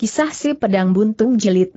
Kisah si pedang buntung Jelit 16.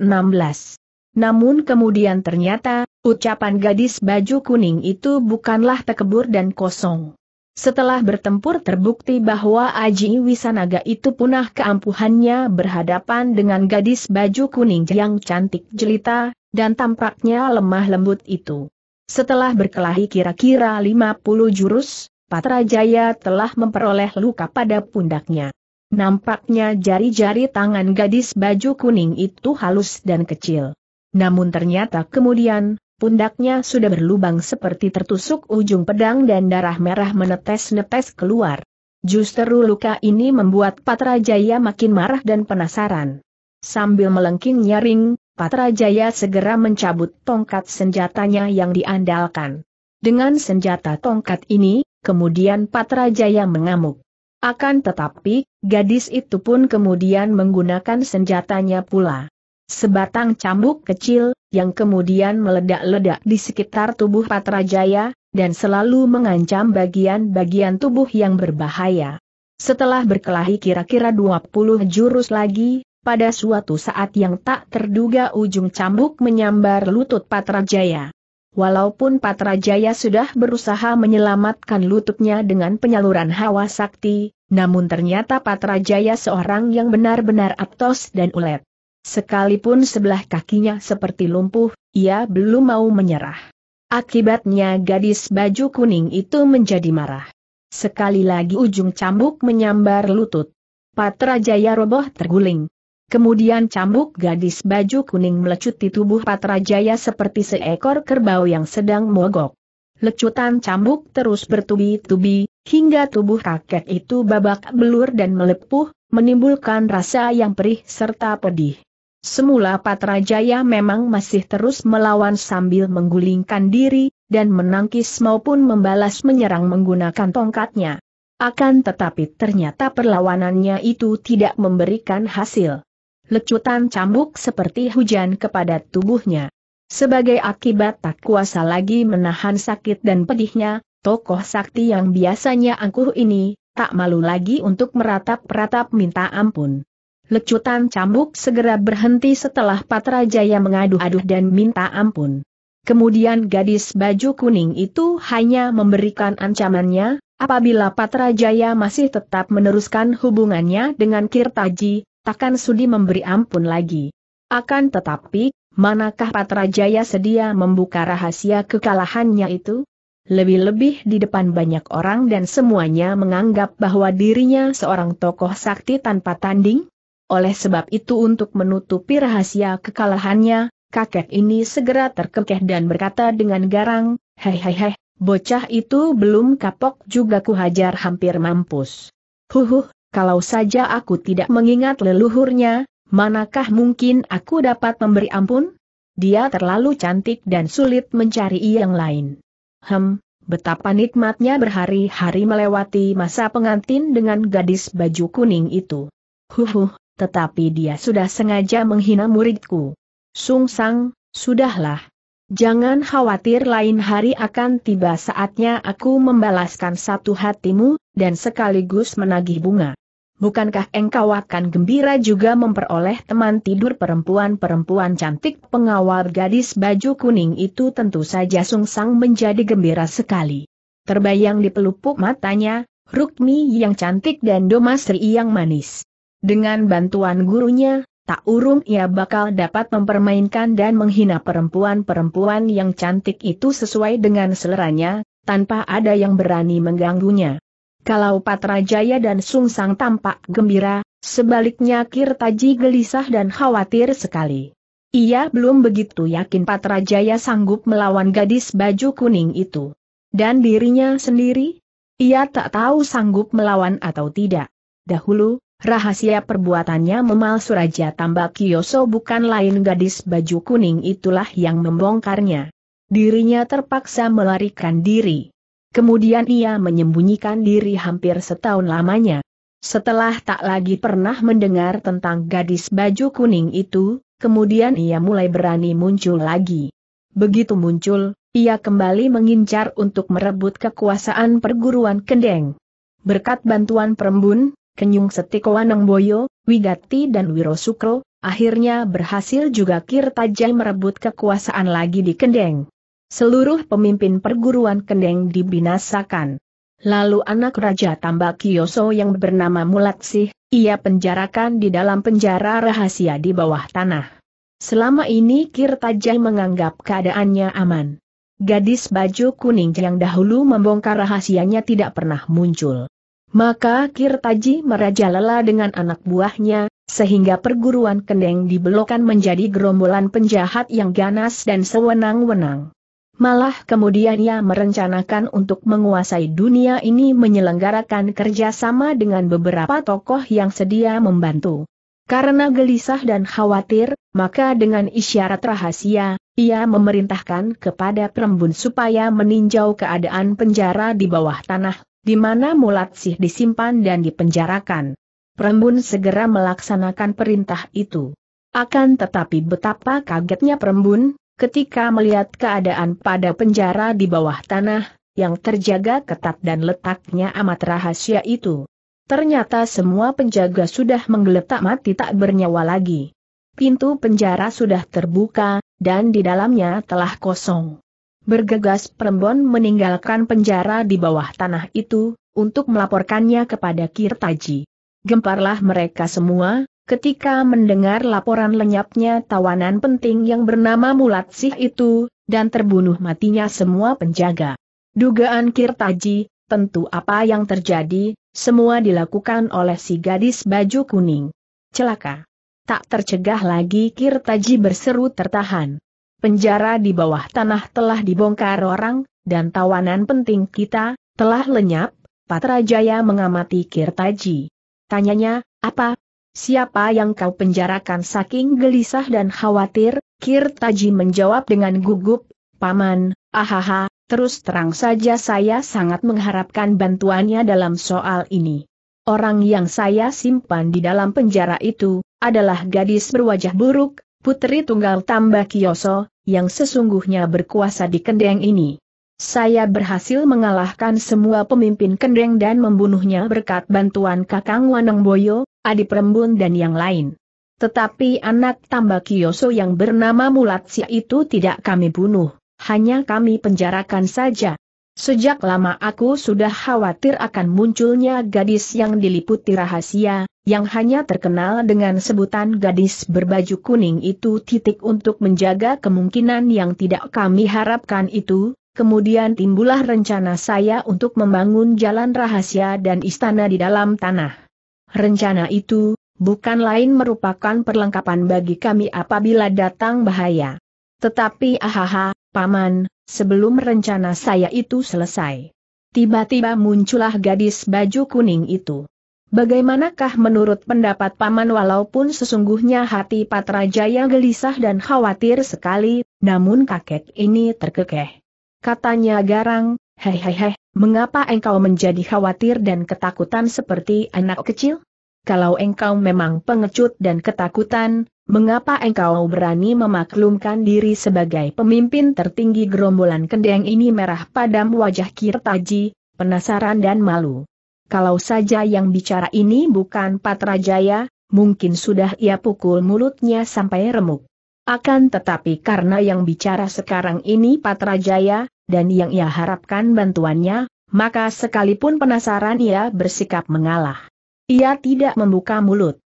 Namun kemudian ternyata, ucapan gadis baju kuning itu bukanlah tekebur dan kosong. Setelah bertempur terbukti bahwa Aji Wisanaga itu punah keampuhannya berhadapan dengan gadis baju kuning yang cantik jelita, dan tampaknya lemah lembut itu. Setelah berkelahi kira-kira 50 jurus, Patrajaya telah memperoleh luka pada pundaknya. Nampaknya jari-jari tangan gadis baju kuning itu halus dan kecil. Namun ternyata kemudian, pundaknya sudah berlubang seperti tertusuk ujung pedang dan darah merah menetes-netes keluar. Justru luka ini membuat Patra Jaya makin marah dan penasaran. Sambil melengking nyaring, Patra Jaya segera mencabut tongkat senjatanya yang diandalkan. Dengan senjata tongkat ini, kemudian Patra Jaya mengamuk. Akan tetapi, gadis itu pun kemudian menggunakan senjatanya pula. Sebatang cambuk kecil, yang kemudian meledak-ledak di sekitar tubuh Patrajaya, dan selalu mengancam bagian-bagian tubuh yang berbahaya. Setelah berkelahi kira-kira 20 jurus lagi, pada suatu saat yang tak terduga ujung cambuk menyambar lutut Patrajaya. Walaupun Patra Jaya sudah berusaha menyelamatkan lututnya dengan penyaluran hawa sakti, namun ternyata Patra Jaya seorang yang benar-benar aptos dan ulet. Sekalipun sebelah kakinya seperti lumpuh, ia belum mau menyerah. Akibatnya gadis baju kuning itu menjadi marah. Sekali lagi ujung cambuk menyambar lutut. Patra Jaya roboh terguling. Kemudian cambuk gadis baju kuning melecut di tubuh Patrajaya seperti seekor kerbau yang sedang mogok. Lecutan cambuk terus bertubi-tubi, hingga tubuh kakek itu babak belur dan melepuh, menimbulkan rasa yang perih serta pedih. Semula Patrajaya memang masih terus melawan sambil menggulingkan diri, dan menangkis maupun membalas menyerang menggunakan tongkatnya. Akan tetapi ternyata perlawanannya itu tidak memberikan hasil lecutan cambuk seperti hujan kepada tubuhnya. Sebagai akibat tak kuasa lagi menahan sakit dan pedihnya, tokoh sakti yang biasanya angkuh ini, tak malu lagi untuk meratap-ratap minta ampun. Lecutan cambuk segera berhenti setelah Patra Jaya mengaduh-aduh dan minta ampun. Kemudian gadis baju kuning itu hanya memberikan ancamannya, apabila Patra Jaya masih tetap meneruskan hubungannya dengan Kirtaji, takkan sudi memberi ampun lagi. Akan tetapi, manakah Patra Jaya sedia membuka rahasia kekalahannya itu? Lebih-lebih di depan banyak orang dan semuanya menganggap bahwa dirinya seorang tokoh sakti tanpa tanding? Oleh sebab itu untuk menutupi rahasia kekalahannya, kakek ini segera terkekeh dan berkata dengan garang, Hei hei hei, bocah itu belum kapok juga kuhajar hampir mampus. Huhuh, kalau saja aku tidak mengingat leluhurnya, manakah mungkin aku dapat memberi ampun? Dia terlalu cantik dan sulit mencari yang lain. Hem, betapa nikmatnya berhari-hari melewati masa pengantin dengan gadis baju kuning itu. Huhuh, tetapi dia sudah sengaja menghina muridku. Sung Sang, sudahlah. Jangan khawatir lain hari akan tiba saatnya aku membalaskan satu hatimu, dan sekaligus menagih bunga bukankah engkau akan gembira juga memperoleh teman tidur perempuan-perempuan cantik pengawal gadis baju kuning itu tentu saja sungsang menjadi gembira sekali. Terbayang di pelupuk matanya, Rukmi yang cantik dan Domasri yang manis. Dengan bantuan gurunya, tak urung ia bakal dapat mempermainkan dan menghina perempuan-perempuan yang cantik itu sesuai dengan seleranya, tanpa ada yang berani mengganggunya. Kalau Patrajaya dan Sungsang tampak gembira, sebaliknya Kirtaji gelisah dan khawatir sekali. Ia belum begitu yakin Patrajaya sanggup melawan gadis baju kuning itu. Dan dirinya sendiri? Ia tak tahu sanggup melawan atau tidak. Dahulu, rahasia perbuatannya memalsu Raja Tambak Kiyoso bukan lain gadis baju kuning itulah yang membongkarnya. Dirinya terpaksa melarikan diri. Kemudian ia menyembunyikan diri hampir setahun lamanya. Setelah tak lagi pernah mendengar tentang gadis baju kuning itu, kemudian ia mulai berani muncul lagi. Begitu muncul, ia kembali mengincar untuk merebut kekuasaan perguruan Kendeng. Berkat bantuan Perembun, Kenyung Setikowaneng Boyo, Wigati dan Wiro Sukro, akhirnya berhasil juga Kirtajai merebut kekuasaan lagi di Kendeng seluruh pemimpin perguruan kendeng dibinasakan. Lalu anak Raja Tambak kiyoso yang bernama Sih, ia penjarakan di dalam penjara rahasia di bawah tanah. Selama ini Kirtajai menganggap keadaannya aman. Gadis baju kuning yang dahulu membongkar rahasianya tidak pernah muncul. Maka Kirtaji merajalela dengan anak buahnya, sehingga perguruan kendeng dibelokan menjadi gerombolan penjahat yang ganas dan sewenang-wenang. Malah kemudian ia merencanakan untuk menguasai dunia ini menyelenggarakan kerjasama dengan beberapa tokoh yang sedia membantu. Karena gelisah dan khawatir, maka dengan isyarat rahasia, ia memerintahkan kepada Prembun supaya meninjau keadaan penjara di bawah tanah, di mana Mulatsih disimpan dan dipenjarakan. Prembun segera melaksanakan perintah itu. Akan tetapi betapa kagetnya Prembun, Ketika melihat keadaan pada penjara di bawah tanah, yang terjaga ketat dan letaknya amat rahasia itu. Ternyata semua penjaga sudah menggeletak mati tak bernyawa lagi. Pintu penjara sudah terbuka, dan di dalamnya telah kosong. Bergegas Perembon meninggalkan penjara di bawah tanah itu, untuk melaporkannya kepada Kirtaji. Gemparlah mereka semua, Ketika mendengar laporan lenyapnya tawanan penting yang bernama Mulat Sih itu, dan terbunuh matinya semua penjaga. Dugaan Kirtaji, tentu apa yang terjadi, semua dilakukan oleh si gadis baju kuning. Celaka. Tak tercegah lagi Kirtaji berseru tertahan. Penjara di bawah tanah telah dibongkar orang, dan tawanan penting kita, telah lenyap, Patrajaya mengamati Kirtaji. Tanyanya, apa Siapa yang kau penjarakan saking gelisah dan khawatir? Kirtaji menjawab dengan gugup, Paman, ahaha, terus terang saja saya sangat mengharapkan bantuannya dalam soal ini. Orang yang saya simpan di dalam penjara itu, adalah gadis berwajah buruk, putri tunggal tambah Kiyoso, yang sesungguhnya berkuasa di kendeng ini. Saya berhasil mengalahkan semua pemimpin kendeng dan membunuhnya berkat bantuan Kakang Waneng Boyo, Adi Perembun dan yang lain. Tetapi anak tambah Kiyoso yang bernama Mulatsia itu tidak kami bunuh, hanya kami penjarakan saja. Sejak lama aku sudah khawatir akan munculnya gadis yang diliputi rahasia, yang hanya terkenal dengan sebutan gadis berbaju kuning itu titik untuk menjaga kemungkinan yang tidak kami harapkan itu, kemudian timbullah rencana saya untuk membangun jalan rahasia dan istana di dalam tanah. Rencana itu, bukan lain merupakan perlengkapan bagi kami apabila datang bahaya. Tetapi ahaha, Paman, sebelum rencana saya itu selesai. Tiba-tiba muncullah gadis baju kuning itu. Bagaimanakah menurut pendapat Paman walaupun sesungguhnya hati Patrajaya gelisah dan khawatir sekali, namun kakek ini terkekeh. Katanya garang, hei hei hei, mengapa engkau menjadi khawatir dan ketakutan seperti anak kecil? Kalau engkau memang pengecut dan ketakutan, mengapa engkau berani memaklumkan diri sebagai pemimpin tertinggi gerombolan kendeng ini merah padam wajah Kirtaji, penasaran dan malu. Kalau saja yang bicara ini bukan Patrajaya, mungkin sudah ia pukul mulutnya sampai remuk. Akan tetapi karena yang bicara sekarang ini Patrajaya, dan yang ia harapkan bantuannya, maka sekalipun penasaran ia bersikap mengalah. Ia tidak membuka mulut.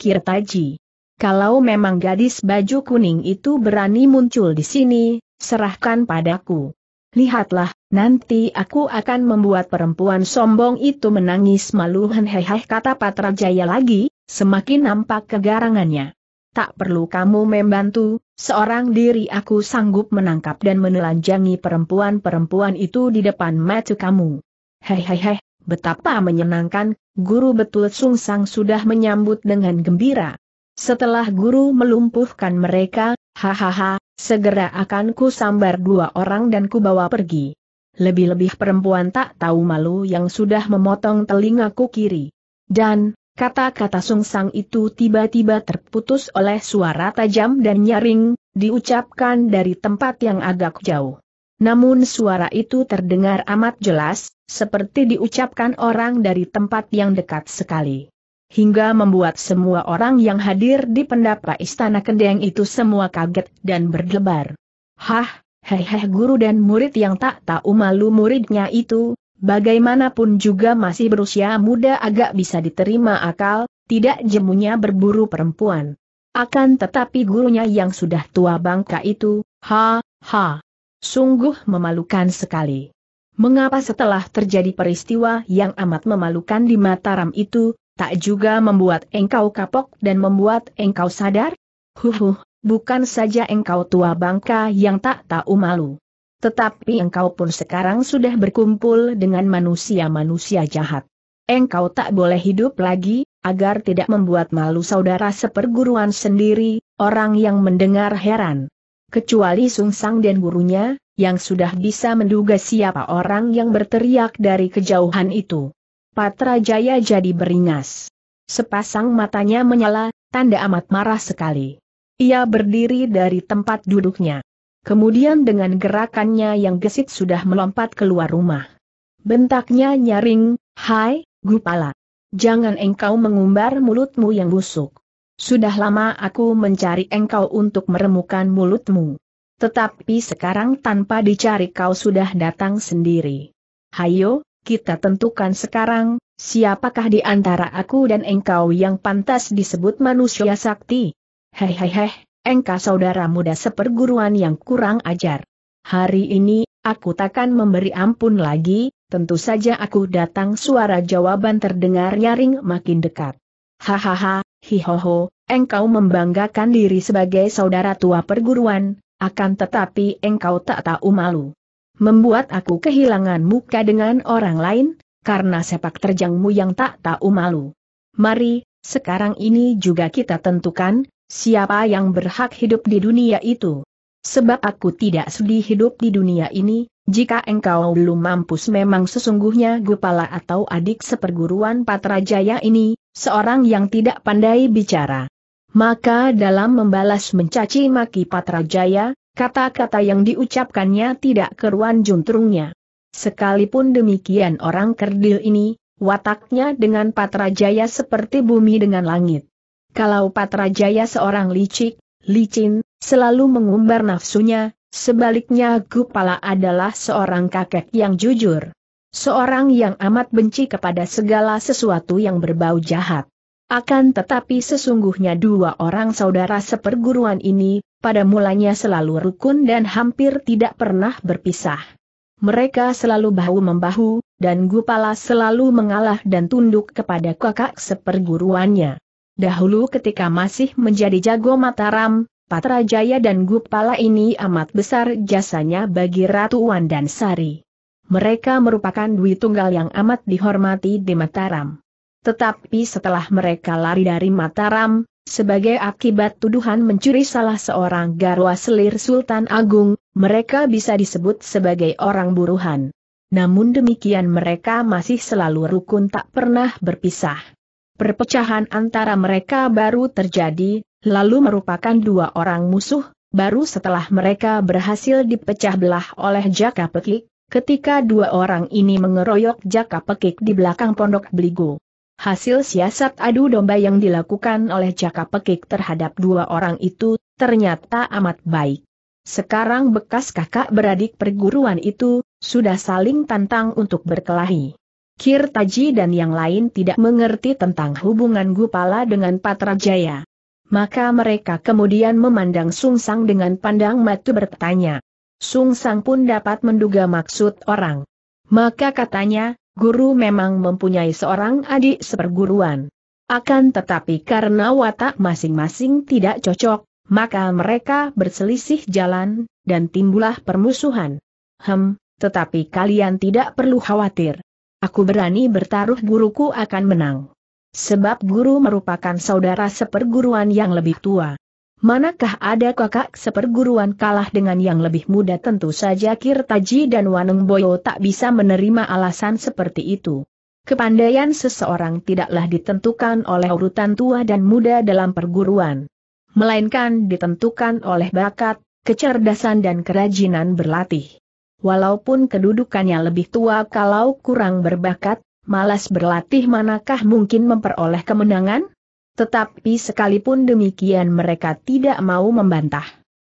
Kirtaji. Kalau memang gadis baju kuning itu berani muncul di sini, serahkan padaku. Lihatlah, nanti aku akan membuat perempuan sombong itu menangis malu henheheh kata Patrajaya lagi, semakin nampak kegarangannya. Tak perlu kamu membantu, Seorang diri aku sanggup menangkap dan menelanjangi perempuan-perempuan itu di depan mata kamu. Hehehe, betapa menyenangkan, guru betul sungsang sudah menyambut dengan gembira. Setelah guru melumpuhkan mereka, hahaha, segera akan ku sambar dua orang dan ku bawa pergi. Lebih-lebih perempuan tak tahu malu yang sudah memotong telingaku kiri. Dan, Kata-kata sungsang itu tiba-tiba terputus oleh suara tajam dan nyaring, diucapkan dari tempat yang agak jauh. Namun suara itu terdengar amat jelas, seperti diucapkan orang dari tempat yang dekat sekali. Hingga membuat semua orang yang hadir di pendapa istana kendeng itu semua kaget dan berdebar. Hah, hehehe guru dan murid yang tak tahu malu muridnya itu, bagaimanapun juga masih berusia muda agak bisa diterima akal, tidak jemunya berburu perempuan. Akan tetapi gurunya yang sudah tua bangka itu, ha, ha, sungguh memalukan sekali. Mengapa setelah terjadi peristiwa yang amat memalukan di Mataram itu, tak juga membuat engkau kapok dan membuat engkau sadar? Huhuh, bukan saja engkau tua bangka yang tak tahu malu. Tetapi engkau pun sekarang sudah berkumpul dengan manusia-manusia jahat. Engkau tak boleh hidup lagi, agar tidak membuat malu saudara seperguruan sendiri, orang yang mendengar heran. Kecuali Sung Sang dan gurunya, yang sudah bisa menduga siapa orang yang berteriak dari kejauhan itu. Patra Jaya jadi beringas. Sepasang matanya menyala, tanda amat marah sekali. Ia berdiri dari tempat duduknya. Kemudian dengan gerakannya yang gesit sudah melompat keluar rumah. Bentaknya nyaring, Hai, Gupala. Jangan engkau mengumbar mulutmu yang busuk. Sudah lama aku mencari engkau untuk meremukan mulutmu. Tetapi sekarang tanpa dicari kau sudah datang sendiri. Hayo, kita tentukan sekarang, siapakah di antara aku dan engkau yang pantas disebut manusia sakti? Heheheh, engkau saudara muda seperguruan yang kurang ajar. Hari ini, aku takkan memberi ampun lagi, tentu saja aku datang suara jawaban terdengar nyaring makin dekat. Hahaha, hihoho, engkau membanggakan diri sebagai saudara tua perguruan, akan tetapi engkau tak tahu malu. Membuat aku kehilangan muka dengan orang lain, karena sepak terjangmu yang tak tahu malu. Mari, sekarang ini juga kita tentukan, siapa yang berhak hidup di dunia itu. Sebab aku tidak sudi hidup di dunia ini, jika engkau belum mampus memang sesungguhnya Gupala atau adik seperguruan Patrajaya ini, seorang yang tidak pandai bicara. Maka dalam membalas mencaci maki Patrajaya, kata-kata yang diucapkannya tidak keruan juntrungnya. Sekalipun demikian orang kerdil ini, wataknya dengan Patrajaya seperti bumi dengan langit. Kalau Patrajaya seorang licik, licin, selalu mengumbar nafsunya, sebaliknya Gupala adalah seorang kakek yang jujur. Seorang yang amat benci kepada segala sesuatu yang berbau jahat. Akan tetapi sesungguhnya dua orang saudara seperguruan ini, pada mulanya selalu rukun dan hampir tidak pernah berpisah. Mereka selalu bahu-membahu, dan Gupala selalu mengalah dan tunduk kepada kakak seperguruannya. Dahulu ketika masih menjadi jago Mataram, Patra Jaya dan Gupala ini amat besar jasanya bagi Ratu Wan dan Sari. Mereka merupakan dwi tunggal yang amat dihormati di Mataram. Tetapi setelah mereka lari dari Mataram, sebagai akibat tuduhan mencuri salah seorang garwa selir Sultan Agung, mereka bisa disebut sebagai orang buruhan. Namun demikian mereka masih selalu rukun tak pernah berpisah perpecahan antara mereka baru terjadi, lalu merupakan dua orang musuh, baru setelah mereka berhasil dipecah belah oleh Jaka Pekik, ketika dua orang ini mengeroyok Jaka Pekik di belakang pondok Beligo. Hasil siasat adu domba yang dilakukan oleh Jaka Pekik terhadap dua orang itu, ternyata amat baik. Sekarang bekas kakak beradik perguruan itu, sudah saling tantang untuk berkelahi. Kir Taji dan yang lain tidak mengerti tentang hubungan Gupala dengan Patrajaya. Maka mereka kemudian memandang Sung Sang dengan pandang matu bertanya. Sung Sang pun dapat menduga maksud orang. Maka katanya, guru memang mempunyai seorang adik seperguruan. Akan tetapi karena watak masing-masing tidak cocok, maka mereka berselisih jalan, dan timbullah permusuhan. Hem, tetapi kalian tidak perlu khawatir. Aku berani bertaruh guruku akan menang. Sebab guru merupakan saudara seperguruan yang lebih tua. Manakah ada kakak seperguruan kalah dengan yang lebih muda tentu saja Kirtaji dan Waneng Boyo tak bisa menerima alasan seperti itu. Kepandaian seseorang tidaklah ditentukan oleh urutan tua dan muda dalam perguruan. Melainkan ditentukan oleh bakat, kecerdasan dan kerajinan berlatih walaupun kedudukannya lebih tua kalau kurang berbakat, malas berlatih manakah mungkin memperoleh kemenangan? Tetapi sekalipun demikian mereka tidak mau membantah.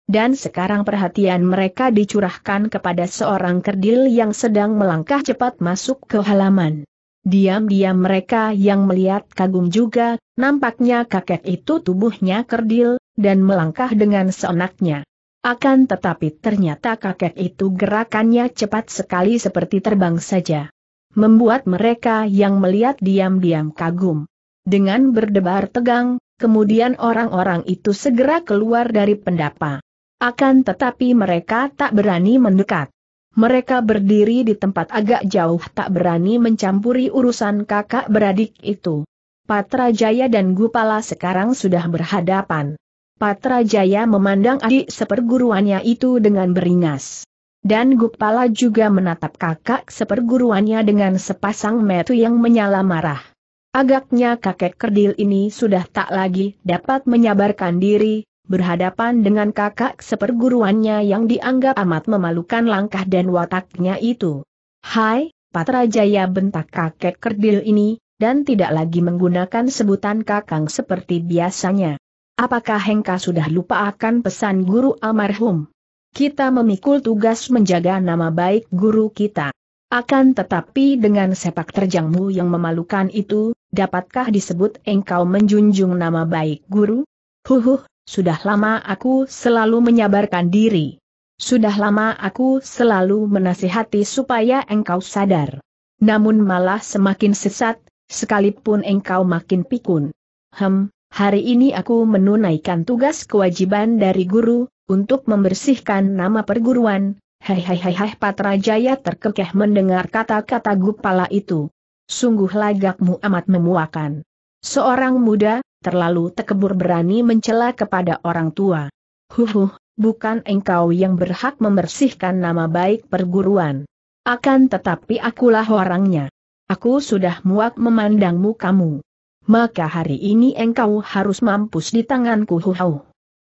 Dan sekarang perhatian mereka dicurahkan kepada seorang kerdil yang sedang melangkah cepat masuk ke halaman. Diam-diam mereka yang melihat kagum juga, nampaknya kakek itu tubuhnya kerdil, dan melangkah dengan seenaknya. Akan tetapi ternyata kakek itu gerakannya cepat sekali seperti terbang saja. Membuat mereka yang melihat diam-diam kagum. Dengan berdebar tegang, kemudian orang-orang itu segera keluar dari pendapa. Akan tetapi mereka tak berani mendekat. Mereka berdiri di tempat agak jauh tak berani mencampuri urusan kakak beradik itu. Patra Jaya dan Gupala sekarang sudah berhadapan. Patrajaya memandang adik seperguruannya itu dengan beringas. Dan Gupala juga menatap kakak seperguruannya dengan sepasang metu yang menyala marah. Agaknya kakek kerdil ini sudah tak lagi dapat menyabarkan diri, berhadapan dengan kakak seperguruannya yang dianggap amat memalukan langkah dan wataknya itu. Hai, Patrajaya bentak kakek kerdil ini, dan tidak lagi menggunakan sebutan kakang seperti biasanya. Apakah Hengka sudah lupa akan pesan guru almarhum? Kita memikul tugas menjaga nama baik guru kita. Akan tetapi dengan sepak terjangmu yang memalukan itu, dapatkah disebut engkau menjunjung nama baik guru? Huhuh, sudah lama aku selalu menyabarkan diri. Sudah lama aku selalu menasihati supaya engkau sadar. Namun malah semakin sesat, sekalipun engkau makin pikun. Hem, hari ini aku menunaikan tugas kewajiban dari guru, untuk membersihkan nama perguruan, Hei hei hei Patra Jaya terkekeh mendengar kata-kata gupala itu. Sungguh lagakmu amat memuakan. Seorang muda, terlalu tekebur berani mencela kepada orang tua. Huhuh, bukan engkau yang berhak membersihkan nama baik perguruan. Akan tetapi akulah orangnya. Aku sudah muak memandangmu kamu maka hari ini engkau harus mampus di tanganku huhau.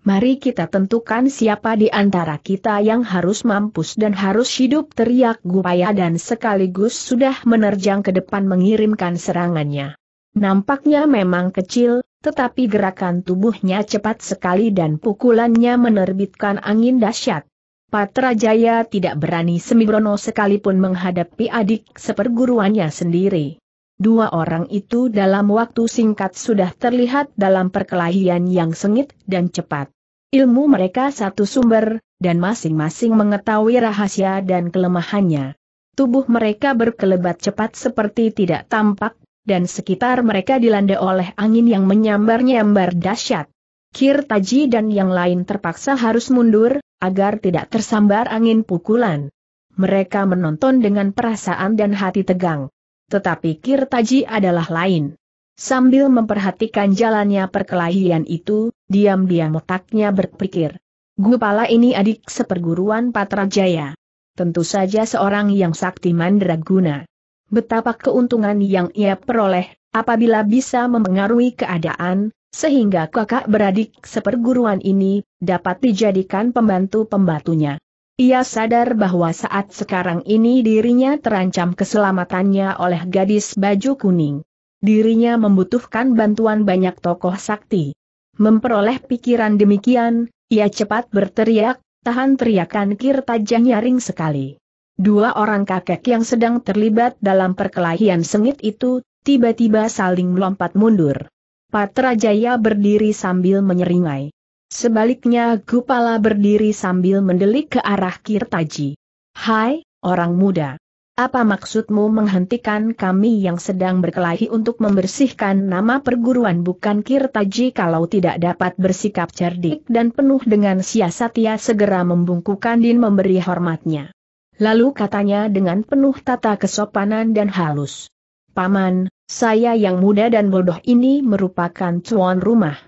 Mari kita tentukan siapa di antara kita yang harus mampus dan harus hidup teriak gupaya dan sekaligus sudah menerjang ke depan mengirimkan serangannya. Nampaknya memang kecil, tetapi gerakan tubuhnya cepat sekali dan pukulannya menerbitkan angin dahsyat. Patra Jaya tidak berani Semibrono sekalipun menghadapi adik seperguruannya sendiri. Dua orang itu dalam waktu singkat sudah terlihat dalam perkelahian yang sengit dan cepat. Ilmu mereka satu sumber, dan masing-masing mengetahui rahasia dan kelemahannya. Tubuh mereka berkelebat cepat seperti tidak tampak, dan sekitar mereka dilanda oleh angin yang menyambar-nyambar dahsyat. Kir Taji dan yang lain terpaksa harus mundur, agar tidak tersambar angin pukulan. Mereka menonton dengan perasaan dan hati tegang. Tetapi Kirtaji adalah lain. Sambil memperhatikan jalannya perkelahian itu, diam-diam otaknya berpikir. Gupala ini adik seperguruan Patrajaya. Tentu saja seorang yang sakti mandraguna. Betapa keuntungan yang ia peroleh, apabila bisa memengaruhi keadaan, sehingga kakak beradik seperguruan ini dapat dijadikan pembantu-pembantunya. Ia sadar bahwa saat sekarang ini dirinya terancam keselamatannya oleh gadis baju kuning. Dirinya membutuhkan bantuan banyak tokoh sakti. Memperoleh pikiran demikian, ia cepat berteriak, tahan teriakan kirtaja nyaring sekali. Dua orang kakek yang sedang terlibat dalam perkelahian sengit itu, tiba-tiba saling melompat mundur. Patra Jaya berdiri sambil menyeringai. Sebaliknya Gupala berdiri sambil mendelik ke arah Kirtaji. Hai, orang muda. Apa maksudmu menghentikan kami yang sedang berkelahi untuk membersihkan nama perguruan bukan Kirtaji kalau tidak dapat bersikap cerdik dan penuh dengan siasat ia segera membungkukan dan memberi hormatnya. Lalu katanya dengan penuh tata kesopanan dan halus. Paman, saya yang muda dan bodoh ini merupakan tuan rumah.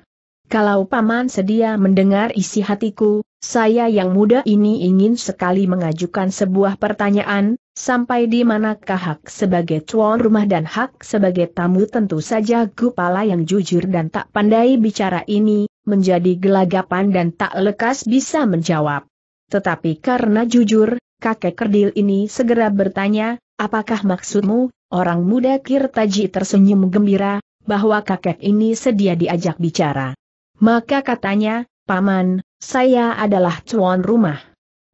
Kalau Paman sedia mendengar isi hatiku, saya yang muda ini ingin sekali mengajukan sebuah pertanyaan, sampai di manakah hak sebagai tuan rumah dan hak sebagai tamu tentu saja Gupala yang jujur dan tak pandai bicara ini, menjadi gelagapan dan tak lekas bisa menjawab. Tetapi karena jujur, kakek kerdil ini segera bertanya, apakah maksudmu, orang muda Kirtaji tersenyum gembira, bahwa kakek ini sedia diajak bicara. Maka katanya, Paman, saya adalah cuan rumah.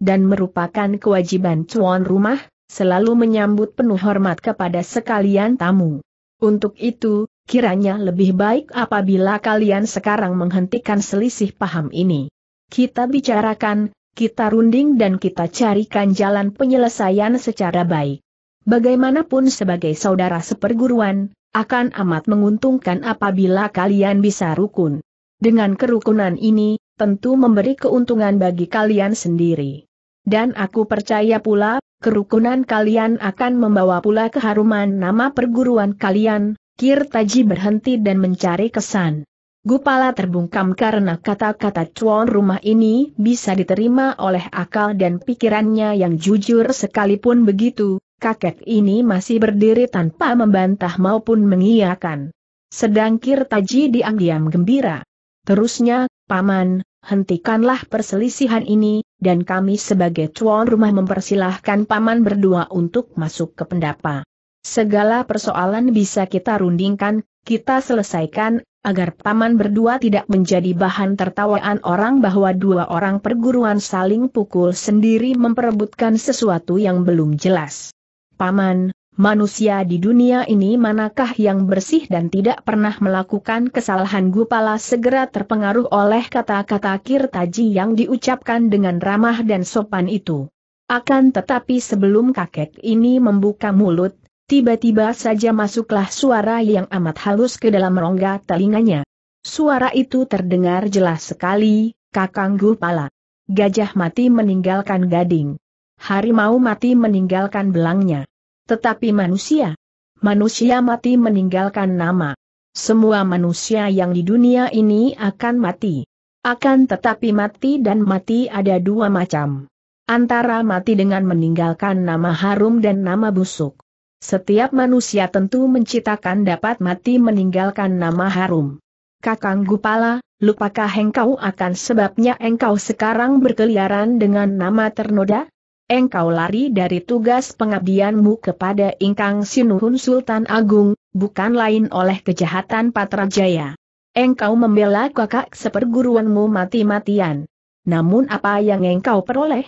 Dan merupakan kewajiban cuan rumah, selalu menyambut penuh hormat kepada sekalian tamu. Untuk itu, kiranya lebih baik apabila kalian sekarang menghentikan selisih paham ini. Kita bicarakan, kita runding dan kita carikan jalan penyelesaian secara baik. Bagaimanapun sebagai saudara seperguruan, akan amat menguntungkan apabila kalian bisa rukun. Dengan kerukunan ini, tentu memberi keuntungan bagi kalian sendiri. Dan aku percaya pula, kerukunan kalian akan membawa pula keharuman nama perguruan kalian, Kirtaji berhenti dan mencari kesan. Gupala terbungkam karena kata-kata Cuan rumah ini bisa diterima oleh akal dan pikirannya yang jujur sekalipun begitu, kakek ini masih berdiri tanpa membantah maupun mengiyakan. Sedang Kirtaji diam-diam gembira. Terusnya, Paman, hentikanlah perselisihan ini, dan kami sebagai tuan rumah mempersilahkan Paman berdua untuk masuk ke pendapa. Segala persoalan bisa kita rundingkan, kita selesaikan, agar Paman berdua tidak menjadi bahan tertawaan orang bahwa dua orang perguruan saling pukul sendiri memperebutkan sesuatu yang belum jelas. Paman, manusia di dunia ini manakah yang bersih dan tidak pernah melakukan kesalahan Gupala segera terpengaruh oleh kata-kata Kirtaji yang diucapkan dengan ramah dan sopan itu. Akan tetapi sebelum kakek ini membuka mulut, tiba-tiba saja masuklah suara yang amat halus ke dalam rongga telinganya. Suara itu terdengar jelas sekali, Kakang Gupala. Gajah mati meninggalkan gading. Harimau mati meninggalkan belangnya. Tetapi manusia, manusia mati meninggalkan nama. Semua manusia yang di dunia ini akan mati. Akan tetapi mati dan mati ada dua macam. Antara mati dengan meninggalkan nama harum dan nama busuk. Setiap manusia tentu menciptakan dapat mati meninggalkan nama harum. Kakang Gupala, lupakah engkau akan sebabnya engkau sekarang berkeliaran dengan nama ternoda? engkau lari dari tugas pengabdianmu kepada Ingkang Sinuhun Sultan Agung, bukan lain oleh kejahatan Patrajaya. Engkau membela kakak seperguruanmu mati-matian. Namun apa yang engkau peroleh?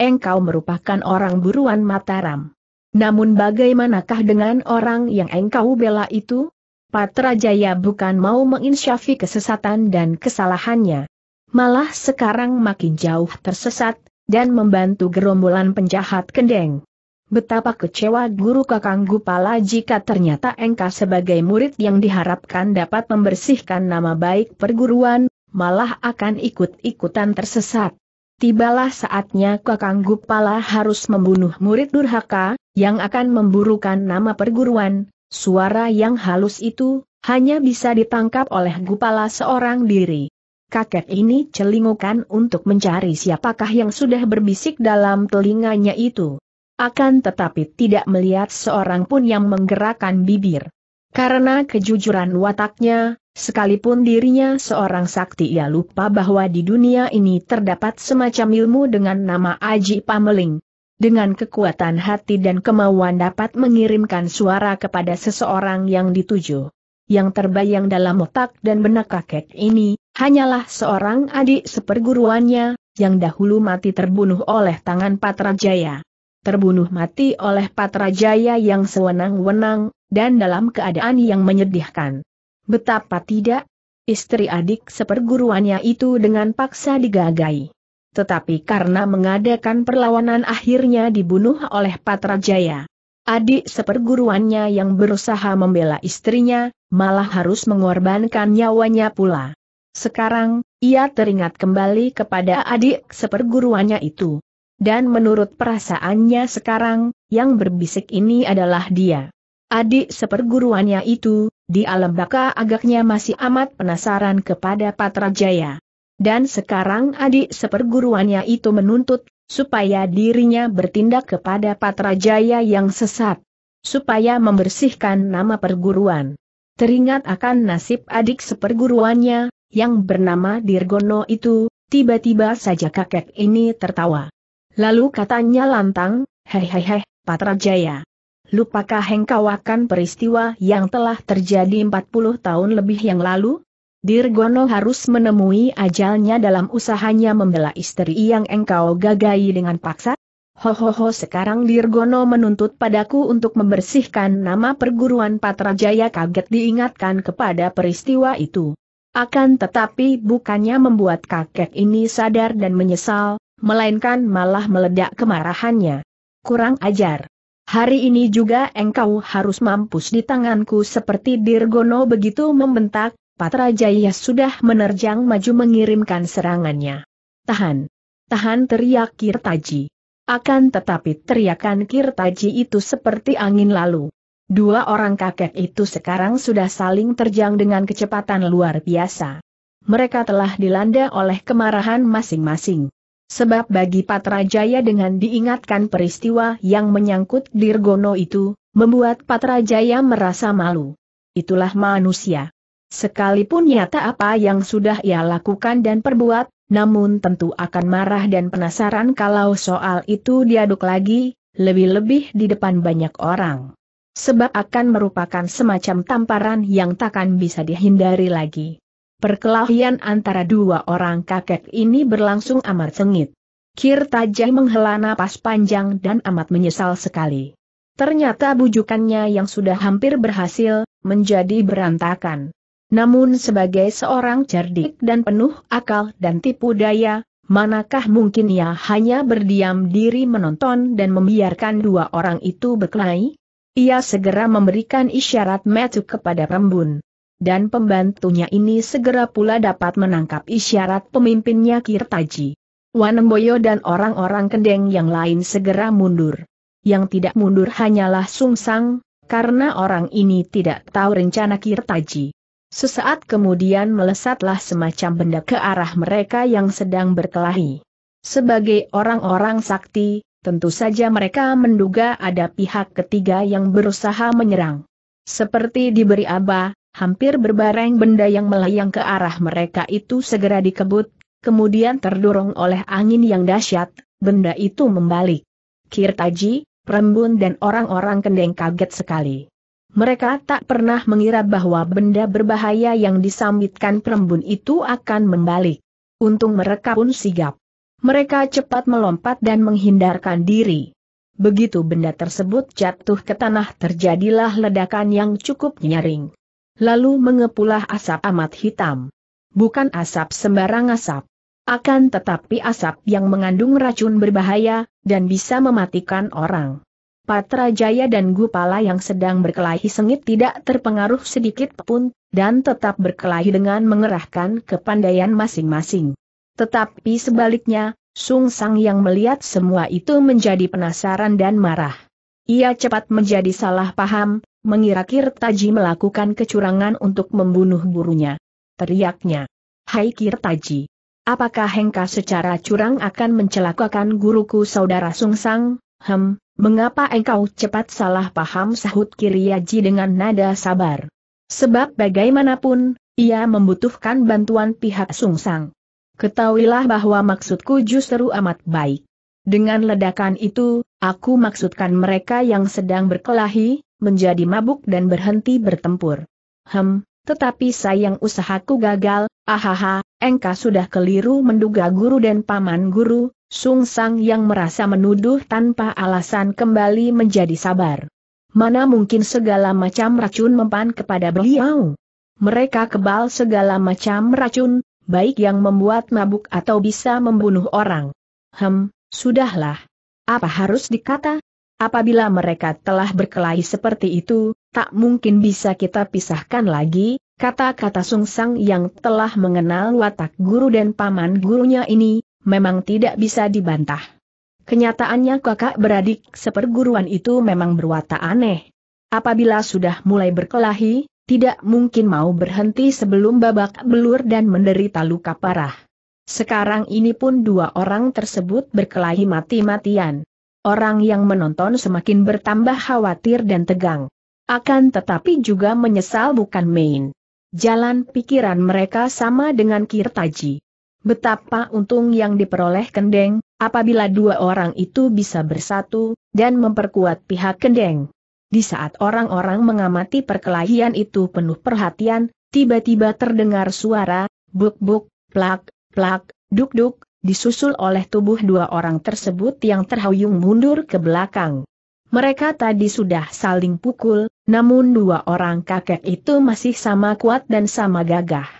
Engkau merupakan orang buruan Mataram. Namun bagaimanakah dengan orang yang engkau bela itu? Patrajaya bukan mau menginsyafi kesesatan dan kesalahannya. Malah sekarang makin jauh tersesat, dan membantu gerombolan penjahat kendeng. Betapa kecewa guru Kakang Gupala jika ternyata Engka sebagai murid yang diharapkan dapat membersihkan nama baik perguruan, malah akan ikut-ikutan tersesat. Tibalah saatnya Kakang Gupala harus membunuh murid durhaka, yang akan memburukan nama perguruan, suara yang halus itu, hanya bisa ditangkap oleh Gupala seorang diri kakek ini celingukan untuk mencari siapakah yang sudah berbisik dalam telinganya itu. Akan tetapi tidak melihat seorang pun yang menggerakkan bibir. Karena kejujuran wataknya, sekalipun dirinya seorang sakti ia lupa bahwa di dunia ini terdapat semacam ilmu dengan nama Aji Pameling dengan kekuatan hati dan kemauan dapat mengirimkan suara kepada seseorang yang dituju. Yang terbayang dalam otak dan benak kakek ini, Hanyalah seorang adik seperguruannya, yang dahulu mati terbunuh oleh tangan Patrajaya. Terbunuh mati oleh Patrajaya yang sewenang-wenang, dan dalam keadaan yang menyedihkan. Betapa tidak, istri adik seperguruannya itu dengan paksa digagai. Tetapi karena mengadakan perlawanan akhirnya dibunuh oleh Patrajaya. Adik seperguruannya yang berusaha membela istrinya, malah harus mengorbankan nyawanya pula. Sekarang, ia teringat kembali kepada adik seperguruannya itu. Dan menurut perasaannya sekarang, yang berbisik ini adalah dia. Adik seperguruannya itu, di alam baka agaknya masih amat penasaran kepada Patrajaya. Dan sekarang adik seperguruannya itu menuntut, supaya dirinya bertindak kepada Patrajaya yang sesat. Supaya membersihkan nama perguruan. Teringat akan nasib adik seperguruannya, yang bernama Dirgono itu, tiba-tiba saja kakek ini tertawa. Lalu katanya lantang, hehehe, Patrajaya. Lupakah engkau akan peristiwa yang telah terjadi 40 tahun lebih yang lalu? Dirgono harus menemui ajalnya dalam usahanya membela istri yang engkau gagai dengan paksa? Hohoho sekarang Dirgono menuntut padaku untuk membersihkan nama perguruan Patrajaya kaget diingatkan kepada peristiwa itu. Akan tetapi bukannya membuat kakek ini sadar dan menyesal, melainkan malah meledak kemarahannya. Kurang ajar. Hari ini juga engkau harus mampus di tanganku seperti Dirgono begitu membentak, Patra Jaya sudah menerjang maju mengirimkan serangannya. Tahan. Tahan teriak Kirtaji. Akan tetapi teriakan Kirtaji itu seperti angin lalu. Dua orang kakek itu sekarang sudah saling terjang dengan kecepatan luar biasa. Mereka telah dilanda oleh kemarahan masing-masing. Sebab bagi Patra Jaya dengan diingatkan peristiwa yang menyangkut Dirgono itu, membuat Patra Jaya merasa malu. Itulah manusia. Sekalipun nyata apa yang sudah ia lakukan dan perbuat, namun tentu akan marah dan penasaran kalau soal itu diaduk lagi, lebih-lebih di depan banyak orang. Sebab akan merupakan semacam tamparan yang takkan bisa dihindari lagi. Perkelahian antara dua orang kakek ini berlangsung amat sengit. Kirtajai menghela napas panjang dan amat menyesal sekali. Ternyata bujukannya yang sudah hampir berhasil, menjadi berantakan. Namun sebagai seorang cerdik dan penuh akal dan tipu daya, manakah mungkin ia hanya berdiam diri menonton dan membiarkan dua orang itu berkelahi? Ia segera memberikan isyarat metu kepada Rembun. Dan pembantunya ini segera pula dapat menangkap isyarat pemimpinnya Kirtaji. Wanemboyo dan orang-orang kendeng yang lain segera mundur. Yang tidak mundur hanyalah Sungsang, karena orang ini tidak tahu rencana Kirtaji. Sesaat kemudian melesatlah semacam benda ke arah mereka yang sedang berkelahi. Sebagai orang-orang sakti, tentu saja mereka menduga ada pihak ketiga yang berusaha menyerang. Seperti diberi aba, hampir berbareng benda yang melayang ke arah mereka itu segera dikebut, kemudian terdorong oleh angin yang dahsyat, benda itu membalik. Kirtaji, Prembun dan orang-orang kendeng kaget sekali. Mereka tak pernah mengira bahwa benda berbahaya yang disambitkan Prembun itu akan membalik. Untung mereka pun sigap. Mereka cepat melompat dan menghindarkan diri. Begitu benda tersebut jatuh ke tanah terjadilah ledakan yang cukup nyaring. Lalu mengepulah asap amat hitam. Bukan asap sembarang asap. Akan tetapi asap yang mengandung racun berbahaya, dan bisa mematikan orang. Patra Jaya dan Gupala yang sedang berkelahi sengit tidak terpengaruh sedikit pun, dan tetap berkelahi dengan mengerahkan kepandaian masing-masing. Tetapi sebaliknya, Sung Sang yang melihat semua itu menjadi penasaran dan marah. Ia cepat menjadi salah paham, mengira Kirtaji melakukan kecurangan untuk membunuh gurunya. Teriaknya, Hai Kirtaji, apakah Hengka secara curang akan mencelakakan guruku saudara Sung Sang? Hem, mengapa engkau cepat salah paham sahut Kiriaji dengan nada sabar? Sebab bagaimanapun, ia membutuhkan bantuan pihak Sung Sang. Ketahuilah bahwa maksudku justru amat baik. Dengan ledakan itu, aku maksudkan mereka yang sedang berkelahi, menjadi mabuk dan berhenti bertempur. Hem, tetapi sayang usahaku gagal, ahaha, engkau sudah keliru menduga guru dan paman guru, Sung Sang yang merasa menuduh tanpa alasan kembali menjadi sabar. Mana mungkin segala macam racun mempan kepada beliau? Mereka kebal segala macam racun, baik yang membuat mabuk atau bisa membunuh orang. Hem, sudahlah. Apa harus dikata? Apabila mereka telah berkelahi seperti itu, tak mungkin bisa kita pisahkan lagi, kata-kata sungsang yang telah mengenal watak guru dan paman gurunya ini, memang tidak bisa dibantah. Kenyataannya kakak beradik seperguruan itu memang berwatak aneh. Apabila sudah mulai berkelahi, tidak mungkin mau berhenti sebelum babak belur dan menderita luka parah. Sekarang ini pun dua orang tersebut berkelahi mati-matian. Orang yang menonton semakin bertambah khawatir dan tegang. Akan tetapi juga menyesal bukan main. Jalan pikiran mereka sama dengan Kirtaji. Betapa untung yang diperoleh Kendeng, apabila dua orang itu bisa bersatu, dan memperkuat pihak Kendeng. Di saat orang-orang mengamati perkelahian itu penuh perhatian, tiba-tiba terdengar suara, buk-buk, plak, plak, duk-duk, disusul oleh tubuh dua orang tersebut yang terhuyung mundur ke belakang. Mereka tadi sudah saling pukul, namun dua orang kakek itu masih sama kuat dan sama gagah.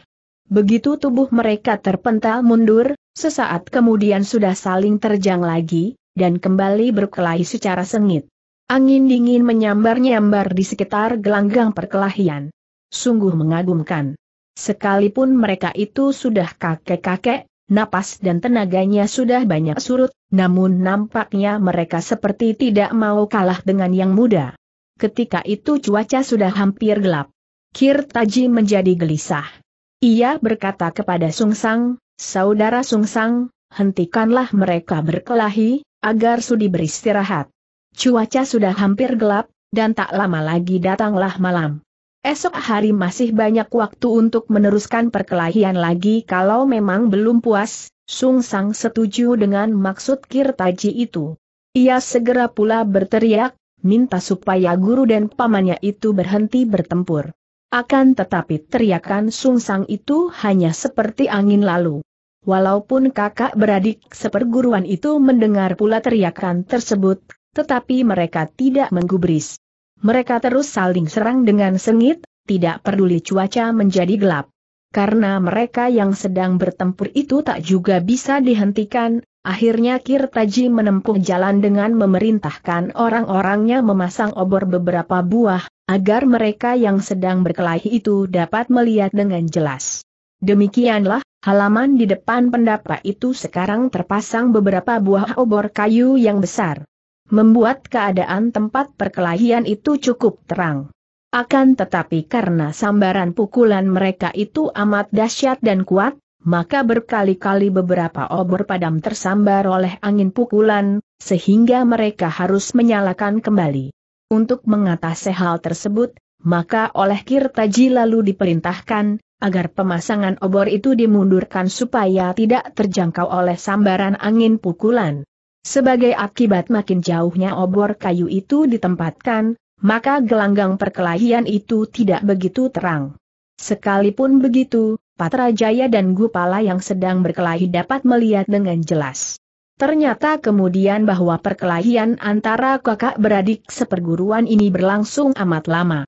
Begitu tubuh mereka terpental mundur, sesaat kemudian sudah saling terjang lagi, dan kembali berkelahi secara sengit. Angin dingin menyambar-nyambar di sekitar gelanggang perkelahian. Sungguh mengagumkan. Sekalipun mereka itu sudah kakek-kakek, napas dan tenaganya sudah banyak surut, namun nampaknya mereka seperti tidak mau kalah dengan yang muda. Ketika itu cuaca sudah hampir gelap. Kirtaji menjadi gelisah. Ia berkata kepada Sung Sang, Saudara Sung Sang, hentikanlah mereka berkelahi, agar Sudi beristirahat. Cuaca sudah hampir gelap, dan tak lama lagi datanglah malam. Esok hari masih banyak waktu untuk meneruskan perkelahian lagi kalau memang belum puas, Sung Sang setuju dengan maksud Kirtaji itu. Ia segera pula berteriak, minta supaya guru dan pamannya itu berhenti bertempur. Akan tetapi teriakan Sung Sang itu hanya seperti angin lalu. Walaupun kakak beradik seperguruan itu mendengar pula teriakan tersebut, tetapi mereka tidak menggubris. Mereka terus saling serang dengan sengit, tidak peduli cuaca menjadi gelap. Karena mereka yang sedang bertempur itu tak juga bisa dihentikan, akhirnya Kirtaji menempuh jalan dengan memerintahkan orang-orangnya memasang obor beberapa buah, agar mereka yang sedang berkelahi itu dapat melihat dengan jelas. Demikianlah, halaman di depan pendapa itu sekarang terpasang beberapa buah obor kayu yang besar membuat keadaan tempat perkelahian itu cukup terang. Akan tetapi karena sambaran pukulan mereka itu amat dahsyat dan kuat, maka berkali-kali beberapa obor padam tersambar oleh angin pukulan, sehingga mereka harus menyalakan kembali. Untuk mengatasi hal tersebut, maka oleh Kirtaji lalu diperintahkan, agar pemasangan obor itu dimundurkan supaya tidak terjangkau oleh sambaran angin pukulan. Sebagai akibat makin jauhnya obor kayu itu ditempatkan, maka gelanggang perkelahian itu tidak begitu terang. Sekalipun begitu, Patra Jaya dan Gupala yang sedang berkelahi dapat melihat dengan jelas. Ternyata kemudian bahwa perkelahian antara kakak beradik seperguruan ini berlangsung amat lama.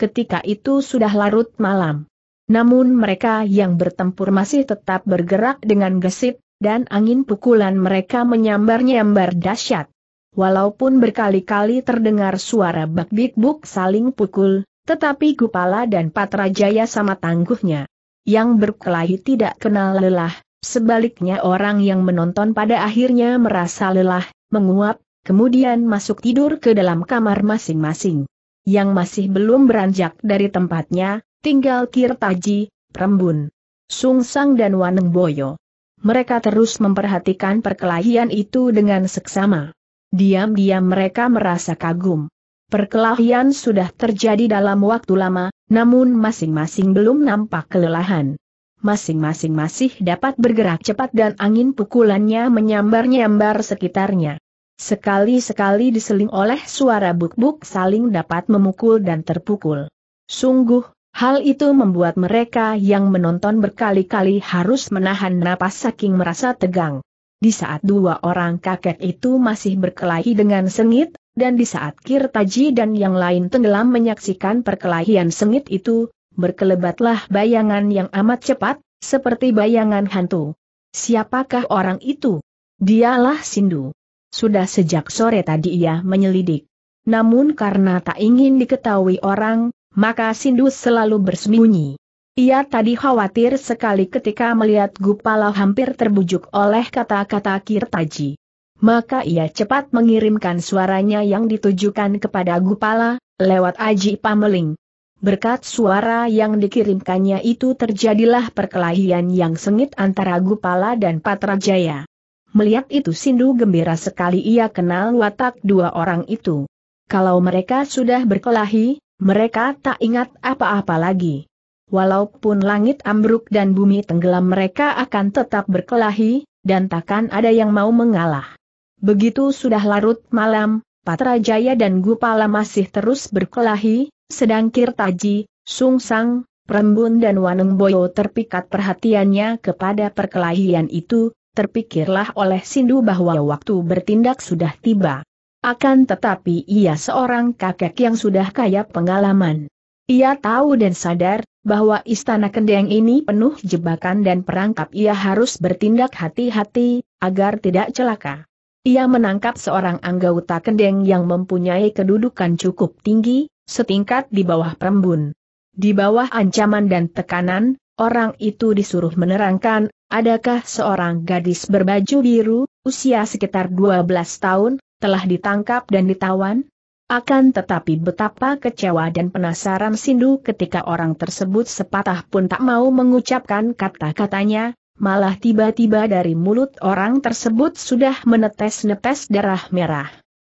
Ketika itu sudah larut malam. Namun mereka yang bertempur masih tetap bergerak dengan gesit, dan angin pukulan mereka menyambar-nyambar dahsyat. Walaupun berkali-kali terdengar suara bak-bik-buk saling pukul, tetapi Gupala dan Patrajaya sama tangguhnya. Yang berkelahi tidak kenal lelah, sebaliknya orang yang menonton pada akhirnya merasa lelah, menguap, kemudian masuk tidur ke dalam kamar masing-masing. Yang masih belum beranjak dari tempatnya, tinggal Kirtaji, Prembun, Sungsang dan Waneng Boyo mereka terus memperhatikan perkelahian itu dengan seksama. Diam-diam mereka merasa kagum. Perkelahian sudah terjadi dalam waktu lama, namun masing-masing belum nampak kelelahan. Masing-masing masih dapat bergerak cepat dan angin pukulannya menyambar-nyambar sekitarnya. Sekali-sekali diseling oleh suara buk-buk saling dapat memukul dan terpukul. Sungguh, Hal itu membuat mereka yang menonton berkali-kali harus menahan napas saking merasa tegang. Di saat dua orang kakek itu masih berkelahi dengan sengit, dan di saat Kirtaji dan yang lain tenggelam menyaksikan perkelahian sengit itu, berkelebatlah bayangan yang amat cepat, seperti bayangan hantu. Siapakah orang itu? Dialah Sindu. Sudah sejak sore tadi ia menyelidik. Namun karena tak ingin diketahui orang, maka Sindus selalu bersembunyi. Ia tadi khawatir sekali ketika melihat Gupala hampir terbujuk oleh kata-kata Kirtaji. Maka ia cepat mengirimkan suaranya yang ditujukan kepada Gupala, lewat Aji Pameling. Berkat suara yang dikirimkannya itu terjadilah perkelahian yang sengit antara Gupala dan Patrajaya. Melihat itu Sindu gembira sekali ia kenal watak dua orang itu. Kalau mereka sudah berkelahi, mereka tak ingat apa-apa lagi. Walaupun langit ambruk dan bumi tenggelam mereka akan tetap berkelahi, dan takkan ada yang mau mengalah. Begitu sudah larut malam, Patra Jaya dan Gupala masih terus berkelahi, sedang Kirtaji, Sung Sang, Prembun dan Waneng Boyo terpikat perhatiannya kepada perkelahian itu, terpikirlah oleh Sindu bahwa waktu bertindak sudah tiba. Akan tetapi ia seorang kakek yang sudah kaya pengalaman. Ia tahu dan sadar, bahwa istana kendeng ini penuh jebakan dan perangkap ia harus bertindak hati-hati, agar tidak celaka. Ia menangkap seorang anggota kendeng yang mempunyai kedudukan cukup tinggi, setingkat di bawah perembun. Di bawah ancaman dan tekanan, orang itu disuruh menerangkan, adakah seorang gadis berbaju biru, usia sekitar 12 tahun, telah ditangkap dan ditawan? Akan tetapi betapa kecewa dan penasaran Sindu ketika orang tersebut sepatah pun tak mau mengucapkan kata-katanya, malah tiba-tiba dari mulut orang tersebut sudah menetes-netes darah merah.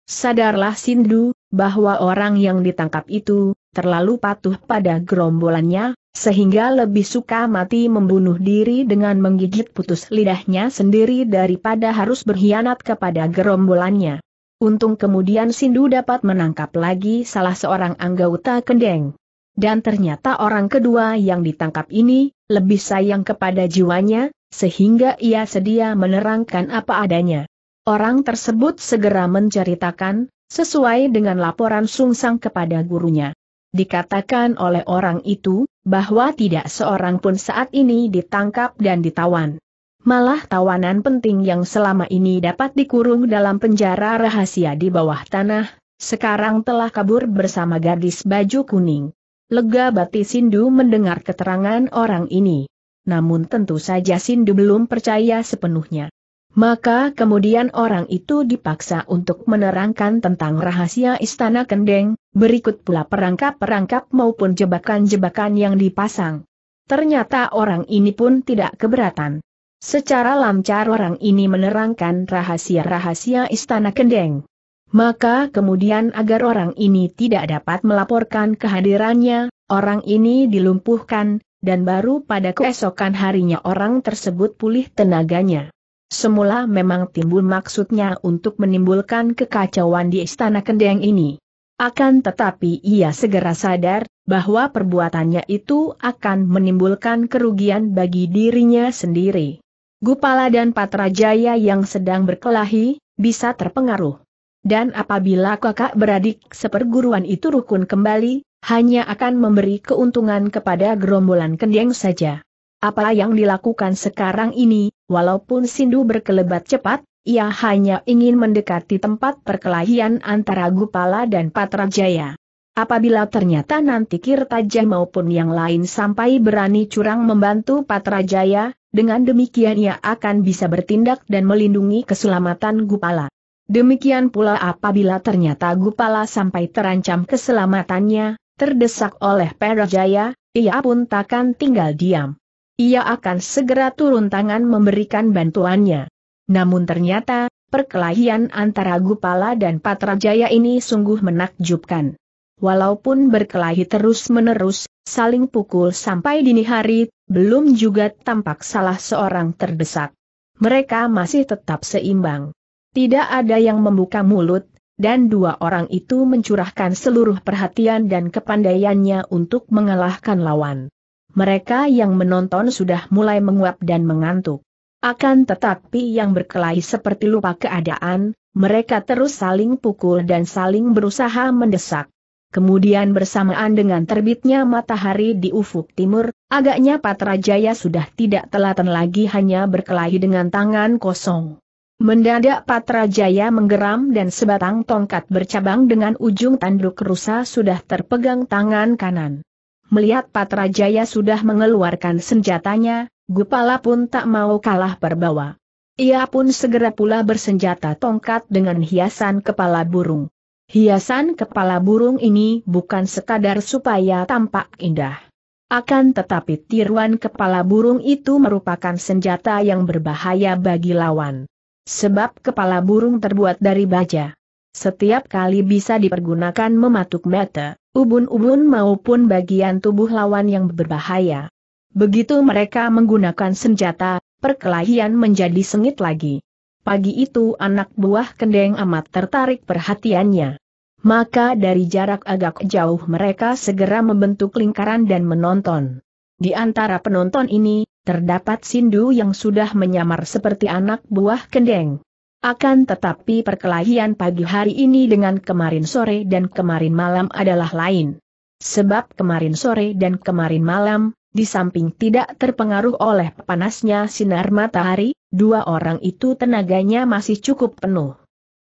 Sadarlah Sindu, bahwa orang yang ditangkap itu, terlalu patuh pada gerombolannya, sehingga lebih suka mati membunuh diri dengan menggigit putus lidahnya sendiri daripada harus berkhianat kepada gerombolannya. Untung kemudian Sindu dapat menangkap lagi salah seorang anggota kendeng. Dan ternyata orang kedua yang ditangkap ini, lebih sayang kepada jiwanya, sehingga ia sedia menerangkan apa adanya. Orang tersebut segera menceritakan, sesuai dengan laporan Sungsang kepada gurunya. Dikatakan oleh orang itu, bahwa tidak seorang pun saat ini ditangkap dan ditawan malah tawanan penting yang selama ini dapat dikurung dalam penjara rahasia di bawah tanah, sekarang telah kabur bersama gadis baju kuning. Lega bati Sindu mendengar keterangan orang ini. Namun tentu saja Sindu belum percaya sepenuhnya. Maka kemudian orang itu dipaksa untuk menerangkan tentang rahasia Istana Kendeng, berikut pula perangkap-perangkap maupun jebakan-jebakan yang dipasang. Ternyata orang ini pun tidak keberatan. Secara lancar orang ini menerangkan rahasia-rahasia istana kendeng. Maka kemudian agar orang ini tidak dapat melaporkan kehadirannya, orang ini dilumpuhkan, dan baru pada keesokan harinya orang tersebut pulih tenaganya. Semula memang timbul maksudnya untuk menimbulkan kekacauan di istana kendeng ini. Akan tetapi ia segera sadar bahwa perbuatannya itu akan menimbulkan kerugian bagi dirinya sendiri. Gupala dan Patrajaya yang sedang berkelahi, bisa terpengaruh. Dan apabila kakak beradik seperguruan itu rukun kembali, hanya akan memberi keuntungan kepada gerombolan kendeng saja. Apa yang dilakukan sekarang ini, walaupun Sindu berkelebat cepat, ia hanya ingin mendekati tempat perkelahian antara Gupala dan Patrajaya. Apabila ternyata nanti Kirtajah maupun yang lain sampai berani curang membantu Patrajaya, dengan demikian ia akan bisa bertindak dan melindungi keselamatan Gupala. Demikian pula apabila ternyata Gupala sampai terancam keselamatannya, terdesak oleh Perajaya, ia pun takkan tinggal diam. Ia akan segera turun tangan memberikan bantuannya. Namun ternyata, perkelahian antara Gupala dan Patrajaya ini sungguh menakjubkan. Walaupun berkelahi terus-menerus, saling pukul sampai dini hari, belum juga tampak salah seorang terdesak. Mereka masih tetap seimbang. Tidak ada yang membuka mulut, dan dua orang itu mencurahkan seluruh perhatian dan kepandaiannya untuk mengalahkan lawan. Mereka yang menonton sudah mulai menguap dan mengantuk. Akan tetapi yang berkelahi seperti lupa keadaan, mereka terus saling pukul dan saling berusaha mendesak. Kemudian bersamaan dengan terbitnya matahari di ufuk timur, agaknya Patrajaya sudah tidak telaten lagi hanya berkelahi dengan tangan kosong. Mendadak Patrajaya menggeram dan sebatang tongkat bercabang dengan ujung tanduk rusa sudah terpegang tangan kanan. Melihat Patrajaya sudah mengeluarkan senjatanya, Gupala pun tak mau kalah berbawa. Ia pun segera pula bersenjata tongkat dengan hiasan kepala burung. Hiasan kepala burung ini bukan sekadar supaya tampak indah. Akan tetapi tiruan kepala burung itu merupakan senjata yang berbahaya bagi lawan. Sebab kepala burung terbuat dari baja. Setiap kali bisa dipergunakan mematuk mata, ubun-ubun maupun bagian tubuh lawan yang berbahaya. Begitu mereka menggunakan senjata, perkelahian menjadi sengit lagi. Pagi itu anak buah kendeng amat tertarik perhatiannya. Maka dari jarak agak jauh mereka segera membentuk lingkaran dan menonton. Di antara penonton ini, terdapat Sindu yang sudah menyamar seperti anak buah kendeng. Akan tetapi perkelahian pagi hari ini dengan kemarin sore dan kemarin malam adalah lain. Sebab kemarin sore dan kemarin malam, di samping tidak terpengaruh oleh panasnya sinar matahari, Dua orang itu tenaganya masih cukup penuh.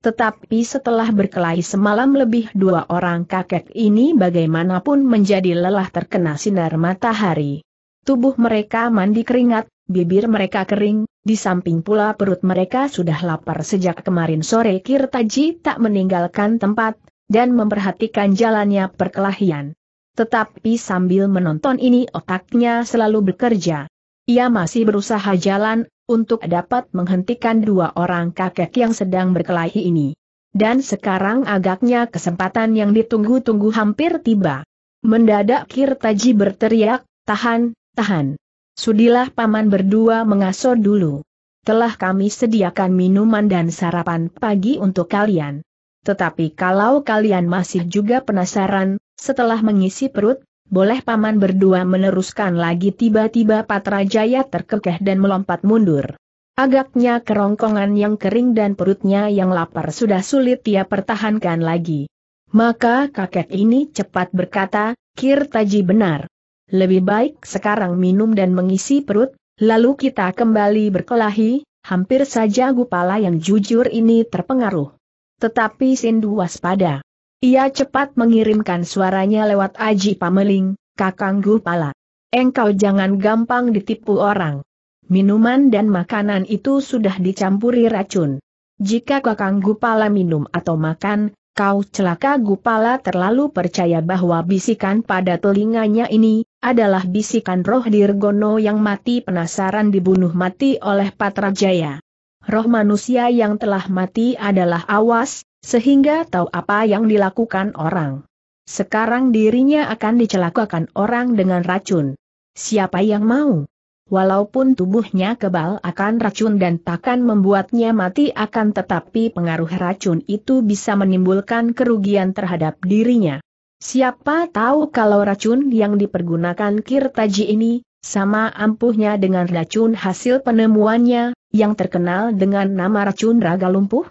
Tetapi setelah berkelahi semalam lebih dua orang kakek ini bagaimanapun menjadi lelah terkena sinar matahari. Tubuh mereka mandi keringat, bibir mereka kering, di samping pula perut mereka sudah lapar sejak kemarin sore Kirtaji tak meninggalkan tempat, dan memperhatikan jalannya perkelahian. Tetapi sambil menonton ini otaknya selalu bekerja. Ia masih berusaha jalan, untuk dapat menghentikan dua orang kakek yang sedang berkelahi ini. Dan sekarang agaknya kesempatan yang ditunggu-tunggu hampir tiba. Mendadak Kirtaji berteriak, tahan, tahan. Sudilah paman berdua mengaso dulu. Telah kami sediakan minuman dan sarapan pagi untuk kalian. Tetapi kalau kalian masih juga penasaran, setelah mengisi perut, boleh paman berdua meneruskan lagi tiba-tiba Patra Jaya terkekeh dan melompat mundur. Agaknya kerongkongan yang kering dan perutnya yang lapar sudah sulit dia pertahankan lagi. Maka kakek ini cepat berkata, Kirtaji benar. Lebih baik sekarang minum dan mengisi perut, lalu kita kembali berkelahi, hampir saja Gupala yang jujur ini terpengaruh. Tetapi Sindu waspada. Ia cepat mengirimkan suaranya lewat Aji Pameling, Kakang Gupala. Engkau jangan gampang ditipu orang. Minuman dan makanan itu sudah dicampuri racun. Jika Kakang Gupala minum atau makan, kau celaka Gupala terlalu percaya bahwa bisikan pada telinganya ini, adalah bisikan roh Dirgono yang mati penasaran dibunuh mati oleh Patrajaya. Roh manusia yang telah mati adalah awas, sehingga tahu apa yang dilakukan orang. Sekarang dirinya akan dicelakakan orang dengan racun. Siapa yang mau? Walaupun tubuhnya kebal akan racun dan takkan membuatnya mati akan tetapi pengaruh racun itu bisa menimbulkan kerugian terhadap dirinya. Siapa tahu kalau racun yang dipergunakan Kirtaji ini, sama ampuhnya dengan racun hasil penemuannya, yang terkenal dengan nama racun raga lumpuh?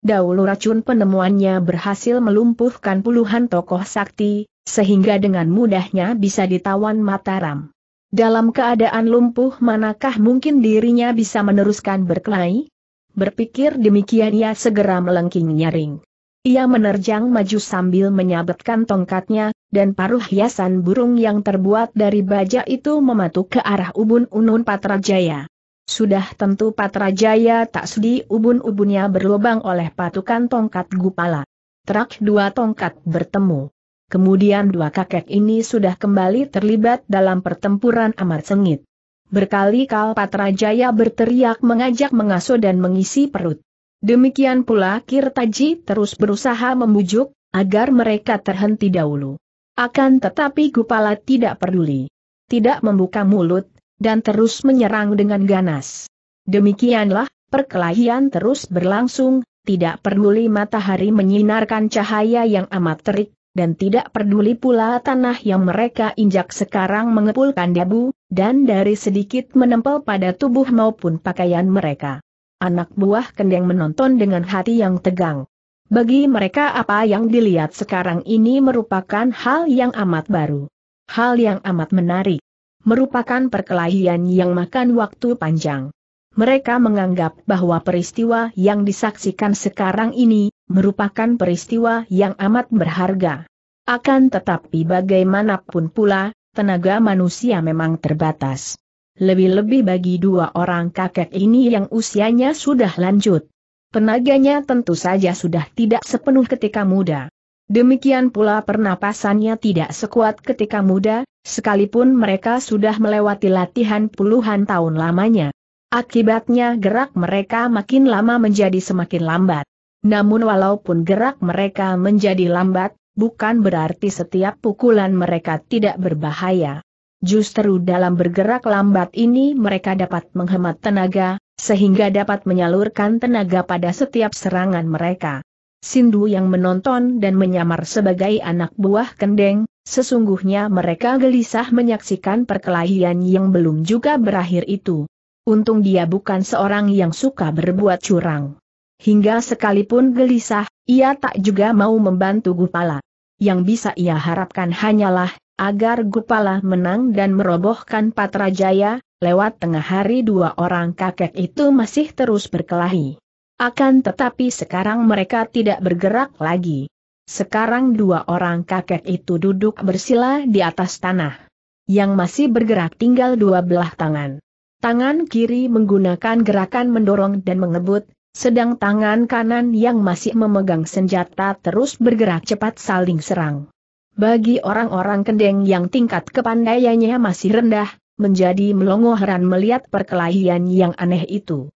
dahulu racun penemuannya berhasil melumpuhkan puluhan tokoh sakti, sehingga dengan mudahnya bisa ditawan Mataram. Dalam keadaan lumpuh manakah mungkin dirinya bisa meneruskan berkelahi? Berpikir demikian ia segera melengking nyaring. Ia menerjang maju sambil menyabetkan tongkatnya, dan paruh hiasan burung yang terbuat dari baja itu mematuk ke arah ubun-unun Patrajaya. Sudah tentu Patra Jaya tak sudi ubun-ubunnya berlobang oleh patukan tongkat Gupala. Terak dua tongkat bertemu. Kemudian dua kakek ini sudah kembali terlibat dalam pertempuran amat sengit. Berkali-kali Jaya berteriak mengajak mengasuh dan mengisi perut. Demikian pula Kirtaji terus berusaha membujuk, agar mereka terhenti dahulu. Akan tetapi Gupala tidak peduli. Tidak membuka mulut, dan terus menyerang dengan ganas. Demikianlah, perkelahian terus berlangsung, tidak peduli matahari menyinarkan cahaya yang amat terik, dan tidak peduli pula tanah yang mereka injak sekarang mengepulkan debu, dan dari sedikit menempel pada tubuh maupun pakaian mereka. Anak buah kendeng menonton dengan hati yang tegang. Bagi mereka apa yang dilihat sekarang ini merupakan hal yang amat baru. Hal yang amat menarik merupakan perkelahian yang makan waktu panjang. Mereka menganggap bahwa peristiwa yang disaksikan sekarang ini merupakan peristiwa yang amat berharga. Akan tetapi bagaimanapun pula, tenaga manusia memang terbatas. Lebih-lebih bagi dua orang kakek ini yang usianya sudah lanjut. Tenaganya tentu saja sudah tidak sepenuh ketika muda. Demikian pula pernapasannya tidak sekuat ketika muda, Sekalipun mereka sudah melewati latihan puluhan tahun lamanya. Akibatnya gerak mereka makin lama menjadi semakin lambat. Namun walaupun gerak mereka menjadi lambat, bukan berarti setiap pukulan mereka tidak berbahaya. Justru dalam bergerak lambat ini mereka dapat menghemat tenaga, sehingga dapat menyalurkan tenaga pada setiap serangan mereka. Sindu yang menonton dan menyamar sebagai anak buah kendeng, sesungguhnya mereka gelisah menyaksikan perkelahian yang belum juga berakhir itu. Untung dia bukan seorang yang suka berbuat curang. Hingga sekalipun gelisah, ia tak juga mau membantu Gupala. Yang bisa ia harapkan hanyalah, agar Gupala menang dan merobohkan Patrajaya, lewat tengah hari dua orang kakek itu masih terus berkelahi. Akan tetapi sekarang mereka tidak bergerak lagi. Sekarang dua orang kakek itu duduk bersila di atas tanah. Yang masih bergerak tinggal dua belah tangan. Tangan kiri menggunakan gerakan mendorong dan mengebut, sedang tangan kanan yang masih memegang senjata terus bergerak cepat saling serang. Bagi orang-orang kendeng yang tingkat kepandaiannya masih rendah, menjadi melongo heran melihat perkelahian yang aneh itu.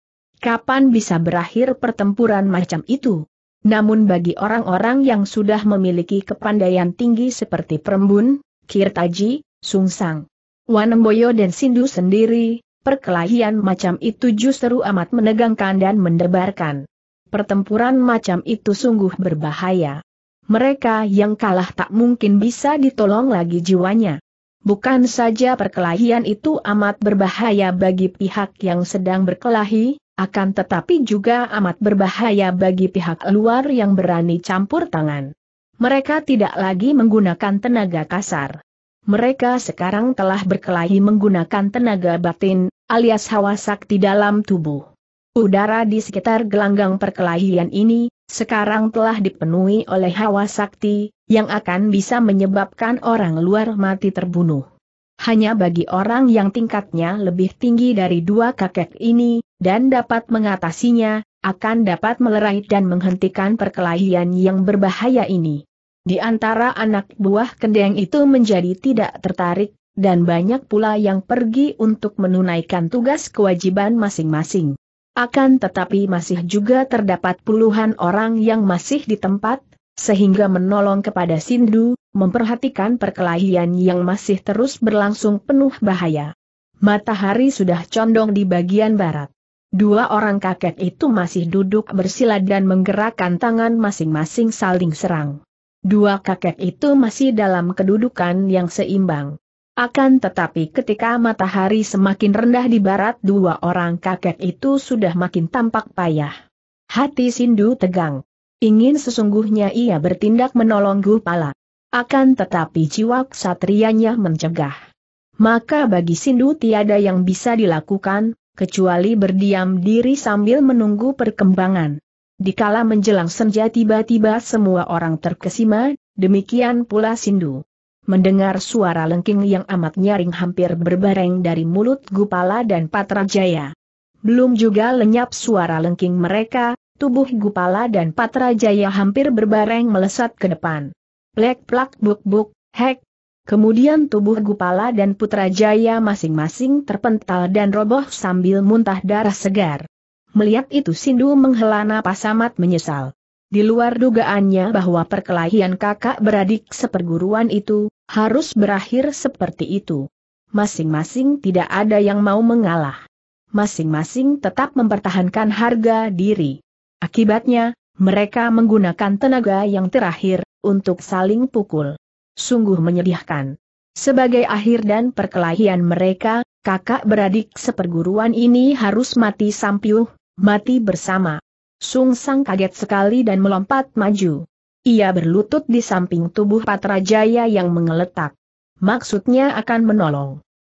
Kapan bisa berakhir pertempuran macam itu? Namun bagi orang-orang yang sudah memiliki kepandaian tinggi seperti Perembun, Kirtaji, Sungsang, Wanemboyo dan Sindu sendiri, perkelahian macam itu justru amat menegangkan dan mendebarkan. Pertempuran macam itu sungguh berbahaya. Mereka yang kalah tak mungkin bisa ditolong lagi jiwanya. Bukan saja perkelahian itu amat berbahaya bagi pihak yang sedang berkelahi, akan tetapi juga amat berbahaya bagi pihak luar yang berani campur tangan. Mereka tidak lagi menggunakan tenaga kasar. Mereka sekarang telah berkelahi menggunakan tenaga batin, alias hawa sakti dalam tubuh. Udara di sekitar gelanggang perkelahian ini, sekarang telah dipenuhi oleh hawa sakti, yang akan bisa menyebabkan orang luar mati terbunuh. Hanya bagi orang yang tingkatnya lebih tinggi dari dua kakek ini, dan dapat mengatasinya, akan dapat melerai dan menghentikan perkelahian yang berbahaya ini. Di antara anak buah kendeng itu menjadi tidak tertarik, dan banyak pula yang pergi untuk menunaikan tugas kewajiban masing-masing. Akan tetapi masih juga terdapat puluhan orang yang masih di tempat, sehingga menolong kepada Sindu, memperhatikan perkelahian yang masih terus berlangsung penuh bahaya. Matahari sudah condong di bagian barat. Dua orang kakek itu masih duduk bersila dan menggerakkan tangan masing-masing saling serang. Dua kakek itu masih dalam kedudukan yang seimbang. Akan tetapi ketika matahari semakin rendah di barat dua orang kakek itu sudah makin tampak payah. Hati Sindu tegang. Ingin sesungguhnya ia bertindak menolong Gupala. Akan tetapi jiwa ksatrianya mencegah. Maka bagi Sindu tiada yang bisa dilakukan, kecuali berdiam diri sambil menunggu perkembangan. Dikala menjelang senja tiba-tiba semua orang terkesima, demikian pula Sindu. Mendengar suara lengking yang amat nyaring hampir berbareng dari mulut Gupala dan Patrajaya. Belum juga lenyap suara lengking mereka, Tubuh Gupala dan Patra Jaya hampir berbareng melesat ke depan. Plek plak buk buk, hek. Kemudian tubuh Gupala dan Putra Jaya masing-masing terpental dan roboh sambil muntah darah segar. Melihat itu Sindu menghela napas amat menyesal. Di luar dugaannya bahwa perkelahian kakak beradik seperguruan itu, harus berakhir seperti itu. Masing-masing tidak ada yang mau mengalah masing-masing tetap mempertahankan harga diri. Akibatnya, mereka menggunakan tenaga yang terakhir untuk saling pukul. Sungguh menyedihkan. Sebagai akhir dan perkelahian mereka, kakak beradik seperguruan ini harus mati sampiuh, mati bersama. Sung Sang kaget sekali dan melompat maju. Ia berlutut di samping tubuh Patrajaya yang mengeletak. Maksudnya akan menolong.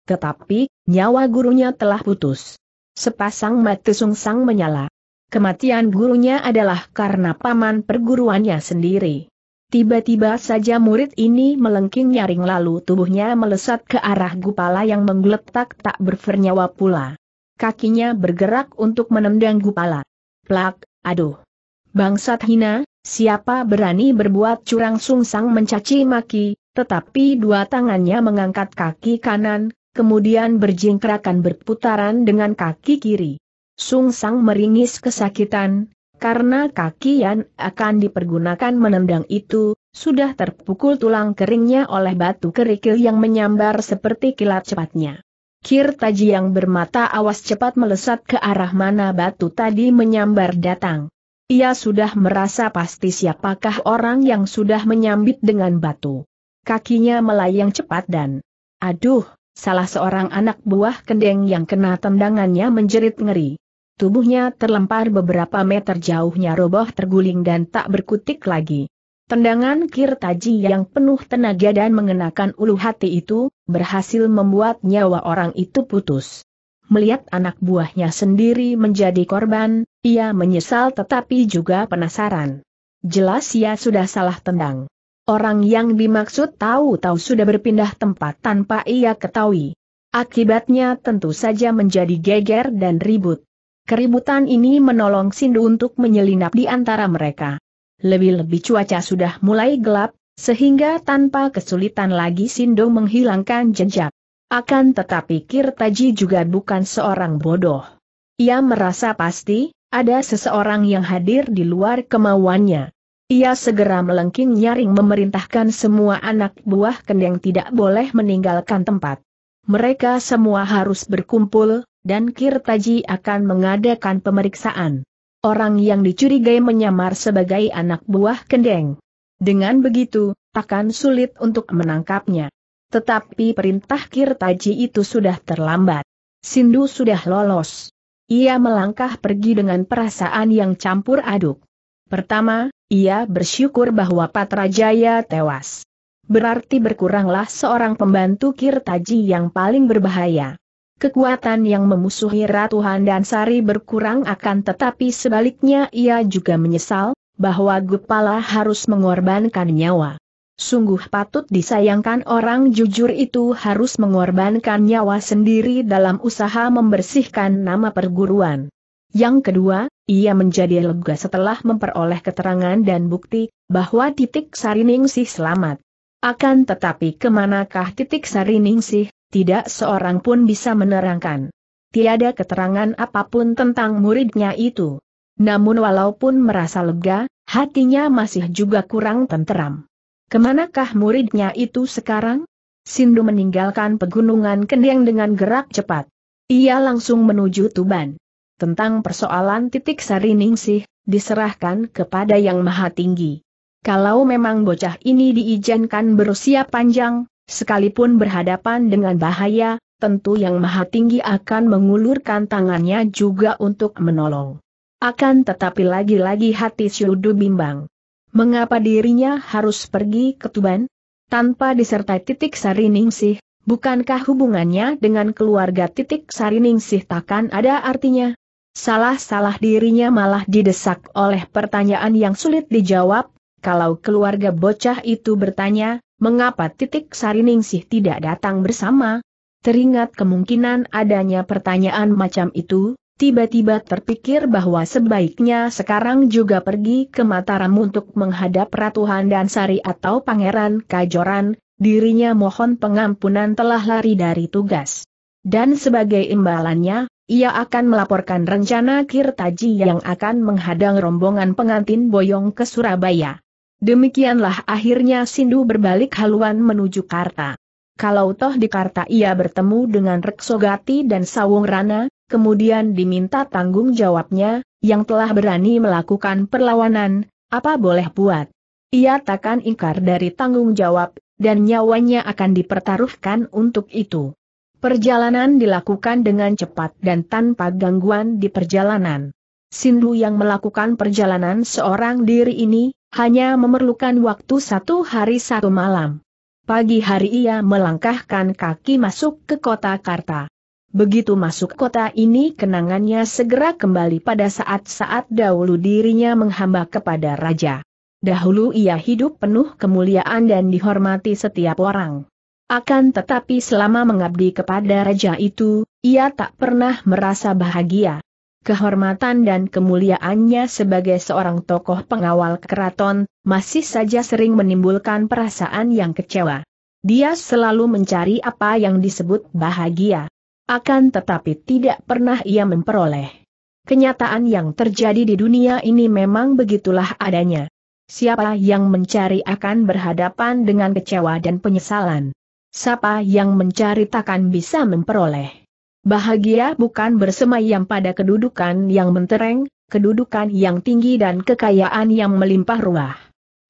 Tetapi, nyawa gurunya telah putus. Sepasang mata Sung Sang menyala. Kematian gurunya adalah karena paman perguruannya sendiri. Tiba-tiba saja murid ini melengking nyaring lalu tubuhnya melesat ke arah Gupala yang menggeletak tak bernyawa pula. Kakinya bergerak untuk menendang Gupala. Plak, aduh. Bangsat hina, siapa berani berbuat curang sungsang mencaci maki, tetapi dua tangannya mengangkat kaki kanan, kemudian berjingkrakan berputaran dengan kaki kiri. Sung Sang meringis kesakitan, karena kaki yang akan dipergunakan menendang itu, sudah terpukul tulang keringnya oleh batu kerikil yang menyambar seperti kilat cepatnya. Kir Taji yang bermata awas cepat melesat ke arah mana batu tadi menyambar datang. Ia sudah merasa pasti siapakah orang yang sudah menyambit dengan batu. Kakinya melayang cepat dan, aduh, salah seorang anak buah kendeng yang kena tendangannya menjerit ngeri. Tubuhnya terlempar beberapa meter jauhnya roboh terguling dan tak berkutik lagi. Tendangan Kirtaji yang penuh tenaga dan mengenakan ulu hati itu, berhasil membuat nyawa orang itu putus. Melihat anak buahnya sendiri menjadi korban, ia menyesal tetapi juga penasaran. Jelas ia sudah salah tendang. Orang yang dimaksud tahu-tahu sudah berpindah tempat tanpa ia ketahui. Akibatnya tentu saja menjadi geger dan ribut. Keributan ini menolong Sindu untuk menyelinap di antara mereka. Lebih-lebih cuaca sudah mulai gelap, sehingga tanpa kesulitan lagi Sindu menghilangkan jejak. Akan tetapi Kirtaji juga bukan seorang bodoh. Ia merasa pasti, ada seseorang yang hadir di luar kemauannya. Ia segera melengking nyaring memerintahkan semua anak buah kendeng tidak boleh meninggalkan tempat. Mereka semua harus berkumpul, dan Kirtaji akan mengadakan pemeriksaan. Orang yang dicurigai menyamar sebagai anak buah Kendeng. Dengan begitu, akan sulit untuk menangkapnya. Tetapi perintah Kirtaji itu sudah terlambat. Sindu sudah lolos. Ia melangkah pergi dengan perasaan yang campur aduk. Pertama, ia bersyukur bahwa Patrajaya tewas. Berarti berkuranglah seorang pembantu Kirtaji yang paling berbahaya. Kekuatan yang memusuhi Ratu Handansari berkurang akan tetapi sebaliknya ia juga menyesal, bahwa Gupala harus mengorbankan nyawa. Sungguh patut disayangkan orang jujur itu harus mengorbankan nyawa sendiri dalam usaha membersihkan nama perguruan. Yang kedua, ia menjadi lega setelah memperoleh keterangan dan bukti, bahwa titik Sariningsih selamat. Akan tetapi kemanakah titik Sariningsih, tidak seorang pun bisa menerangkan. Tiada keterangan apapun tentang muridnya itu. Namun walaupun merasa lega, hatinya masih juga kurang tenteram. Kemanakah muridnya itu sekarang? Sindu meninggalkan pegunungan Kendeng dengan gerak cepat. Ia langsung menuju Tuban. Tentang persoalan titik sari ningsih, diserahkan kepada Yang Maha Tinggi. Kalau memang bocah ini diizinkan berusia panjang, Sekalipun berhadapan dengan bahaya, tentu yang maha tinggi akan mengulurkan tangannya juga untuk menolong. Akan tetapi lagi-lagi hati Syudu bimbang. Mengapa dirinya harus pergi ke Tuban? Tanpa disertai titik sariningsih, bukankah hubungannya dengan keluarga titik sariningsih takkan ada artinya? Salah-salah dirinya malah didesak oleh pertanyaan yang sulit dijawab, kalau keluarga bocah itu bertanya, Mengapa titik Sariningsih tidak datang bersama? Teringat kemungkinan adanya pertanyaan macam itu, tiba-tiba terpikir bahwa sebaiknya sekarang juga pergi ke Mataram untuk menghadap Ratu Handan Sari atau Pangeran Kajoran, dirinya mohon pengampunan telah lari dari tugas. Dan sebagai imbalannya, ia akan melaporkan rencana Kirtaji yang akan menghadang rombongan pengantin Boyong ke Surabaya. Demikianlah akhirnya Sindu berbalik haluan menuju Karta. Kalau toh di Karta ia bertemu dengan Reksogati dan Sawung Rana, kemudian diminta tanggung jawabnya, yang telah berani melakukan perlawanan, apa boleh buat. Ia takkan ingkar dari tanggung jawab, dan nyawanya akan dipertaruhkan untuk itu. Perjalanan dilakukan dengan cepat dan tanpa gangguan di perjalanan. Sindu yang melakukan perjalanan seorang diri ini, hanya memerlukan waktu satu hari satu malam. Pagi hari ia melangkahkan kaki masuk ke kota Karta. Begitu masuk kota ini kenangannya segera kembali pada saat-saat dahulu dirinya menghamba kepada raja. Dahulu ia hidup penuh kemuliaan dan dihormati setiap orang. Akan tetapi selama mengabdi kepada raja itu, ia tak pernah merasa bahagia kehormatan dan kemuliaannya sebagai seorang tokoh pengawal keraton, masih saja sering menimbulkan perasaan yang kecewa. Dia selalu mencari apa yang disebut bahagia. Akan tetapi tidak pernah ia memperoleh. Kenyataan yang terjadi di dunia ini memang begitulah adanya. Siapa yang mencari akan berhadapan dengan kecewa dan penyesalan. Siapa yang mencari takkan bisa memperoleh. Bahagia bukan bersemayam pada kedudukan yang mentereng, kedudukan yang tinggi dan kekayaan yang melimpah ruah.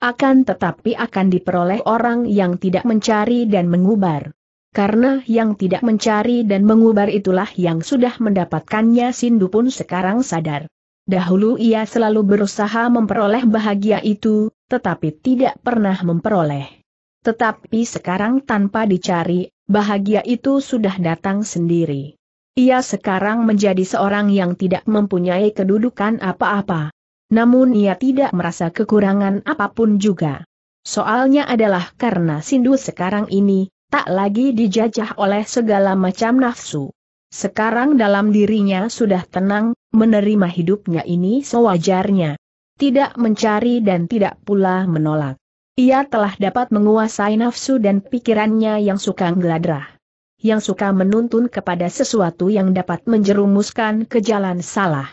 Akan tetapi akan diperoleh orang yang tidak mencari dan mengubar. Karena yang tidak mencari dan mengubar itulah yang sudah mendapatkannya Sindu pun sekarang sadar. Dahulu ia selalu berusaha memperoleh bahagia itu, tetapi tidak pernah memperoleh. Tetapi sekarang tanpa dicari, bahagia itu sudah datang sendiri. Ia sekarang menjadi seorang yang tidak mempunyai kedudukan apa-apa. Namun ia tidak merasa kekurangan apapun juga. Soalnya adalah karena Sindu sekarang ini, tak lagi dijajah oleh segala macam nafsu. Sekarang dalam dirinya sudah tenang, menerima hidupnya ini sewajarnya. Tidak mencari dan tidak pula menolak. Ia telah dapat menguasai nafsu dan pikirannya yang suka ngeladrah yang suka menuntun kepada sesuatu yang dapat menjerumuskan ke jalan salah.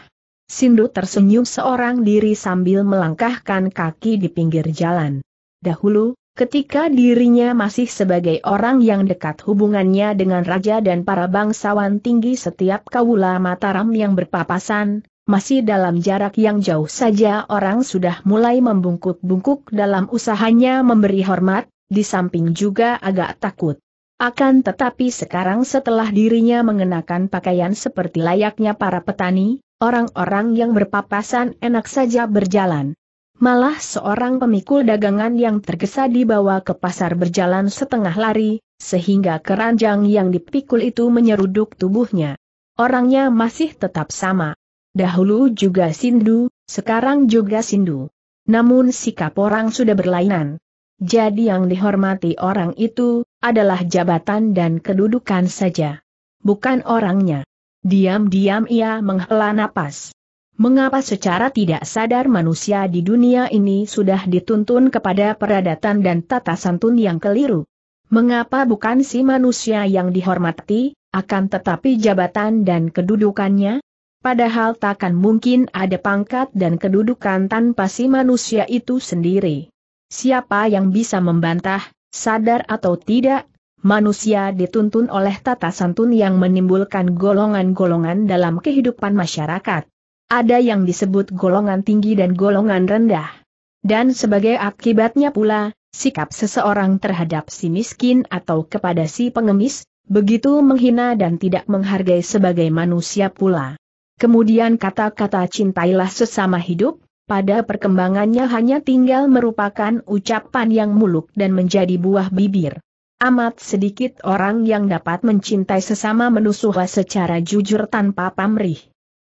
Sindu tersenyum seorang diri sambil melangkahkan kaki di pinggir jalan. Dahulu, ketika dirinya masih sebagai orang yang dekat hubungannya dengan raja dan para bangsawan tinggi setiap kawula Mataram yang berpapasan, masih dalam jarak yang jauh saja orang sudah mulai membungkuk-bungkuk dalam usahanya memberi hormat, di samping juga agak takut. Akan tetapi sekarang setelah dirinya mengenakan pakaian seperti layaknya para petani, orang-orang yang berpapasan enak saja berjalan. Malah seorang pemikul dagangan yang tergesa dibawa ke pasar berjalan setengah lari, sehingga keranjang yang dipikul itu menyeruduk tubuhnya. Orangnya masih tetap sama. Dahulu juga Sindu, sekarang juga Sindu. Namun sikap orang sudah berlainan. Jadi yang dihormati orang itu, adalah jabatan dan kedudukan saja. Bukan orangnya. Diam-diam ia menghela napas. Mengapa secara tidak sadar manusia di dunia ini sudah dituntun kepada peradatan dan tata santun yang keliru? Mengapa bukan si manusia yang dihormati, akan tetapi jabatan dan kedudukannya? Padahal takkan mungkin ada pangkat dan kedudukan tanpa si manusia itu sendiri. Siapa yang bisa membantah, sadar atau tidak, manusia dituntun oleh tata santun yang menimbulkan golongan-golongan dalam kehidupan masyarakat. Ada yang disebut golongan tinggi dan golongan rendah. Dan sebagai akibatnya pula, sikap seseorang terhadap si miskin atau kepada si pengemis, begitu menghina dan tidak menghargai sebagai manusia pula. Kemudian kata-kata cintailah sesama hidup, pada perkembangannya hanya tinggal merupakan ucapan yang muluk dan menjadi buah bibir. Amat sedikit orang yang dapat mencintai sesama manusia secara jujur tanpa pamrih.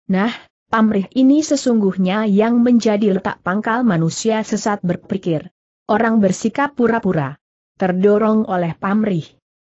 Nah, pamrih ini sesungguhnya yang menjadi letak pangkal manusia sesat berpikir. Orang bersikap pura-pura, terdorong oleh pamrih.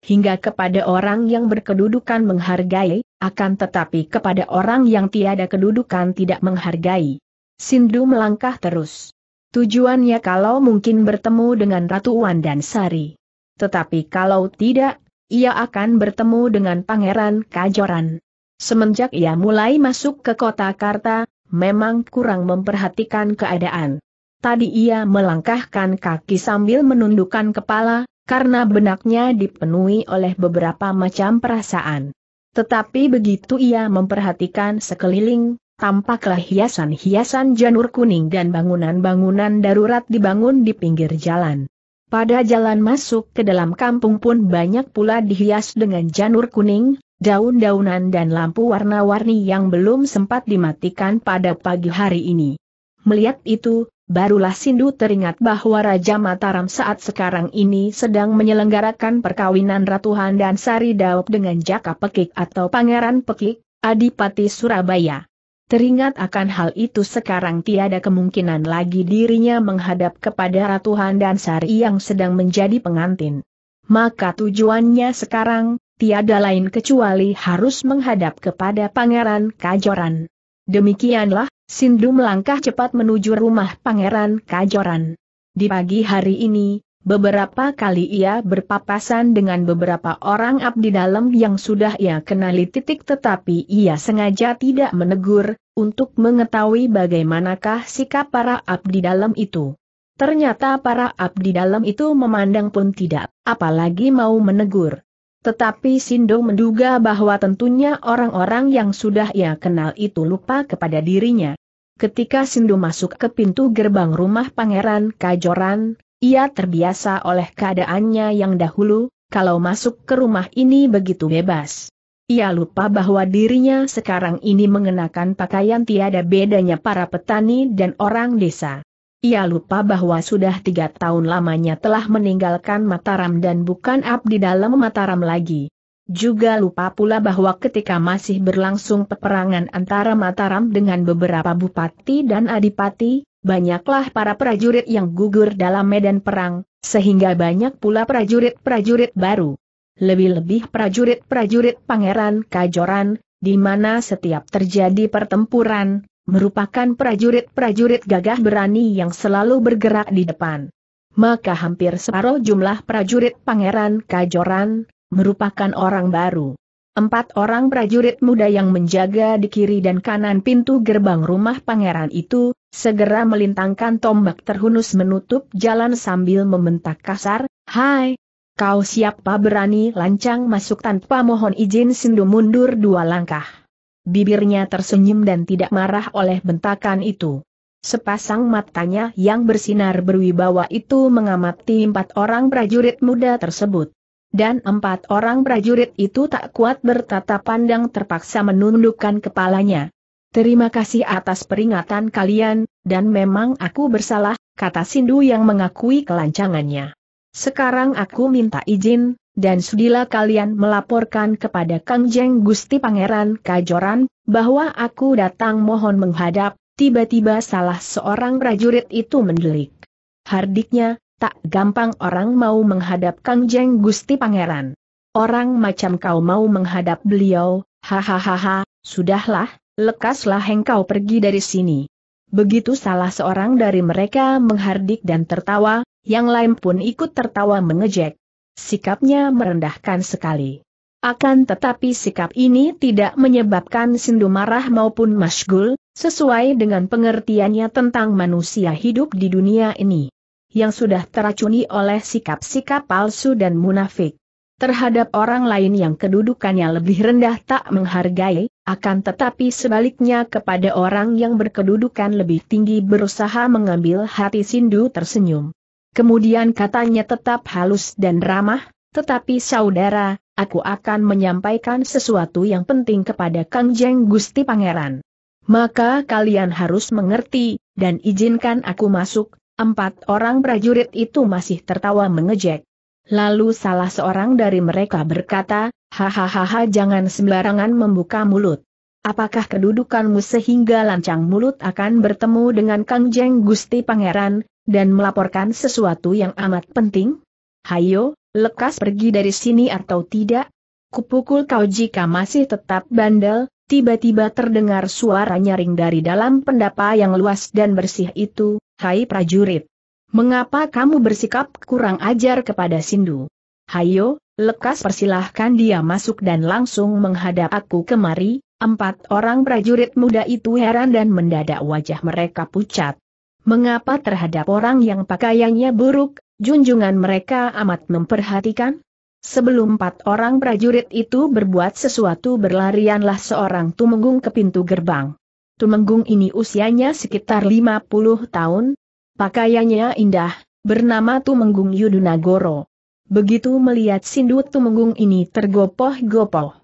Hingga kepada orang yang berkedudukan menghargai, akan tetapi kepada orang yang tiada kedudukan tidak menghargai. Sindu melangkah terus. Tujuannya kalau mungkin bertemu dengan Ratu Wan dan Sari. Tetapi kalau tidak, ia akan bertemu dengan Pangeran Kajoran. Semenjak ia mulai masuk ke kota Karta, memang kurang memperhatikan keadaan. Tadi ia melangkahkan kaki sambil menundukkan kepala, karena benaknya dipenuhi oleh beberapa macam perasaan. Tetapi begitu ia memperhatikan sekeliling, tampaklah hiasan-hiasan janur kuning dan bangunan-bangunan darurat dibangun di pinggir jalan. Pada jalan masuk ke dalam kampung pun banyak pula dihias dengan janur kuning, daun-daunan dan lampu warna-warni yang belum sempat dimatikan pada pagi hari ini. Melihat itu, barulah Sindu teringat bahwa Raja Mataram saat sekarang ini sedang menyelenggarakan perkawinan Ratu Handan Sari Daup dengan Jaka Pekik atau Pangeran Pekik, Adipati Surabaya. Teringat akan hal itu sekarang tiada kemungkinan lagi dirinya menghadap kepada Ratu Handan Sari yang sedang menjadi pengantin. Maka tujuannya sekarang, tiada lain kecuali harus menghadap kepada Pangeran Kajoran. Demikianlah, Sindu melangkah cepat menuju rumah Pangeran Kajoran. Di pagi hari ini, Beberapa kali ia berpapasan dengan beberapa orang abdi dalam yang sudah ia kenali titik tetapi ia sengaja tidak menegur, untuk mengetahui bagaimanakah sikap para abdi dalam itu. Ternyata para abdi dalam itu memandang pun tidak, apalagi mau menegur. Tetapi Sindo menduga bahwa tentunya orang-orang yang sudah ia kenal itu lupa kepada dirinya. Ketika Sindu masuk ke pintu gerbang rumah Pangeran Kajoran, ia terbiasa oleh keadaannya yang dahulu, kalau masuk ke rumah ini begitu bebas. Ia lupa bahwa dirinya sekarang ini mengenakan pakaian tiada bedanya para petani dan orang desa. Ia lupa bahwa sudah tiga tahun lamanya telah meninggalkan Mataram dan bukan abdi dalam Mataram lagi. Juga lupa pula bahwa ketika masih berlangsung peperangan antara Mataram dengan beberapa bupati dan adipati, banyaklah para prajurit yang gugur dalam medan perang, sehingga banyak pula prajurit-prajurit baru. Lebih-lebih prajurit-prajurit Pangeran Kajoran, di mana setiap terjadi pertempuran, merupakan prajurit-prajurit gagah berani yang selalu bergerak di depan. Maka hampir separuh jumlah prajurit Pangeran Kajoran, merupakan orang baru. Empat orang prajurit muda yang menjaga di kiri dan kanan pintu gerbang rumah pangeran itu, segera melintangkan tombak terhunus menutup jalan sambil membentak kasar, Hai, kau siapa berani lancang masuk tanpa mohon izin sindu mundur dua langkah. Bibirnya tersenyum dan tidak marah oleh bentakan itu. Sepasang matanya yang bersinar berwibawa itu mengamati empat orang prajurit muda tersebut. Dan empat orang prajurit itu tak kuat bertata pandang terpaksa menundukkan kepalanya. Terima kasih atas peringatan kalian, dan memang aku bersalah, kata Sindu yang mengakui kelancangannya. Sekarang aku minta izin, dan sudilah kalian melaporkan kepada Kang Jeng Gusti Pangeran Kajoran, bahwa aku datang mohon menghadap, tiba-tiba salah seorang prajurit itu mendelik. Hardiknya, tak gampang orang mau menghadap Kang Jeng Gusti Pangeran. Orang macam kau mau menghadap beliau, hahaha, sudahlah, lekaslah engkau pergi dari sini. Begitu salah seorang dari mereka menghardik dan tertawa, yang lain pun ikut tertawa mengejek. Sikapnya merendahkan sekali. Akan tetapi sikap ini tidak menyebabkan sindu marah maupun masgul, sesuai dengan pengertiannya tentang manusia hidup di dunia ini. Yang sudah teracuni oleh sikap-sikap palsu dan munafik. Terhadap orang lain yang kedudukannya lebih rendah tak menghargai, akan tetapi sebaliknya kepada orang yang berkedudukan lebih tinggi berusaha mengambil hati Sindu tersenyum. Kemudian katanya tetap halus dan ramah, tetapi saudara, aku akan menyampaikan sesuatu yang penting kepada Kang Jeng Gusti Pangeran. Maka kalian harus mengerti, dan izinkan aku masuk, empat orang prajurit itu masih tertawa mengejek. Lalu salah seorang dari mereka berkata, hahaha jangan sembarangan membuka mulut. Apakah kedudukanmu sehingga lancang mulut akan bertemu dengan Kang Jeng Gusti Pangeran, dan melaporkan sesuatu yang amat penting? Hayo, lekas pergi dari sini atau tidak? Kupukul kau jika masih tetap bandel, tiba-tiba terdengar suara nyaring dari dalam pendapa yang luas dan bersih itu, hai prajurit. Mengapa kamu bersikap kurang ajar kepada Sindu? Hayo, lekas persilahkan dia masuk dan langsung menghadap aku kemari, empat orang prajurit muda itu heran dan mendadak wajah mereka pucat. Mengapa terhadap orang yang pakaiannya buruk, junjungan mereka amat memperhatikan? Sebelum empat orang prajurit itu berbuat sesuatu berlarianlah seorang tumenggung ke pintu gerbang. Tumenggung ini usianya sekitar 50 tahun, Pakaiannya indah, bernama Tumenggung Yudunagoro. Begitu melihat Sindu Tumenggung ini tergopoh-gopoh.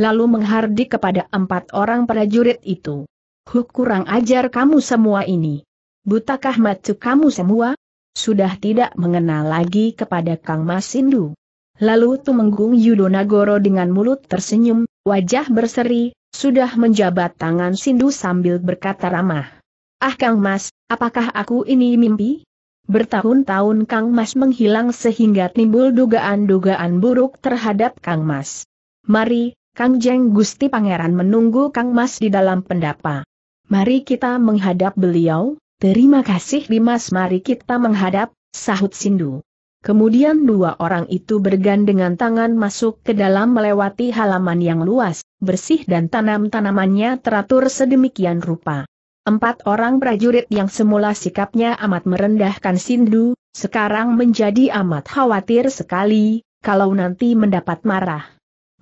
Lalu menghardik kepada empat orang prajurit itu. Huk kurang ajar kamu semua ini. Butakah matu kamu semua? Sudah tidak mengenal lagi kepada Kang Mas Sindu. Lalu Tumenggung Yudonagoro dengan mulut tersenyum, wajah berseri, sudah menjabat tangan Sindu sambil berkata ramah. Ah Kang Mas, apakah aku ini mimpi? Bertahun-tahun Kang Mas menghilang sehingga timbul dugaan-dugaan buruk terhadap Kang Mas. Mari, Kang Jeng Gusti Pangeran menunggu Kang Mas di dalam pendapa. Mari kita menghadap beliau, terima kasih Dimas mari kita menghadap, sahut Sindu. Kemudian dua orang itu bergandengan tangan masuk ke dalam melewati halaman yang luas, bersih dan tanam-tanamannya teratur sedemikian rupa. Empat orang prajurit yang semula sikapnya amat merendahkan Sindu, sekarang menjadi amat khawatir sekali, kalau nanti mendapat marah.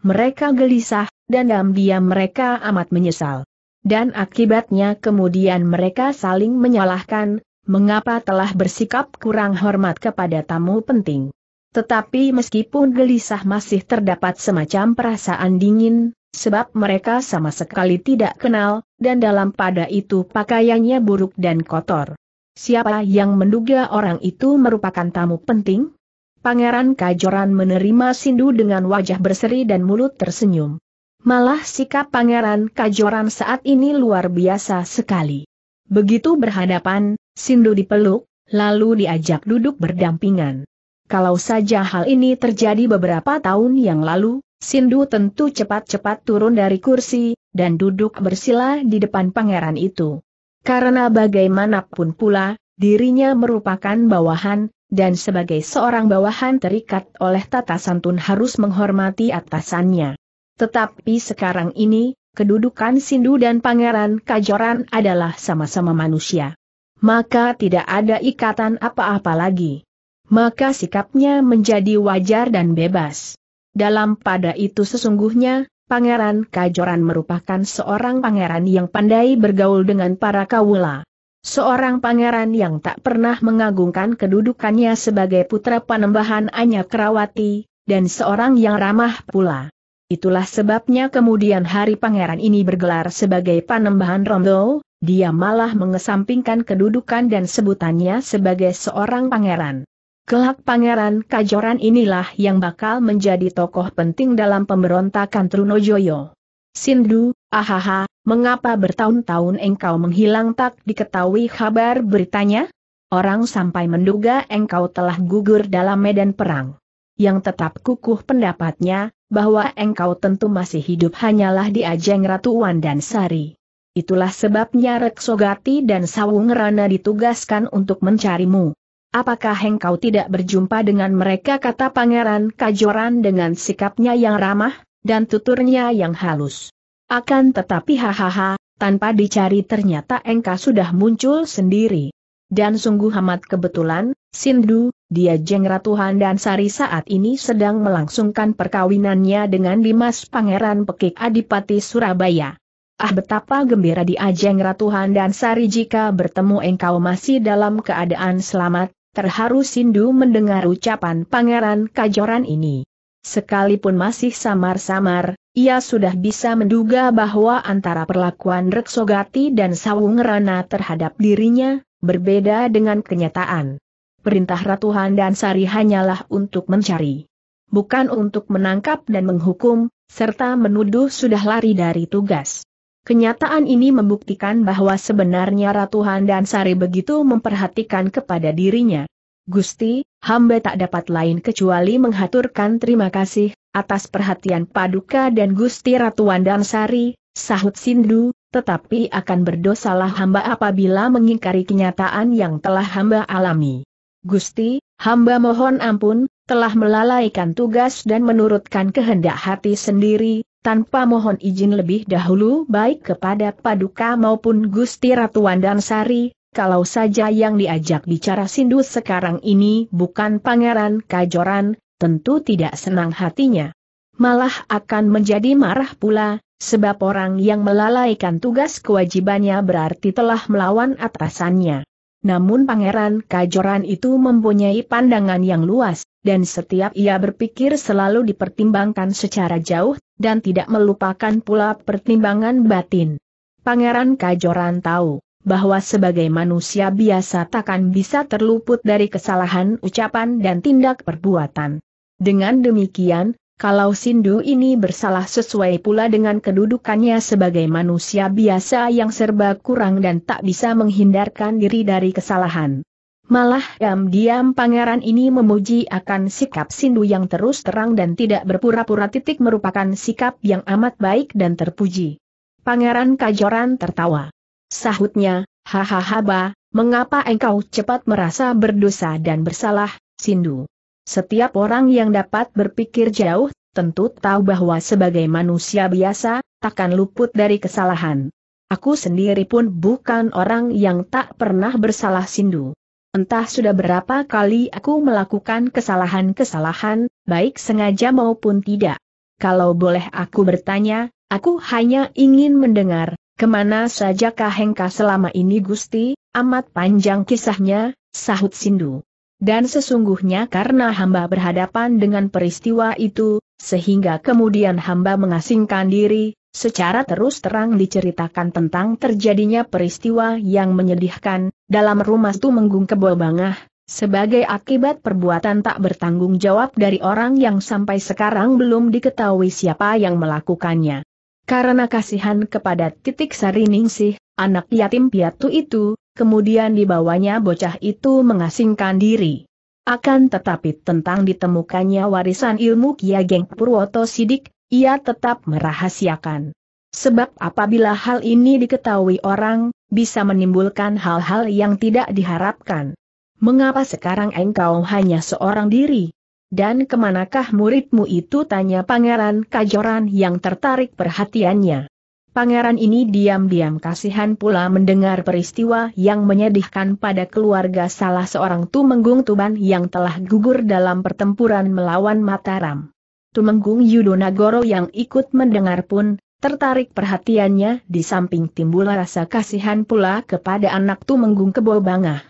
Mereka gelisah, dan dalam diam mereka amat menyesal. Dan akibatnya kemudian mereka saling menyalahkan, mengapa telah bersikap kurang hormat kepada tamu penting. Tetapi meskipun gelisah masih terdapat semacam perasaan dingin, sebab mereka sama sekali tidak kenal, dan dalam pada itu pakaiannya buruk dan kotor. Siapa yang menduga orang itu merupakan tamu penting? Pangeran Kajoran menerima Sindu dengan wajah berseri dan mulut tersenyum. Malah sikap Pangeran Kajoran saat ini luar biasa sekali. Begitu berhadapan, Sindu dipeluk, lalu diajak duduk berdampingan. Kalau saja hal ini terjadi beberapa tahun yang lalu, Sindu tentu cepat-cepat turun dari kursi, dan duduk bersila di depan pangeran itu. Karena bagaimanapun pula, dirinya merupakan bawahan, dan sebagai seorang bawahan terikat oleh tata santun harus menghormati atasannya. Tetapi sekarang ini, kedudukan Sindu dan Pangeran Kajoran adalah sama-sama manusia. Maka tidak ada ikatan apa-apa lagi maka sikapnya menjadi wajar dan bebas. Dalam pada itu sesungguhnya, Pangeran Kajoran merupakan seorang pangeran yang pandai bergaul dengan para kawula. Seorang pangeran yang tak pernah mengagungkan kedudukannya sebagai putra panembahan Anya Kerawati, dan seorang yang ramah pula. Itulah sebabnya kemudian hari pangeran ini bergelar sebagai panembahan Rondo, dia malah mengesampingkan kedudukan dan sebutannya sebagai seorang pangeran. Kelak Pangeran Kajoran inilah yang bakal menjadi tokoh penting dalam pemberontakan Trunojoyo. Sindu, ahaha, mengapa bertahun-tahun engkau menghilang tak diketahui kabar beritanya? Orang sampai menduga engkau telah gugur dalam medan perang. Yang tetap kukuh pendapatnya, bahwa engkau tentu masih hidup hanyalah di ajeng Ratu Wan dan Sari. Itulah sebabnya Reksogati dan Sawung Rana ditugaskan untuk mencarimu. Apakah engkau tidak berjumpa dengan mereka kata Pangeran Kajoran dengan sikapnya yang ramah, dan tuturnya yang halus. Akan tetapi hahaha, tanpa dicari ternyata engkau sudah muncul sendiri. Dan sungguh amat kebetulan, Sindu, dia jengra Tuhan dan Sari saat ini sedang melangsungkan perkawinannya dengan Dimas Pangeran Pekik Adipati Surabaya. Ah betapa gembira di Ajeng Ratuhan dan Sari jika bertemu engkau masih dalam keadaan selamat, Terharu Sindu mendengar ucapan Pangeran Kajoran ini. Sekalipun masih samar-samar, ia sudah bisa menduga bahwa antara perlakuan Reksogati dan sawungrana terhadap dirinya, berbeda dengan kenyataan. Perintah Ratuhan dan Sari hanyalah untuk mencari. Bukan untuk menangkap dan menghukum, serta menuduh sudah lari dari tugas. Kenyataan ini membuktikan bahwa sebenarnya Ratu Handan Sari begitu memperhatikan kepada dirinya. Gusti, hamba tak dapat lain kecuali menghaturkan terima kasih, atas perhatian Paduka dan Gusti Ratu Handan Sari, sahut Sindu, tetapi akan berdosalah hamba apabila mengingkari kenyataan yang telah hamba alami. Gusti, hamba mohon ampun, telah melalaikan tugas dan menurutkan kehendak hati sendiri, tanpa mohon izin lebih dahulu baik kepada Paduka maupun Gusti Ratu Wandansari, kalau saja yang diajak bicara Sindu sekarang ini bukan pangeran kajoran, tentu tidak senang hatinya. Malah akan menjadi marah pula, sebab orang yang melalaikan tugas kewajibannya berarti telah melawan atasannya. Namun pangeran kajoran itu mempunyai pandangan yang luas, dan setiap ia berpikir selalu dipertimbangkan secara jauh, dan tidak melupakan pula pertimbangan batin. Pangeran Kajoran tahu bahwa sebagai manusia biasa takkan bisa terluput dari kesalahan ucapan dan tindak perbuatan. Dengan demikian, kalau Sindu ini bersalah sesuai pula dengan kedudukannya sebagai manusia biasa yang serba kurang dan tak bisa menghindarkan diri dari kesalahan. Malah diam-diam pangeran ini memuji akan sikap Sindu yang terus terang dan tidak berpura-pura titik merupakan sikap yang amat baik dan terpuji. Pangeran Kajoran tertawa. Sahutnya, hahaha ba, mengapa engkau cepat merasa berdosa dan bersalah, Sindu? Setiap orang yang dapat berpikir jauh, tentu tahu bahwa sebagai manusia biasa, takkan luput dari kesalahan. Aku sendiri pun bukan orang yang tak pernah bersalah Sindu. Entah sudah berapa kali aku melakukan kesalahan-kesalahan, baik sengaja maupun tidak. Kalau boleh aku bertanya, aku hanya ingin mendengar, kemana sajakah hengka selama ini Gusti, amat panjang kisahnya, sahut Sindu. Dan sesungguhnya karena hamba berhadapan dengan peristiwa itu, sehingga kemudian hamba mengasingkan diri, secara terus terang diceritakan tentang terjadinya peristiwa yang menyedihkan, dalam rumah menggung kebol Bangah, sebagai akibat perbuatan tak bertanggung jawab dari orang yang sampai sekarang belum diketahui siapa yang melakukannya. Karena kasihan kepada titik sariningsih, anak yatim piatu itu, kemudian dibawanya bocah itu mengasingkan diri. Akan tetapi tentang ditemukannya warisan ilmu Kia Geng Purwoto Sidik, ia tetap merahasiakan. Sebab apabila hal ini diketahui orang, bisa menimbulkan hal-hal yang tidak diharapkan. Mengapa sekarang engkau hanya seorang diri? Dan kemanakah muridmu itu tanya Pangeran Kajoran yang tertarik perhatiannya. Pangeran ini diam-diam kasihan pula mendengar peristiwa yang menyedihkan pada keluarga salah seorang Tumenggung Tuban yang telah gugur dalam pertempuran melawan Mataram. Tumenggung Yudonagoro yang ikut mendengar pun, Tertarik perhatiannya di samping timbul rasa kasihan pula kepada anak tu Kebo Bangah.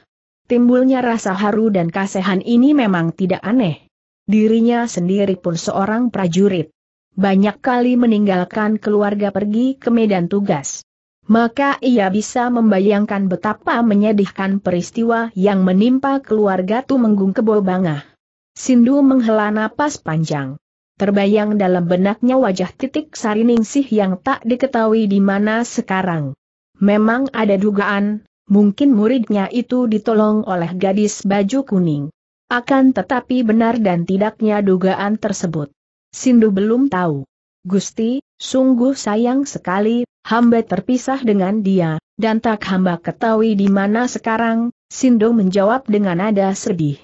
Timbulnya rasa haru dan kasihan ini memang tidak aneh. Dirinya sendiri pun seorang prajurit. Banyak kali meninggalkan keluarga pergi ke medan tugas. Maka ia bisa membayangkan betapa menyedihkan peristiwa yang menimpa keluarga Tumenggung Kebobangah. Bangah. Sindu menghela napas panjang. Terbayang dalam benaknya wajah titik sariningsih yang tak diketahui di mana sekarang. Memang ada dugaan, mungkin muridnya itu ditolong oleh gadis baju kuning. Akan tetapi benar dan tidaknya dugaan tersebut. Sindu belum tahu. Gusti, sungguh sayang sekali, hamba terpisah dengan dia, dan tak hamba ketahui di mana sekarang, Sindu menjawab dengan nada sedih.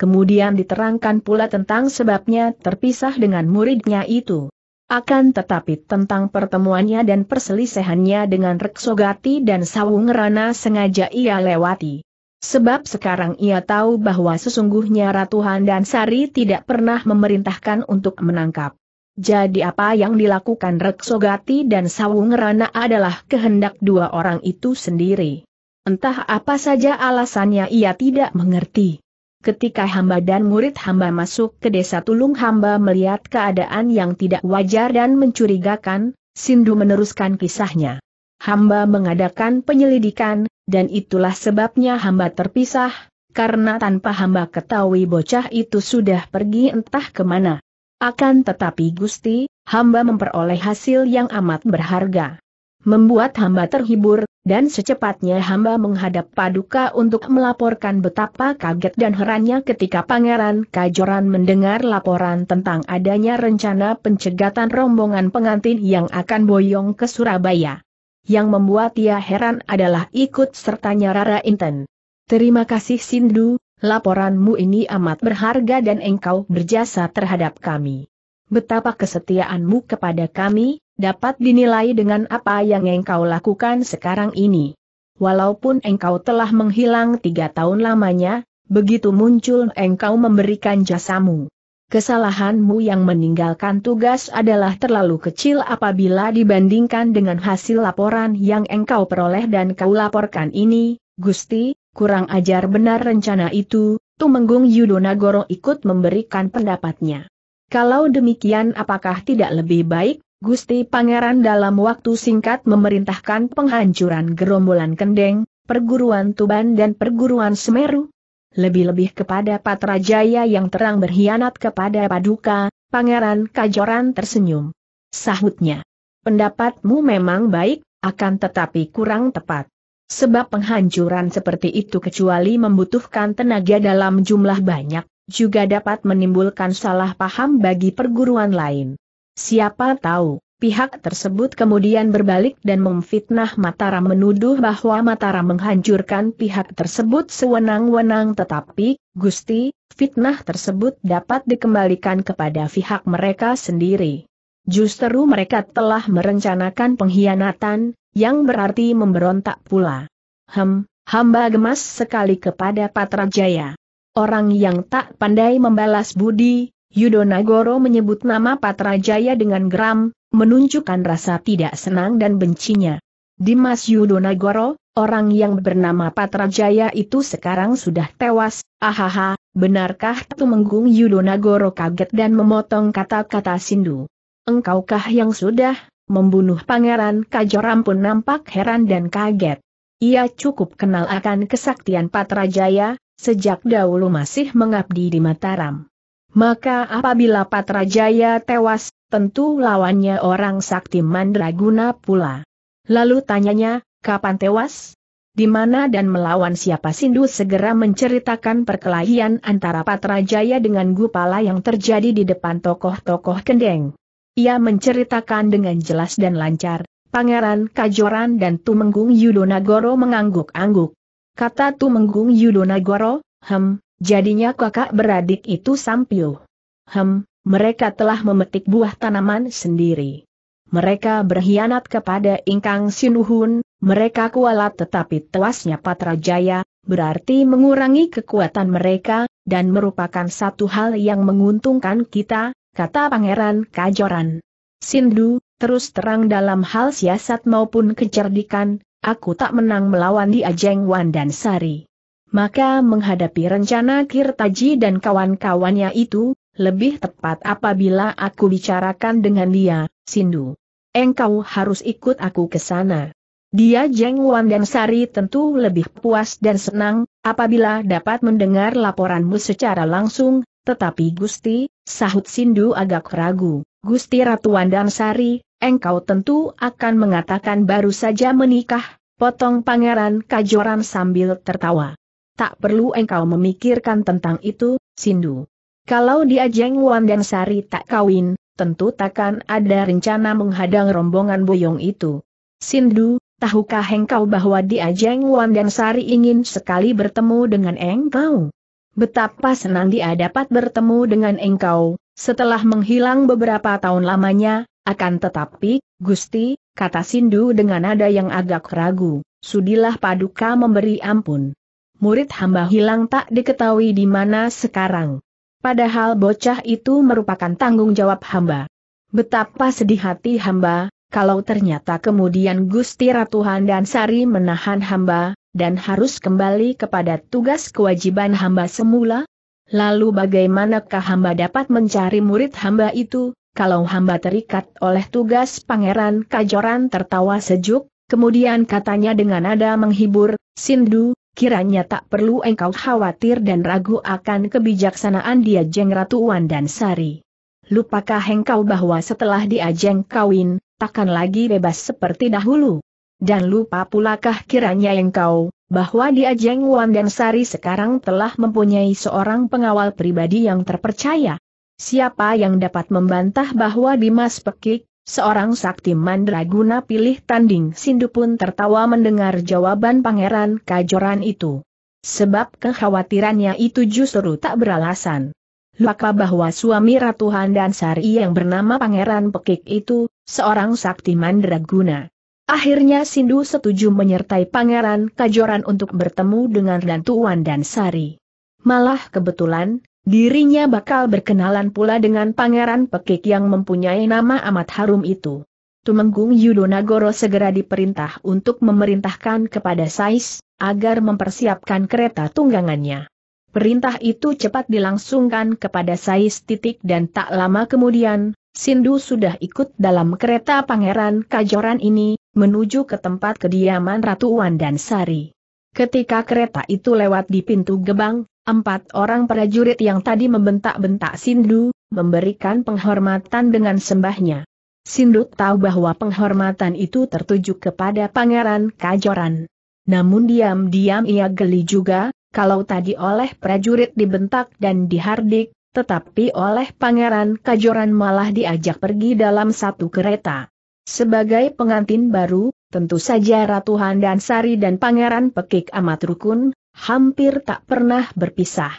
Kemudian diterangkan pula tentang sebabnya terpisah dengan muridnya itu. Akan tetapi tentang pertemuannya dan perselisihannya dengan Reksogati dan Sawungerana sengaja ia lewati. Sebab sekarang ia tahu bahwa sesungguhnya Ratu Handan Sari tidak pernah memerintahkan untuk menangkap. Jadi apa yang dilakukan Reksogati dan Sawungerana adalah kehendak dua orang itu sendiri. Entah apa saja alasannya ia tidak mengerti. Ketika hamba dan murid hamba masuk ke desa Tulung hamba melihat keadaan yang tidak wajar dan mencurigakan, Sindu meneruskan kisahnya. Hamba mengadakan penyelidikan, dan itulah sebabnya hamba terpisah, karena tanpa hamba ketahui bocah itu sudah pergi entah kemana. Akan tetapi Gusti, hamba memperoleh hasil yang amat berharga membuat hamba terhibur, dan secepatnya hamba menghadap Paduka untuk melaporkan betapa kaget dan herannya ketika Pangeran Kajoran mendengar laporan tentang adanya rencana pencegatan rombongan pengantin yang akan boyong ke Surabaya. Yang membuat ia heran adalah ikut sertanya Rara Inten. Terima kasih Sindu, laporanmu ini amat berharga dan engkau berjasa terhadap kami. Betapa kesetiaanmu kepada kami, dapat dinilai dengan apa yang engkau lakukan sekarang ini. Walaupun engkau telah menghilang tiga tahun lamanya, begitu muncul engkau memberikan jasamu. Kesalahanmu yang meninggalkan tugas adalah terlalu kecil apabila dibandingkan dengan hasil laporan yang engkau peroleh dan kau laporkan ini, Gusti, kurang ajar benar rencana itu, Tumenggung Yudonagoro ikut memberikan pendapatnya. Kalau demikian apakah tidak lebih baik Gusti Pangeran dalam waktu singkat memerintahkan penghancuran gerombolan Kendeng, perguruan Tuban dan perguruan Semeru. Lebih-lebih kepada Patrajaya yang terang berkhianat kepada Paduka, Pangeran Kajoran tersenyum. Sahutnya. Pendapatmu memang baik, akan tetapi kurang tepat. Sebab penghancuran seperti itu kecuali membutuhkan tenaga dalam jumlah banyak, juga dapat menimbulkan salah paham bagi perguruan lain. Siapa tahu, pihak tersebut kemudian berbalik dan memfitnah Mataram menuduh bahwa Mataram menghancurkan pihak tersebut sewenang-wenang tetapi, Gusti, fitnah tersebut dapat dikembalikan kepada pihak mereka sendiri. Justru mereka telah merencanakan pengkhianatan, yang berarti memberontak pula. Hem, hamba gemas sekali kepada Patrajaya. Orang yang tak pandai membalas budi, Yudonagoro menyebut nama Patrajaya dengan geram, menunjukkan rasa tidak senang dan bencinya. Dimas Yudonagoro, orang yang bernama Patrajaya itu sekarang sudah tewas, ahaha, benarkah Tumenggung Yudonagoro kaget dan memotong kata-kata Sindu. Engkaukah yang sudah membunuh Pangeran Kajoram pun nampak heran dan kaget. Ia cukup kenal akan kesaktian Patrajaya, sejak dahulu masih mengabdi di Mataram. Maka apabila Patrajaya tewas, tentu lawannya orang sakti Mandraguna pula. Lalu tanyanya, kapan tewas? Di mana dan melawan siapa Sindu segera menceritakan perkelahian antara Patrajaya dengan Gupala yang terjadi di depan tokoh-tokoh kendeng. Ia menceritakan dengan jelas dan lancar, Pangeran Kajoran dan Tumenggung Yudonagoro mengangguk-angguk. Kata Tumenggung Yudonagoro, hem, Jadinya kakak beradik itu sampil. Hem, mereka telah memetik buah tanaman sendiri. Mereka berkhianat kepada Ingkang Sinuhun, mereka kualat tetapi tewasnya Jaya, berarti mengurangi kekuatan mereka, dan merupakan satu hal yang menguntungkan kita, kata Pangeran Kajoran. Sindu, terus terang dalam hal siasat maupun kecerdikan, aku tak menang melawan Diajeng Wan dan Sari. Maka menghadapi rencana Kirtaji dan kawan-kawannya itu, lebih tepat apabila aku bicarakan dengan dia, Sindu. Engkau harus ikut aku ke sana. Dia Jeng Wan dan Sari tentu lebih puas dan senang, apabila dapat mendengar laporanmu secara langsung, tetapi Gusti, sahut Sindu agak ragu. Gusti Ratu dan Sari, engkau tentu akan mengatakan baru saja menikah, potong Pangeran Kajoran sambil tertawa. Tak perlu engkau memikirkan tentang itu, Sindu. Kalau dia Jeng Wan dan Sari tak kawin, tentu takkan ada rencana menghadang rombongan boyong itu. Sindu, tahukah engkau bahwa dia Jeng Wan dan Sari ingin sekali bertemu dengan engkau? Betapa senang dia dapat bertemu dengan engkau, setelah menghilang beberapa tahun lamanya, akan tetapi, Gusti, kata Sindu dengan nada yang agak ragu, sudilah paduka memberi ampun murid hamba hilang tak diketahui di mana sekarang. Padahal bocah itu merupakan tanggung jawab hamba. Betapa sedih hati hamba, kalau ternyata kemudian Gusti Ratu Handan Sari menahan hamba, dan harus kembali kepada tugas kewajiban hamba semula? Lalu bagaimanakah hamba dapat mencari murid hamba itu, kalau hamba terikat oleh tugas pangeran kajoran tertawa sejuk, kemudian katanya dengan nada menghibur, Sindu, kiranya tak perlu engkau khawatir dan ragu akan kebijaksanaan dia Jeng Ratu Wan dan Sari. Lupakah engkau bahwa setelah dia Jeng kawin, takkan lagi bebas seperti dahulu? Dan lupa pulakah kiranya engkau, bahwa dia Jeng Wan dan Sari sekarang telah mempunyai seorang pengawal pribadi yang terpercaya? Siapa yang dapat membantah bahwa Dimas Pekik, Seorang sakti mandraguna pilih tanding Sindu pun tertawa mendengar jawaban pangeran kajoran itu. Sebab kekhawatirannya itu justru tak beralasan. Laka bahwa suami Ratu Handan Sari yang bernama Pangeran Pekik itu, seorang sakti mandraguna. Akhirnya Sindu setuju menyertai Pangeran Kajoran untuk bertemu dengan Dantuan dan Sari. Malah kebetulan, Dirinya bakal berkenalan pula dengan pangeran pekik yang mempunyai nama amat harum itu. Tumenggung Yudonagoro segera diperintah untuk memerintahkan kepada Sais, agar mempersiapkan kereta tunggangannya. Perintah itu cepat dilangsungkan kepada Sais titik dan tak lama kemudian, Sindu sudah ikut dalam kereta pangeran Kajoran ini, menuju ke tempat kediaman Ratu Wan dan Sari. Ketika kereta itu lewat di pintu gebang, Empat orang prajurit yang tadi membentak-bentak Sindu, memberikan penghormatan dengan sembahnya. Sindu tahu bahwa penghormatan itu tertuju kepada Pangeran Kajoran. Namun diam-diam ia geli juga, kalau tadi oleh prajurit dibentak dan dihardik, tetapi oleh Pangeran Kajoran malah diajak pergi dalam satu kereta. Sebagai pengantin baru, tentu saja Ratu Handansari dan Pangeran Pekik amat rukun, hampir tak pernah berpisah.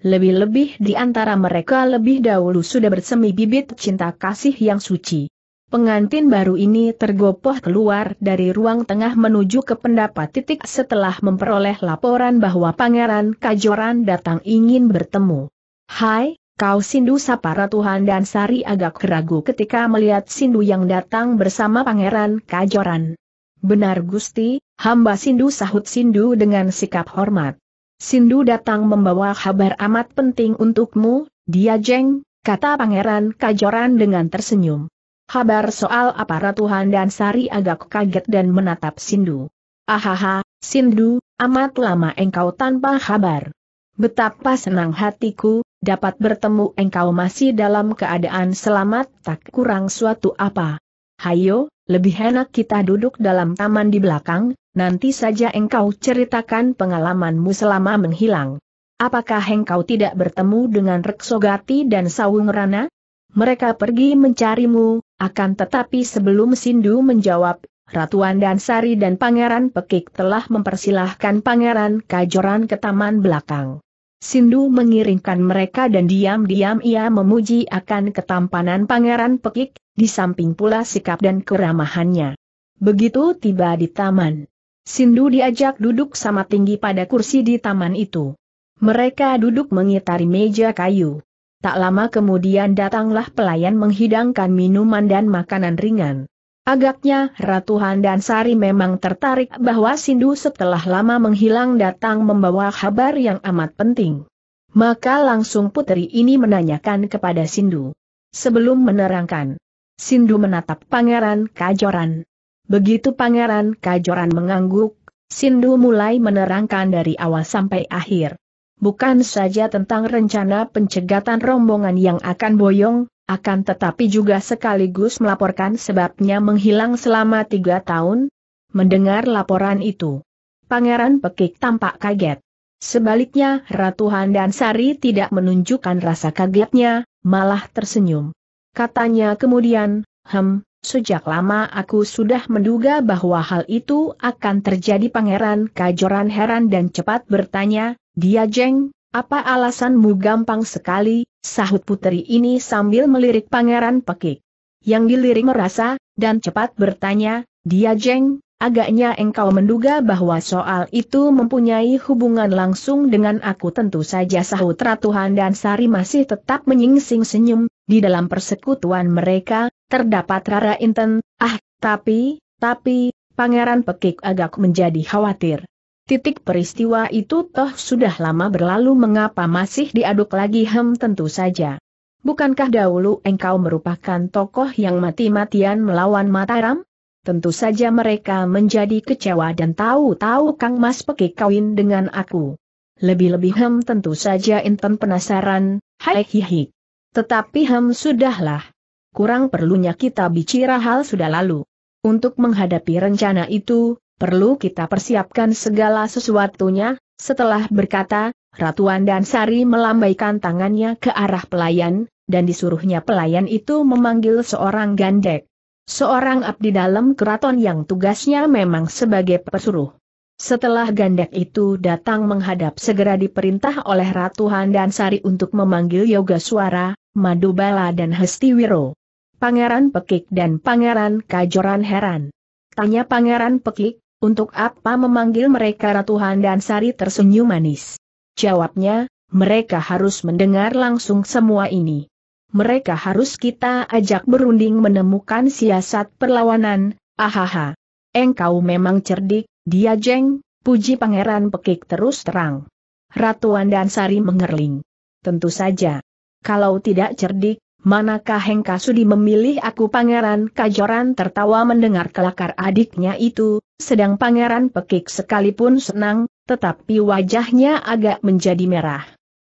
Lebih-lebih di antara mereka lebih dahulu sudah bersemi bibit cinta kasih yang suci. Pengantin baru ini tergopoh keluar dari ruang tengah menuju ke pendapat titik setelah memperoleh laporan bahwa Pangeran Kajoran datang ingin bertemu. Hai, Kau Sindu sapa Tuhan dan Sari agak ragu ketika melihat Sindu yang datang bersama Pangeran Kajoran. Benar Gusti, hamba Sindu sahut Sindu dengan sikap hormat. Sindu datang membawa kabar amat penting untukmu, dia jeng, kata Pangeran Kajoran dengan tersenyum. Kabar soal apa Tuhan dan Sari agak kaget dan menatap Sindu. Ahaha, Sindu, amat lama engkau tanpa kabar. Betapa senang hatiku, dapat bertemu engkau masih dalam keadaan selamat tak kurang suatu apa. Hayo, lebih enak kita duduk dalam taman di belakang, nanti saja engkau ceritakan pengalamanmu selama menghilang. Apakah engkau tidak bertemu dengan Reksogati dan Sawung Rana? Mereka pergi mencarimu, akan tetapi sebelum Sindu menjawab, Ratuan Dansari dan Pangeran Pekik telah mempersilahkan Pangeran Kajoran ke taman belakang. Sindu mengiringkan mereka dan diam-diam ia memuji akan ketampanan Pangeran Pekik, di samping pula sikap dan keramahannya. Begitu tiba di taman, Sindu diajak duduk sama tinggi pada kursi di taman itu. Mereka duduk mengitari meja kayu. Tak lama kemudian datanglah pelayan menghidangkan minuman dan makanan ringan. Agaknya Ratu Handansari memang tertarik bahwa Sindu setelah lama menghilang datang membawa kabar yang amat penting. Maka langsung putri ini menanyakan kepada Sindu. Sebelum menerangkan, Sindu menatap Pangeran Kajoran. Begitu Pangeran Kajoran mengangguk, Sindu mulai menerangkan dari awal sampai akhir. Bukan saja tentang rencana pencegatan rombongan yang akan boyong, akan tetapi juga sekaligus melaporkan sebabnya menghilang selama tiga tahun? Mendengar laporan itu, Pangeran Pekik tampak kaget. Sebaliknya, Ratu Handan Sari tidak menunjukkan rasa kagetnya, malah tersenyum. Katanya kemudian, hem, sejak lama aku sudah menduga bahwa hal itu akan terjadi Pangeran Kajoran heran dan cepat bertanya, dia jeng, apa alasanmu gampang sekali, Sahut putri ini sambil melirik pangeran pekik. Yang dilirik merasa, dan cepat bertanya, dia jeng, agaknya engkau menduga bahwa soal itu mempunyai hubungan langsung dengan aku tentu saja sahut Ratu dan Sari masih tetap menyingsing senyum, di dalam persekutuan mereka, terdapat Rara Inten, ah, tapi, tapi, Pangeran Pekik agak menjadi khawatir. Titik peristiwa itu toh sudah lama berlalu mengapa masih diaduk lagi hem tentu saja. Bukankah dahulu engkau merupakan tokoh yang mati-matian melawan Mataram? Tentu saja mereka menjadi kecewa dan tahu-tahu Kang Mas Peki kawin dengan aku. Lebih-lebih hem tentu saja Inten penasaran, hai hi. Tetapi hem sudahlah. Kurang perlunya kita bicara hal sudah lalu. Untuk menghadapi rencana itu, perlu kita persiapkan segala sesuatunya, setelah berkata, Ratu Sari melambaikan tangannya ke arah pelayan, dan disuruhnya pelayan itu memanggil seorang gandek. Seorang abdi dalam keraton yang tugasnya memang sebagai pesuruh. Setelah gandek itu datang menghadap segera diperintah oleh Ratu Handansari untuk memanggil Yoga Suara, Madubala dan Hestiwiro. Pangeran Pekik dan Pangeran Kajoran heran. Tanya Pangeran Pekik, untuk apa memanggil mereka Ratuhan dan Sari tersenyum manis? Jawabnya, mereka harus mendengar langsung semua ini. Mereka harus kita ajak berunding menemukan siasat perlawanan, ahaha. Engkau memang cerdik, dia jeng, puji pangeran pekik terus terang. Ratuan dan Sari mengerling. Tentu saja. Kalau tidak cerdik, manakah Hengkasudi memilih aku Pangeran Kajoran tertawa mendengar kelakar adiknya itu, sedang Pangeran Pekik sekalipun senang, tetapi wajahnya agak menjadi merah.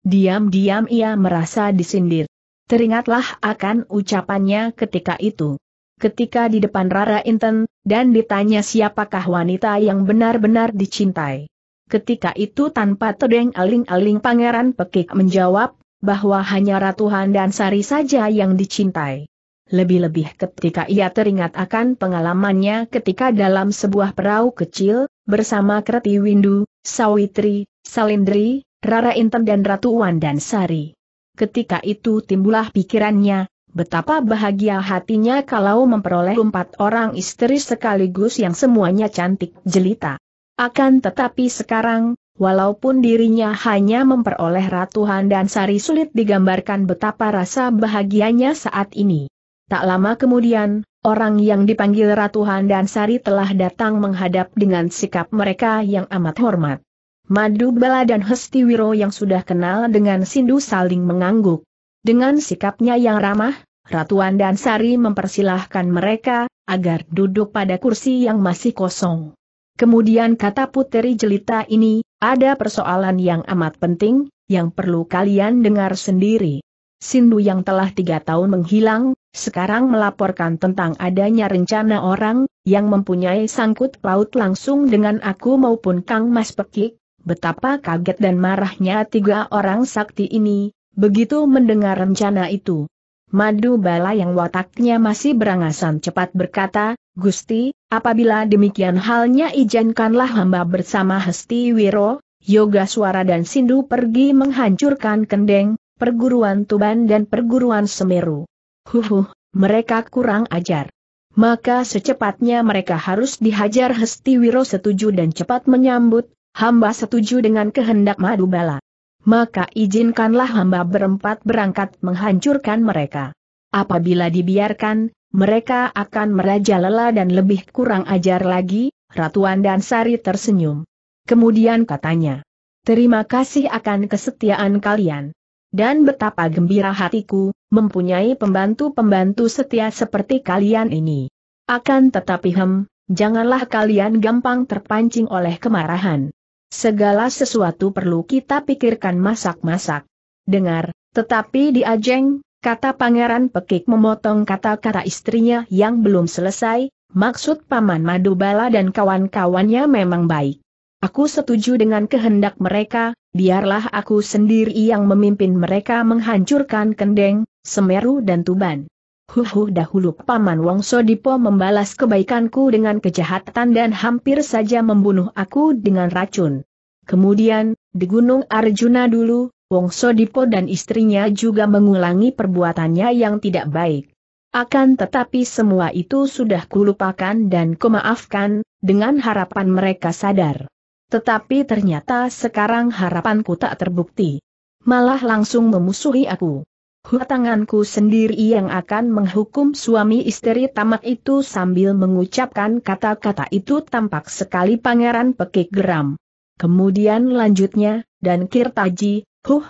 Diam-diam ia merasa disindir. Teringatlah akan ucapannya ketika itu. Ketika di depan Rara Inten, dan ditanya siapakah wanita yang benar-benar dicintai. Ketika itu tanpa tedeng aling-aling Pangeran Pekik menjawab, bahwa hanya Ratu Han dan Sari saja yang dicintai. Lebih-lebih ketika ia teringat akan pengalamannya ketika dalam sebuah perahu kecil, bersama Kreti Windu, Sawitri, Salindri, Rara Inten dan Ratu Wan dan Sari. Ketika itu timbulah pikirannya, betapa bahagia hatinya kalau memperoleh empat orang istri sekaligus yang semuanya cantik jelita. Akan tetapi sekarang, Walaupun dirinya hanya memperoleh ratuhan dan sari sulit digambarkan betapa rasa bahagianya saat ini. Tak lama kemudian, orang yang dipanggil ratuhan dan sari telah datang menghadap dengan sikap mereka yang amat hormat. Madu Bala dan Hestiwiro yang sudah kenal dengan Sindu saling mengangguk. Dengan sikapnya yang ramah, Ratuan dan Sari mempersilahkan mereka, agar duduk pada kursi yang masih kosong. Kemudian kata puteri jelita ini, ada persoalan yang amat penting, yang perlu kalian dengar sendiri. Sindu yang telah tiga tahun menghilang, sekarang melaporkan tentang adanya rencana orang, yang mempunyai sangkut paut langsung dengan aku maupun Kang Mas Pekik, betapa kaget dan marahnya tiga orang sakti ini, begitu mendengar rencana itu. Madu Bala yang wataknya masih berangasan cepat berkata, Gusti, Apabila demikian halnya izinkanlah hamba bersama Hesti Wiro, Yoga Suara dan Sindu pergi menghancurkan Kendeng, perguruan Tuban dan perguruan Semeru. Huhuh, mereka kurang ajar. Maka secepatnya mereka harus dihajar Hesti Wiro setuju dan cepat menyambut, hamba setuju dengan kehendak Madubala. Maka izinkanlah hamba berempat berangkat menghancurkan mereka. Apabila dibiarkan, mereka akan merajalela dan lebih kurang ajar lagi, Ratuan dan Sari tersenyum. Kemudian katanya, Terima kasih akan kesetiaan kalian. Dan betapa gembira hatiku, mempunyai pembantu-pembantu setia seperti kalian ini. Akan tetapi hem, janganlah kalian gampang terpancing oleh kemarahan. Segala sesuatu perlu kita pikirkan masak-masak. Dengar, tetapi diajeng. Kata Pangeran Pekik memotong kata-kata istrinya yang belum selesai, maksud Paman Madubala dan kawan-kawannya memang baik. Aku setuju dengan kehendak mereka, biarlah aku sendiri yang memimpin mereka menghancurkan Kendeng, Semeru dan Tuban. Huhuh dahulu Paman Wongso Dipo membalas kebaikanku dengan kejahatan dan hampir saja membunuh aku dengan racun. Kemudian, di Gunung Arjuna dulu, Wong Sodipo dan istrinya juga mengulangi perbuatannya yang tidak baik. Akan tetapi semua itu sudah kulupakan dan kumaafkan, dengan harapan mereka sadar. Tetapi ternyata sekarang harapanku tak terbukti. Malah langsung memusuhi aku. Hua tanganku sendiri yang akan menghukum suami istri tamat itu sambil mengucapkan kata-kata itu tampak sekali pangeran pekik geram. Kemudian lanjutnya, dan Kirtaji, Huh,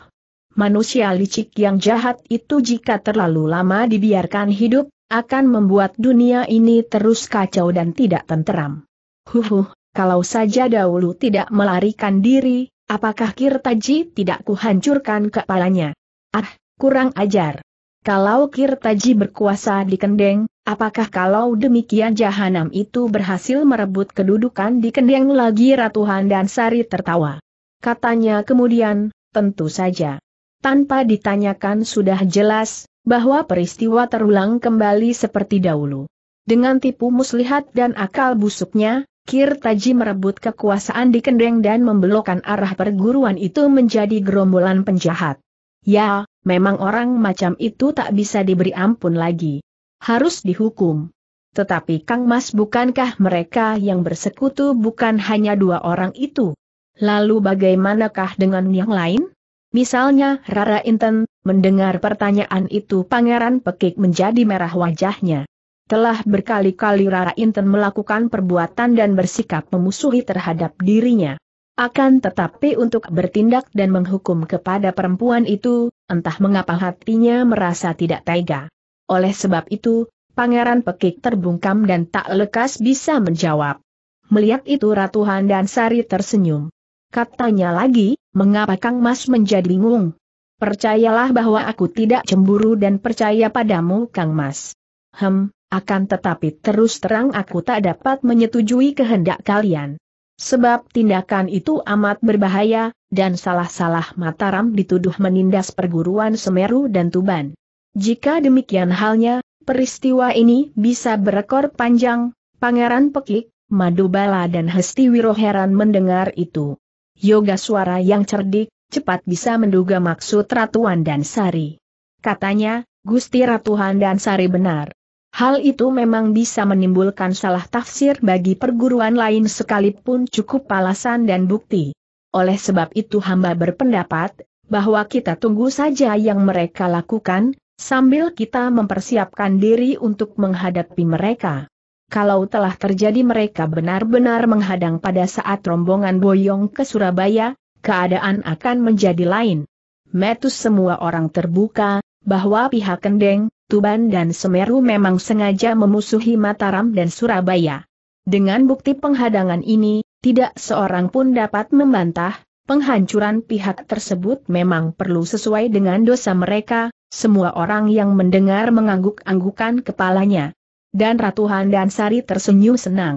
manusia licik yang jahat itu jika terlalu lama dibiarkan hidup, akan membuat dunia ini terus kacau dan tidak tenteram. Huhuh, kalau saja dahulu tidak melarikan diri, apakah Kirtaji tidak kuhancurkan kepalanya? Ah, kurang ajar. Kalau Kirtaji berkuasa di Kendeng, apakah kalau demikian jahanam itu berhasil merebut kedudukan di Kendeng lagi Ratu Sari tertawa. Katanya kemudian, tentu saja. Tanpa ditanyakan sudah jelas, bahwa peristiwa terulang kembali seperti dahulu. Dengan tipu muslihat dan akal busuknya, Kir Kirtaji merebut kekuasaan di Kendeng dan membelokkan arah perguruan itu menjadi gerombolan penjahat. Ya, memang orang macam itu tak bisa diberi ampun lagi. Harus dihukum. Tetapi Kang Mas bukankah mereka yang bersekutu bukan hanya dua orang itu? Lalu bagaimanakah dengan yang lain? Misalnya Rara Inten, mendengar pertanyaan itu pangeran pekik menjadi merah wajahnya. Telah berkali-kali Rara Inten melakukan perbuatan dan bersikap memusuhi terhadap dirinya. Akan tetapi untuk bertindak dan menghukum kepada perempuan itu, entah mengapa hatinya merasa tidak tega. Oleh sebab itu, pangeran pekik terbungkam dan tak lekas bisa menjawab. Melihat itu Ratu Handan Sari tersenyum. Katanya lagi, mengapa Kang Mas menjadi bingung? Percayalah bahwa aku tidak cemburu dan percaya padamu Kang Mas. Hem, akan tetapi terus terang aku tak dapat menyetujui kehendak kalian. Sebab tindakan itu amat berbahaya, dan salah-salah Mataram dituduh menindas perguruan Semeru dan Tuban. Jika demikian halnya, peristiwa ini bisa berekor panjang, Pangeran Pekik, Madubala dan Hesti Wiroheran mendengar itu. Yoga suara yang cerdik, cepat bisa menduga maksud Ratu dan Sari. Katanya, Gusti Ratu dan Sari benar. Hal itu memang bisa menimbulkan salah tafsir bagi perguruan lain sekalipun cukup alasan dan bukti. Oleh sebab itu hamba berpendapat, bahwa kita tunggu saja yang mereka lakukan, sambil kita mempersiapkan diri untuk menghadapi mereka kalau telah terjadi mereka benar-benar menghadang pada saat rombongan boyong ke Surabaya, keadaan akan menjadi lain. Metus semua orang terbuka, bahwa pihak Kendeng, Tuban dan Semeru memang sengaja memusuhi Mataram dan Surabaya. Dengan bukti penghadangan ini, tidak seorang pun dapat membantah, penghancuran pihak tersebut memang perlu sesuai dengan dosa mereka, semua orang yang mendengar mengangguk-anggukan kepalanya dan Ratu Handansari tersenyum senang.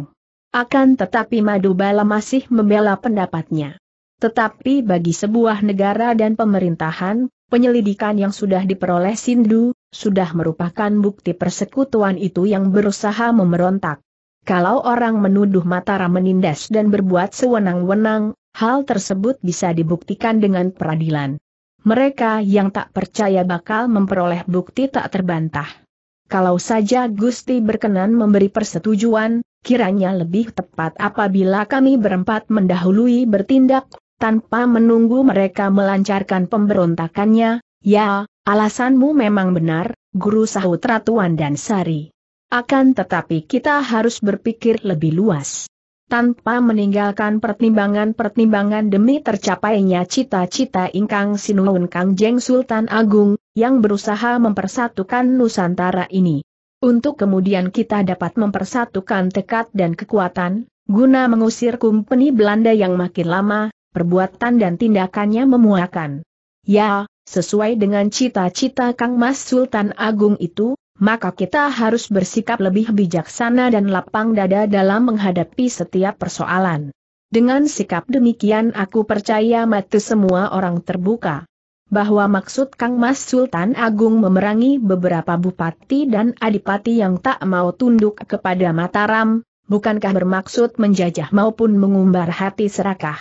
Akan tetapi Madu Bala masih membela pendapatnya. Tetapi bagi sebuah negara dan pemerintahan, penyelidikan yang sudah diperoleh Sindu, sudah merupakan bukti persekutuan itu yang berusaha memberontak. Kalau orang menuduh Mataram menindas dan berbuat sewenang-wenang, hal tersebut bisa dibuktikan dengan peradilan. Mereka yang tak percaya bakal memperoleh bukti tak terbantah kalau saja Gusti berkenan memberi persetujuan, kiranya lebih tepat apabila kami berempat mendahului bertindak, tanpa menunggu mereka melancarkan pemberontakannya, ya, alasanmu memang benar, Guru Sahut Ratuan dan Sari. Akan tetapi kita harus berpikir lebih luas tanpa meninggalkan pertimbangan-pertimbangan demi tercapainya cita-cita ingkang sinuhun Jeng Sultan Agung, yang berusaha mempersatukan Nusantara ini. Untuk kemudian kita dapat mempersatukan tekad dan kekuatan, guna mengusir kumpeni Belanda yang makin lama, perbuatan dan tindakannya memuakan. Ya, sesuai dengan cita-cita Kang Mas Sultan Agung itu, maka kita harus bersikap lebih bijaksana dan lapang dada dalam menghadapi setiap persoalan. Dengan sikap demikian aku percaya mati semua orang terbuka. Bahwa maksud Kang Mas Sultan Agung memerangi beberapa bupati dan adipati yang tak mau tunduk kepada Mataram, bukankah bermaksud menjajah maupun mengumbar hati serakah?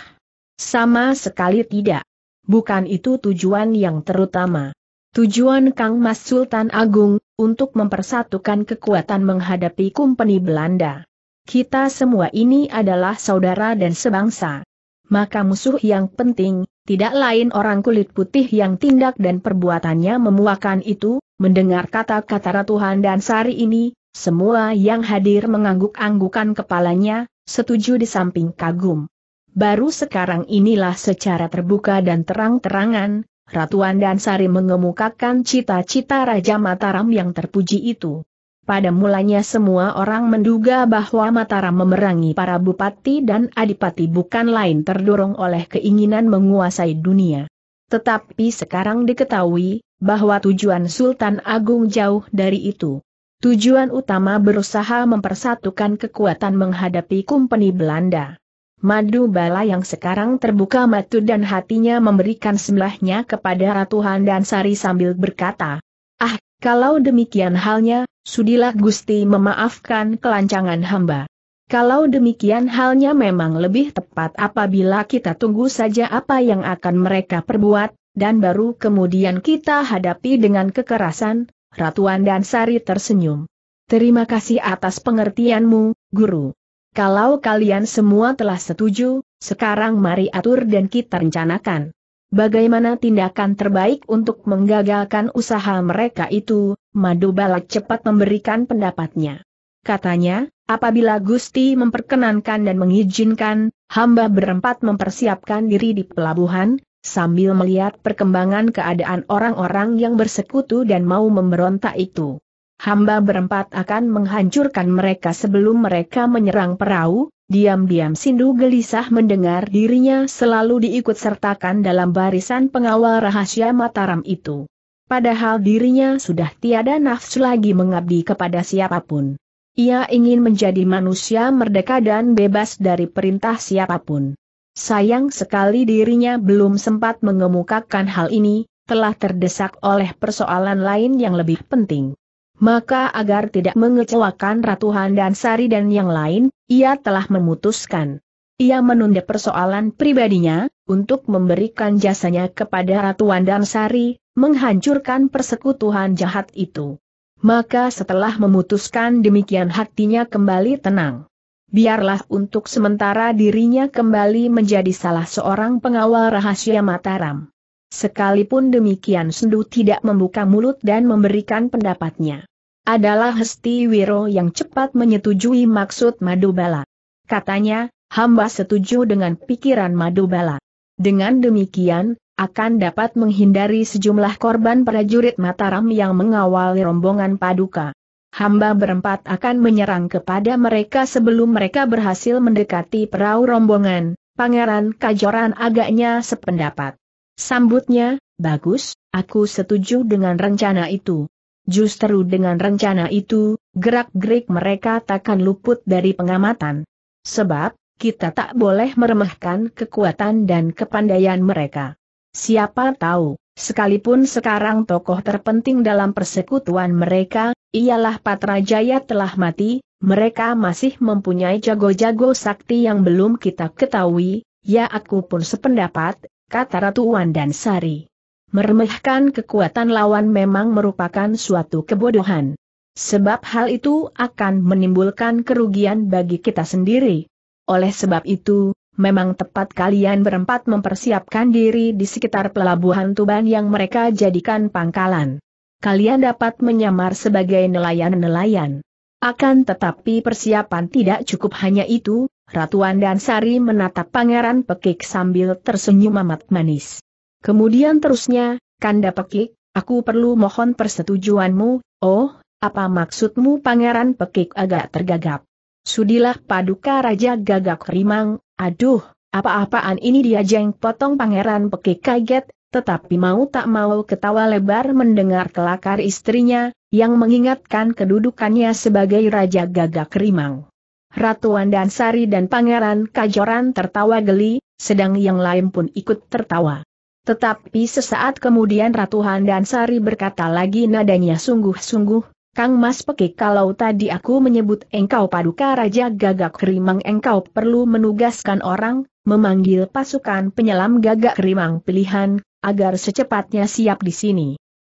Sama sekali tidak. Bukan itu tujuan yang terutama. Tujuan Kang Mas Sultan Agung, untuk mempersatukan kekuatan menghadapi Kumpeni Belanda. Kita semua ini adalah saudara dan sebangsa. Maka musuh yang penting, tidak lain orang kulit putih yang tindak dan perbuatannya memuakan itu, mendengar kata-kata Ratu dan Sari ini, semua yang hadir mengangguk-anggukan kepalanya, setuju di samping kagum. Baru sekarang inilah secara terbuka dan terang-terangan, Ratuan dan Sari mengemukakan cita-cita Raja Mataram yang terpuji itu. Pada mulanya semua orang menduga bahwa Mataram memerangi para bupati dan adipati bukan lain terdorong oleh keinginan menguasai dunia. Tetapi sekarang diketahui, bahwa tujuan Sultan Agung jauh dari itu. Tujuan utama berusaha mempersatukan kekuatan menghadapi Kumpeni Belanda. Madu Bala yang sekarang terbuka matu dan hatinya memberikan sembelahnya kepada Ratu Handan Sari sambil berkata, Ah, kalau demikian halnya, sudilah Gusti memaafkan kelancangan hamba. Kalau demikian halnya memang lebih tepat apabila kita tunggu saja apa yang akan mereka perbuat, dan baru kemudian kita hadapi dengan kekerasan, Ratu Sari tersenyum. Terima kasih atas pengertianmu, Guru. Kalau kalian semua telah setuju, sekarang mari atur dan kita rencanakan. Bagaimana tindakan terbaik untuk menggagalkan usaha mereka itu, Madu Balak cepat memberikan pendapatnya. Katanya, apabila Gusti memperkenankan dan mengizinkan, hamba berempat mempersiapkan diri di pelabuhan, sambil melihat perkembangan keadaan orang-orang yang bersekutu dan mau memberontak itu hamba berempat akan menghancurkan mereka sebelum mereka menyerang perahu, diam-diam Sindu gelisah mendengar dirinya selalu diikut sertakan dalam barisan pengawal rahasia Mataram itu. Padahal dirinya sudah tiada nafsu lagi mengabdi kepada siapapun. Ia ingin menjadi manusia merdeka dan bebas dari perintah siapapun. Sayang sekali dirinya belum sempat mengemukakan hal ini, telah terdesak oleh persoalan lain yang lebih penting maka agar tidak mengecewakan Ratu Handan Sari dan yang lain, ia telah memutuskan. Ia menunda persoalan pribadinya, untuk memberikan jasanya kepada Ratu Handan Sari, menghancurkan persekutuan jahat itu. Maka setelah memutuskan demikian hatinya kembali tenang. Biarlah untuk sementara dirinya kembali menjadi salah seorang pengawal rahasia Mataram. Sekalipun demikian Sendu tidak membuka mulut dan memberikan pendapatnya adalah Hesti Wiro yang cepat menyetujui maksud Madubala. Katanya, hamba setuju dengan pikiran Madubala. Dengan demikian, akan dapat menghindari sejumlah korban prajurit Mataram yang mengawali rombongan paduka. Hamba berempat akan menyerang kepada mereka sebelum mereka berhasil mendekati perahu rombongan, Pangeran Kajoran agaknya sependapat. Sambutnya, bagus, aku setuju dengan rencana itu. Justru dengan rencana itu, gerak-gerik mereka takkan luput dari pengamatan. Sebab, kita tak boleh meremehkan kekuatan dan kepandaian mereka. Siapa tahu, sekalipun sekarang tokoh terpenting dalam persekutuan mereka, ialah Patrajaya telah mati, mereka masih mempunyai jago-jago sakti yang belum kita ketahui, ya aku pun sependapat, kata Ratu Wan dan Sari. Meremehkan kekuatan lawan memang merupakan suatu kebodohan. Sebab hal itu akan menimbulkan kerugian bagi kita sendiri. Oleh sebab itu, memang tepat kalian berempat mempersiapkan diri di sekitar pelabuhan Tuban yang mereka jadikan pangkalan. Kalian dapat menyamar sebagai nelayan-nelayan. Akan tetapi persiapan tidak cukup hanya itu, Ratuan dan Sari menatap Pangeran Pekik sambil tersenyum amat manis. Kemudian terusnya, Kanda Pekik, aku perlu mohon persetujuanmu, oh, apa maksudmu Pangeran Pekik agak tergagap. Sudilah paduka Raja gagak rimang, aduh, apa-apaan ini dia jeng potong Pangeran Pekik kaget, tetapi mau tak mau ketawa lebar mendengar kelakar istrinya, yang mengingatkan kedudukannya sebagai Raja gagak rimang. Ratu Andansari dan Pangeran Kajoran tertawa geli, sedang yang lain pun ikut tertawa. Tetapi sesaat kemudian Ratu Handan Sari berkata lagi nadanya sungguh-sungguh, Kang Mas Pekik kalau tadi aku menyebut engkau paduka Raja Gagak Rimang engkau perlu menugaskan orang, memanggil pasukan penyelam Gagak Rimang pilihan, agar secepatnya siap di sini.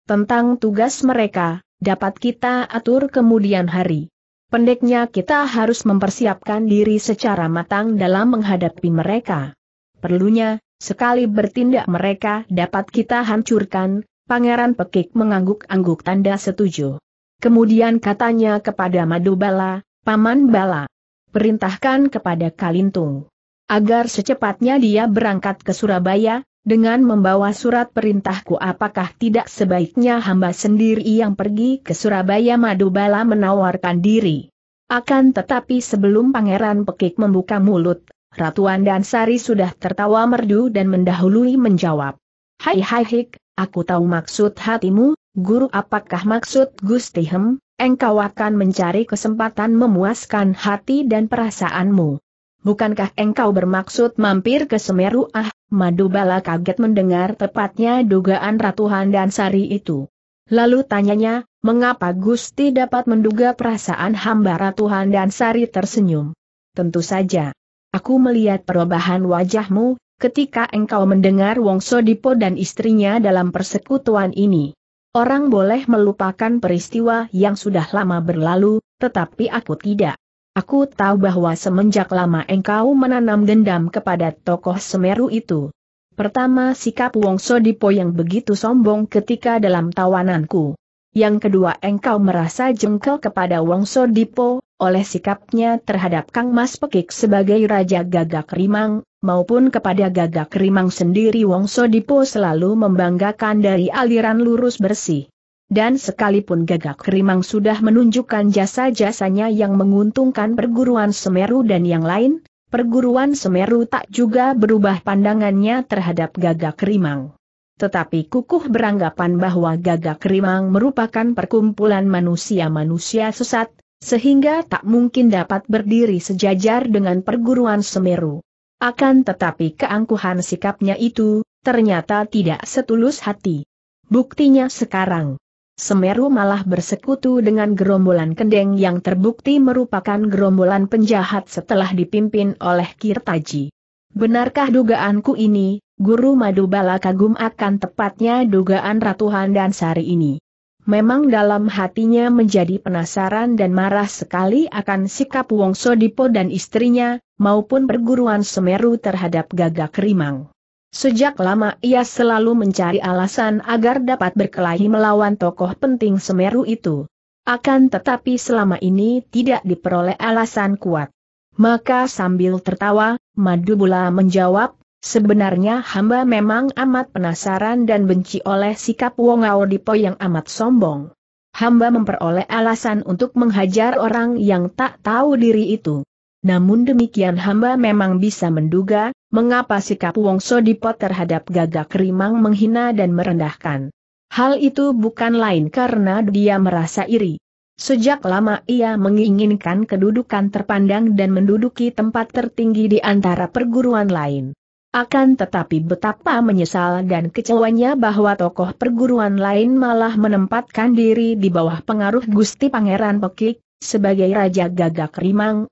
Tentang tugas mereka, dapat kita atur kemudian hari. Pendeknya kita harus mempersiapkan diri secara matang dalam menghadapi mereka. Perlunya, Sekali bertindak mereka dapat kita hancurkan, Pangeran Pekik mengangguk-angguk tanda setuju. Kemudian katanya kepada Madubala, Paman Bala, perintahkan kepada Kalintung. Agar secepatnya dia berangkat ke Surabaya, dengan membawa surat perintahku apakah tidak sebaiknya hamba sendiri yang pergi ke Surabaya Madubala menawarkan diri. Akan tetapi sebelum Pangeran Pekik membuka mulut, Ratu dan Sari sudah tertawa merdu dan mendahului menjawab. Hai hai hik, aku tahu maksud hatimu, guru apakah maksud Gusti Hem, engkau akan mencari kesempatan memuaskan hati dan perasaanmu. Bukankah engkau bermaksud mampir ke Semeru ah, Madubala kaget mendengar tepatnya dugaan Ratu Handansari itu. Lalu tanyanya, mengapa Gusti dapat menduga perasaan hamba Ratu Handansari tersenyum? Tentu saja. Aku melihat perubahan wajahmu, ketika engkau mendengar Wong Sodipo dan istrinya dalam persekutuan ini. Orang boleh melupakan peristiwa yang sudah lama berlalu, tetapi aku tidak. Aku tahu bahwa semenjak lama engkau menanam dendam kepada tokoh Semeru itu. Pertama sikap Wong Sodipo yang begitu sombong ketika dalam tawananku. Yang kedua engkau merasa jengkel kepada Wong Sodipo oleh sikapnya terhadap Kang Mas Pekik sebagai Raja Gagak Rimang, maupun kepada Gagak Rimang sendiri Wongso Dipo selalu membanggakan dari aliran lurus bersih. Dan sekalipun Gagak Rimang sudah menunjukkan jasa-jasanya yang menguntungkan perguruan Semeru dan yang lain, perguruan Semeru tak juga berubah pandangannya terhadap Gagak Rimang. Tetapi kukuh beranggapan bahwa Gagak Rimang merupakan perkumpulan manusia-manusia sesat, sehingga tak mungkin dapat berdiri sejajar dengan perguruan Semeru. Akan tetapi keangkuhan sikapnya itu, ternyata tidak setulus hati. Buktinya sekarang, Semeru malah bersekutu dengan gerombolan kendeng yang terbukti merupakan gerombolan penjahat setelah dipimpin oleh Kirtaji. Benarkah dugaanku ini, Guru Madubala kagum akan tepatnya dugaan Ratuhan dan Sari ini? memang dalam hatinya menjadi penasaran dan marah sekali akan sikap Wong Sodipo dan istrinya, maupun perguruan Semeru terhadap gagak rimang. Sejak lama ia selalu mencari alasan agar dapat berkelahi melawan tokoh penting Semeru itu. Akan tetapi selama ini tidak diperoleh alasan kuat. Maka sambil tertawa, Madubula menjawab, Sebenarnya hamba memang amat penasaran dan benci oleh sikap Wong Dipo yang amat sombong. Hamba memperoleh alasan untuk menghajar orang yang tak tahu diri itu. Namun demikian hamba memang bisa menduga, mengapa sikap Wong Sodipo terhadap gagak rimang menghina dan merendahkan. Hal itu bukan lain karena dia merasa iri. Sejak lama ia menginginkan kedudukan terpandang dan menduduki tempat tertinggi di antara perguruan lain. Akan tetapi betapa menyesal dan kecewanya bahwa tokoh perguruan lain malah menempatkan diri di bawah pengaruh Gusti Pangeran Pekik, sebagai Raja Gagak Rimang,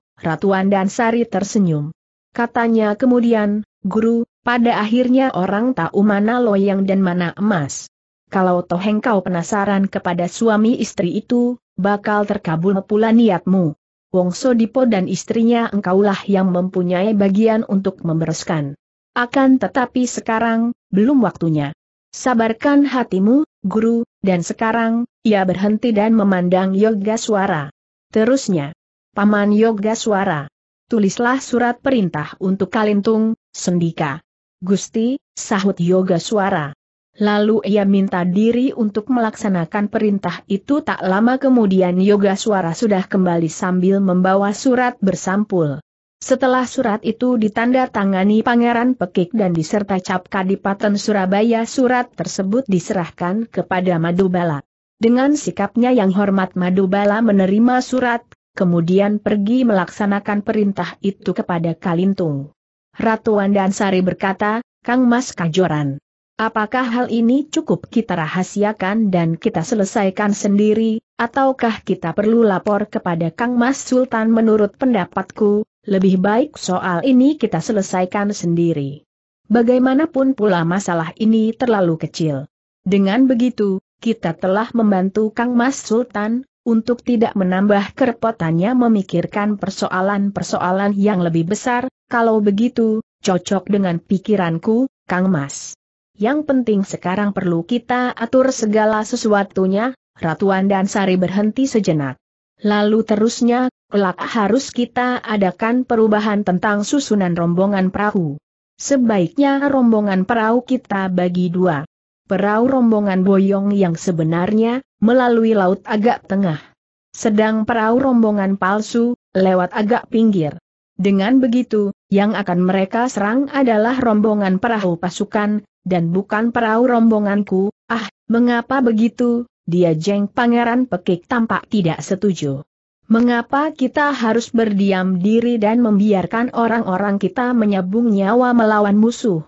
dan Sari tersenyum. Katanya kemudian, Guru, pada akhirnya orang tahu mana loyang dan mana emas. Kalau toh engkau penasaran kepada suami istri itu, bakal terkabul pula niatmu. Wong Sodipo dan istrinya engkaulah yang mempunyai bagian untuk membereskan akan tetapi sekarang, belum waktunya. Sabarkan hatimu, guru, dan sekarang, ia berhenti dan memandang Yoga Suara. Terusnya, Paman Yoga Suara. tulislah surat perintah untuk Kalintung, Sendika. Gusti, sahut Yoga Suara. Lalu ia minta diri untuk melaksanakan perintah itu tak lama kemudian Yoga Suara sudah kembali sambil membawa surat bersampul. Setelah surat itu ditandatangani Pangeran Pekik dan diserta Cap Kadipaten Surabaya surat tersebut diserahkan kepada Madubala. Dengan sikapnya yang hormat Madubala menerima surat, kemudian pergi melaksanakan perintah itu kepada Kalintung. Ratu Wandansari berkata, Kang Mas Kajoran, apakah hal ini cukup kita rahasiakan dan kita selesaikan sendiri, ataukah kita perlu lapor kepada Kang Mas Sultan menurut pendapatku, lebih baik soal ini kita selesaikan sendiri. Bagaimanapun pula masalah ini terlalu kecil. Dengan begitu, kita telah membantu Kang Mas Sultan, untuk tidak menambah kerepotannya memikirkan persoalan-persoalan yang lebih besar, kalau begitu, cocok dengan pikiranku, Kang Mas. Yang penting sekarang perlu kita atur segala sesuatunya, Ratuan dan Sari berhenti sejenak. Lalu terusnya kelak harus kita adakan perubahan tentang susunan rombongan perahu. Sebaiknya rombongan perahu kita bagi dua. Perahu rombongan Boyong yang sebenarnya, melalui laut agak tengah. Sedang perahu rombongan palsu, lewat agak pinggir. Dengan begitu, yang akan mereka serang adalah rombongan perahu pasukan, dan bukan perahu rombonganku, ah, mengapa begitu, dia jeng pangeran pekik tampak tidak setuju. Mengapa kita harus berdiam diri dan membiarkan orang-orang kita menyabung nyawa melawan musuh?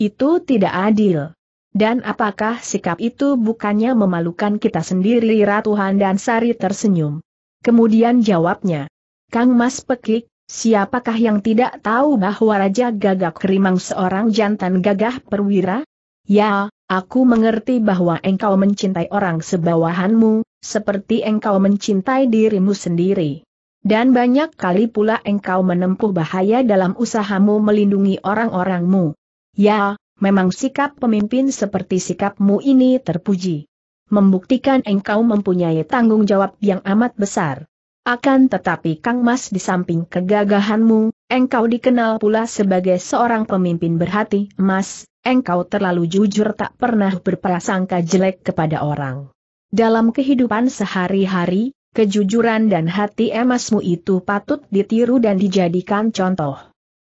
Itu tidak adil. Dan apakah sikap itu bukannya memalukan kita sendiri Ratuhan dan Sari tersenyum. Kemudian jawabnya, Kang Mas Pekik, siapakah yang tidak tahu bahwa Raja Gagak Kerimang seorang jantan gagah perwira? Ya, Aku mengerti bahwa engkau mencintai orang sebawahanmu, seperti engkau mencintai dirimu sendiri. Dan banyak kali pula engkau menempuh bahaya dalam usahamu melindungi orang-orangmu. Ya, memang sikap pemimpin seperti sikapmu ini terpuji. Membuktikan engkau mempunyai tanggung jawab yang amat besar. Akan tetapi Kang Mas di samping kegagahanmu, engkau dikenal pula sebagai seorang pemimpin berhati emas, engkau terlalu jujur tak pernah berprasangka jelek kepada orang. Dalam kehidupan sehari-hari, kejujuran dan hati emasmu itu patut ditiru dan dijadikan contoh.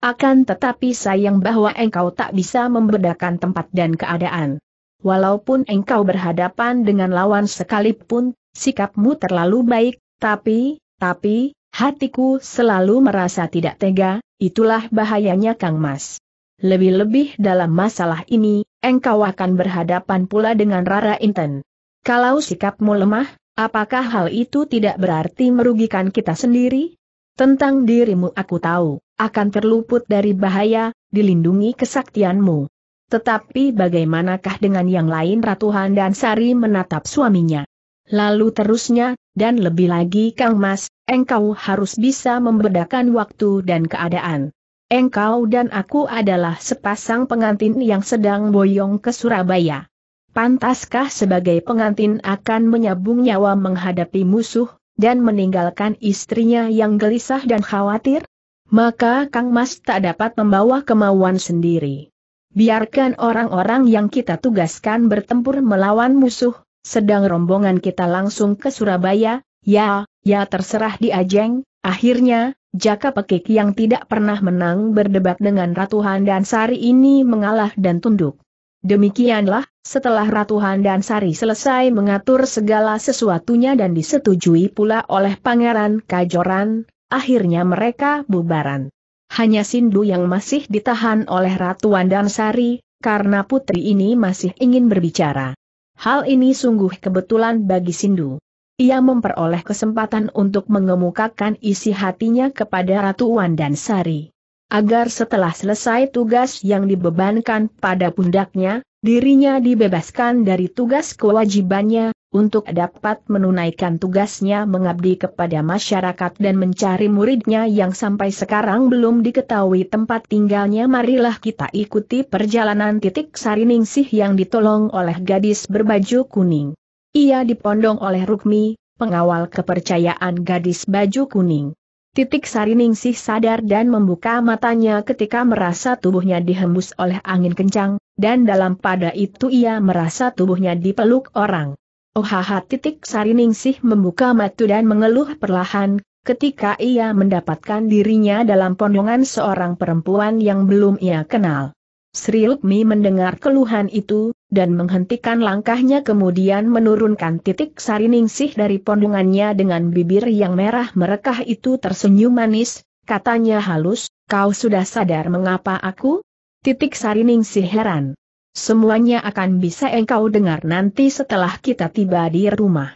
Akan tetapi sayang bahwa engkau tak bisa membedakan tempat dan keadaan. Walaupun engkau berhadapan dengan lawan sekalipun, sikapmu terlalu baik, tapi, tapi, hatiku selalu merasa tidak tega, itulah bahayanya Kang Mas. Lebih-lebih dalam masalah ini, engkau akan berhadapan pula dengan Rara Inten. Kalau sikapmu lemah, apakah hal itu tidak berarti merugikan kita sendiri? Tentang dirimu aku tahu, akan terluput dari bahaya, dilindungi kesaktianmu. Tetapi bagaimanakah dengan yang lain Ratu dan Sari menatap suaminya? Lalu terusnya, dan lebih lagi Kang Mas, engkau harus bisa membedakan waktu dan keadaan engkau dan aku adalah sepasang pengantin yang sedang boyong ke Surabaya. Pantaskah sebagai pengantin akan menyabung nyawa menghadapi musuh, dan meninggalkan istrinya yang gelisah dan khawatir? Maka Kang Mas tak dapat membawa kemauan sendiri. Biarkan orang-orang yang kita tugaskan bertempur melawan musuh, sedang rombongan kita langsung ke Surabaya, ya, ya terserah di Ajeng, akhirnya, Jaka Pekik yang tidak pernah menang berdebat dengan Ratu Handan Sari ini mengalah dan tunduk. Demikianlah, setelah Ratu Handan Sari selesai mengatur segala sesuatunya dan disetujui pula oleh Pangeran Kajoran, akhirnya mereka bubaran. Hanya Sindu yang masih ditahan oleh Ratu Handan Sari, karena putri ini masih ingin berbicara. Hal ini sungguh kebetulan bagi Sindu ia memperoleh kesempatan untuk mengemukakan isi hatinya kepada Ratu Wandan Sari. Agar setelah selesai tugas yang dibebankan pada pundaknya, dirinya dibebaskan dari tugas kewajibannya, untuk dapat menunaikan tugasnya mengabdi kepada masyarakat dan mencari muridnya yang sampai sekarang belum diketahui tempat tinggalnya marilah kita ikuti perjalanan titik sariningsih yang ditolong oleh gadis berbaju kuning. Ia dipondong oleh Rukmi, pengawal kepercayaan gadis baju kuning. Titik Sarining sih sadar dan membuka matanya ketika merasa tubuhnya dihembus oleh angin kencang, dan dalam pada itu ia merasa tubuhnya dipeluk orang. Ohaha titik Sarining sih membuka matu dan mengeluh perlahan, ketika ia mendapatkan dirinya dalam pondongan seorang perempuan yang belum ia kenal. Sri Lukmi mendengar keluhan itu, dan menghentikan langkahnya kemudian menurunkan titik sariningsih dari pondungannya dengan bibir yang merah merekah itu tersenyum manis, katanya halus, kau sudah sadar mengapa aku? Titik sariningsih heran. Semuanya akan bisa engkau dengar nanti setelah kita tiba di rumah.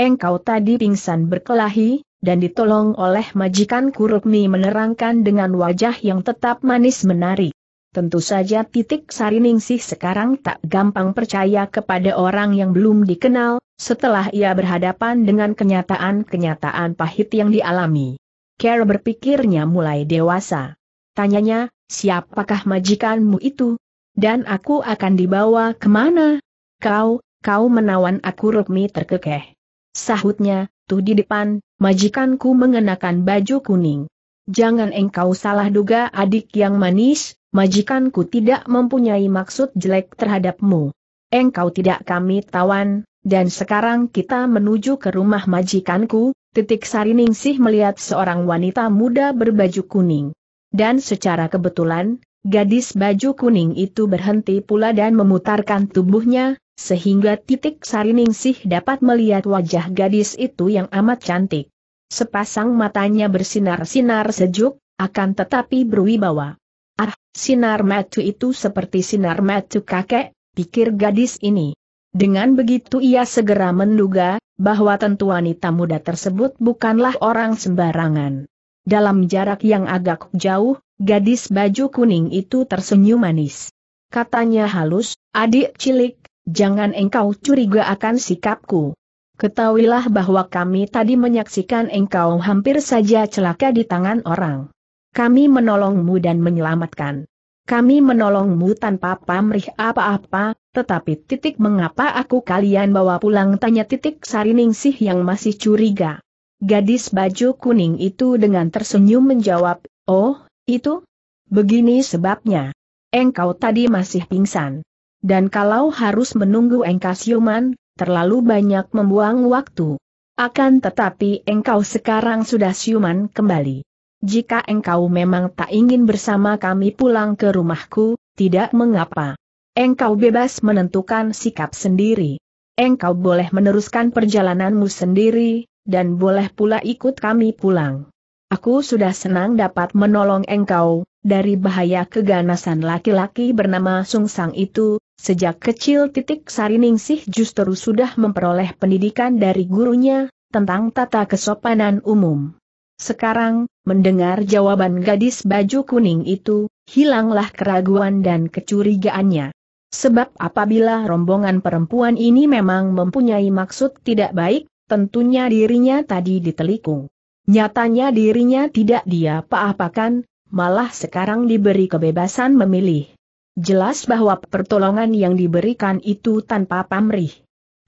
Engkau tadi pingsan berkelahi, dan ditolong oleh majikan Kurukmi menerangkan dengan wajah yang tetap manis menarik. Tentu saja titik Sariningsih sekarang tak gampang percaya kepada orang yang belum dikenal, setelah ia berhadapan dengan kenyataan-kenyataan pahit yang dialami. Carol berpikirnya mulai dewasa. Tanyanya, siapakah majikanmu itu? Dan aku akan dibawa kemana? Kau, kau menawan aku Rukmi terkekeh. Sahutnya, tuh di depan, majikanku mengenakan baju kuning. Jangan engkau salah duga adik yang manis, majikanku tidak mempunyai maksud jelek terhadapmu. Engkau tidak kami tawan, dan sekarang kita menuju ke rumah majikanku, titik Sariningsih melihat seorang wanita muda berbaju kuning. Dan secara kebetulan, gadis baju kuning itu berhenti pula dan memutarkan tubuhnya, sehingga titik Sariningsih dapat melihat wajah gadis itu yang amat cantik. Sepasang matanya bersinar-sinar sejuk, akan tetapi berwibawa. Ah, sinar metu itu seperti sinar metu kakek, pikir gadis ini. Dengan begitu ia segera menduga, bahwa tentu wanita muda tersebut bukanlah orang sembarangan. Dalam jarak yang agak jauh, gadis baju kuning itu tersenyum manis. Katanya halus, adik cilik, jangan engkau curiga akan sikapku. Ketahuilah bahwa kami tadi menyaksikan engkau hampir saja celaka di tangan orang. Kami menolongmu dan menyelamatkan. Kami menolongmu tanpa pamrih apa-apa, tetapi titik mengapa aku kalian bawa pulang tanya titik sariningsih yang masih curiga. Gadis baju kuning itu dengan tersenyum menjawab, oh, itu? Begini sebabnya. Engkau tadi masih pingsan. Dan kalau harus menunggu engkau siuman, terlalu banyak membuang waktu. Akan tetapi engkau sekarang sudah siuman kembali jika engkau memang tak ingin bersama kami pulang ke rumahku, tidak mengapa. Engkau bebas menentukan sikap sendiri. Engkau boleh meneruskan perjalananmu sendiri, dan boleh pula ikut kami pulang. Aku sudah senang dapat menolong engkau, dari bahaya keganasan laki-laki bernama Sung Sang itu, sejak kecil titik Sariningsih justru sudah memperoleh pendidikan dari gurunya, tentang tata kesopanan umum. Sekarang, mendengar jawaban gadis baju kuning itu, hilanglah keraguan dan kecurigaannya. Sebab apabila rombongan perempuan ini memang mempunyai maksud tidak baik, tentunya dirinya tadi ditelikung. Nyatanya dirinya tidak dia apa apakan malah sekarang diberi kebebasan memilih. Jelas bahwa pertolongan yang diberikan itu tanpa pamrih.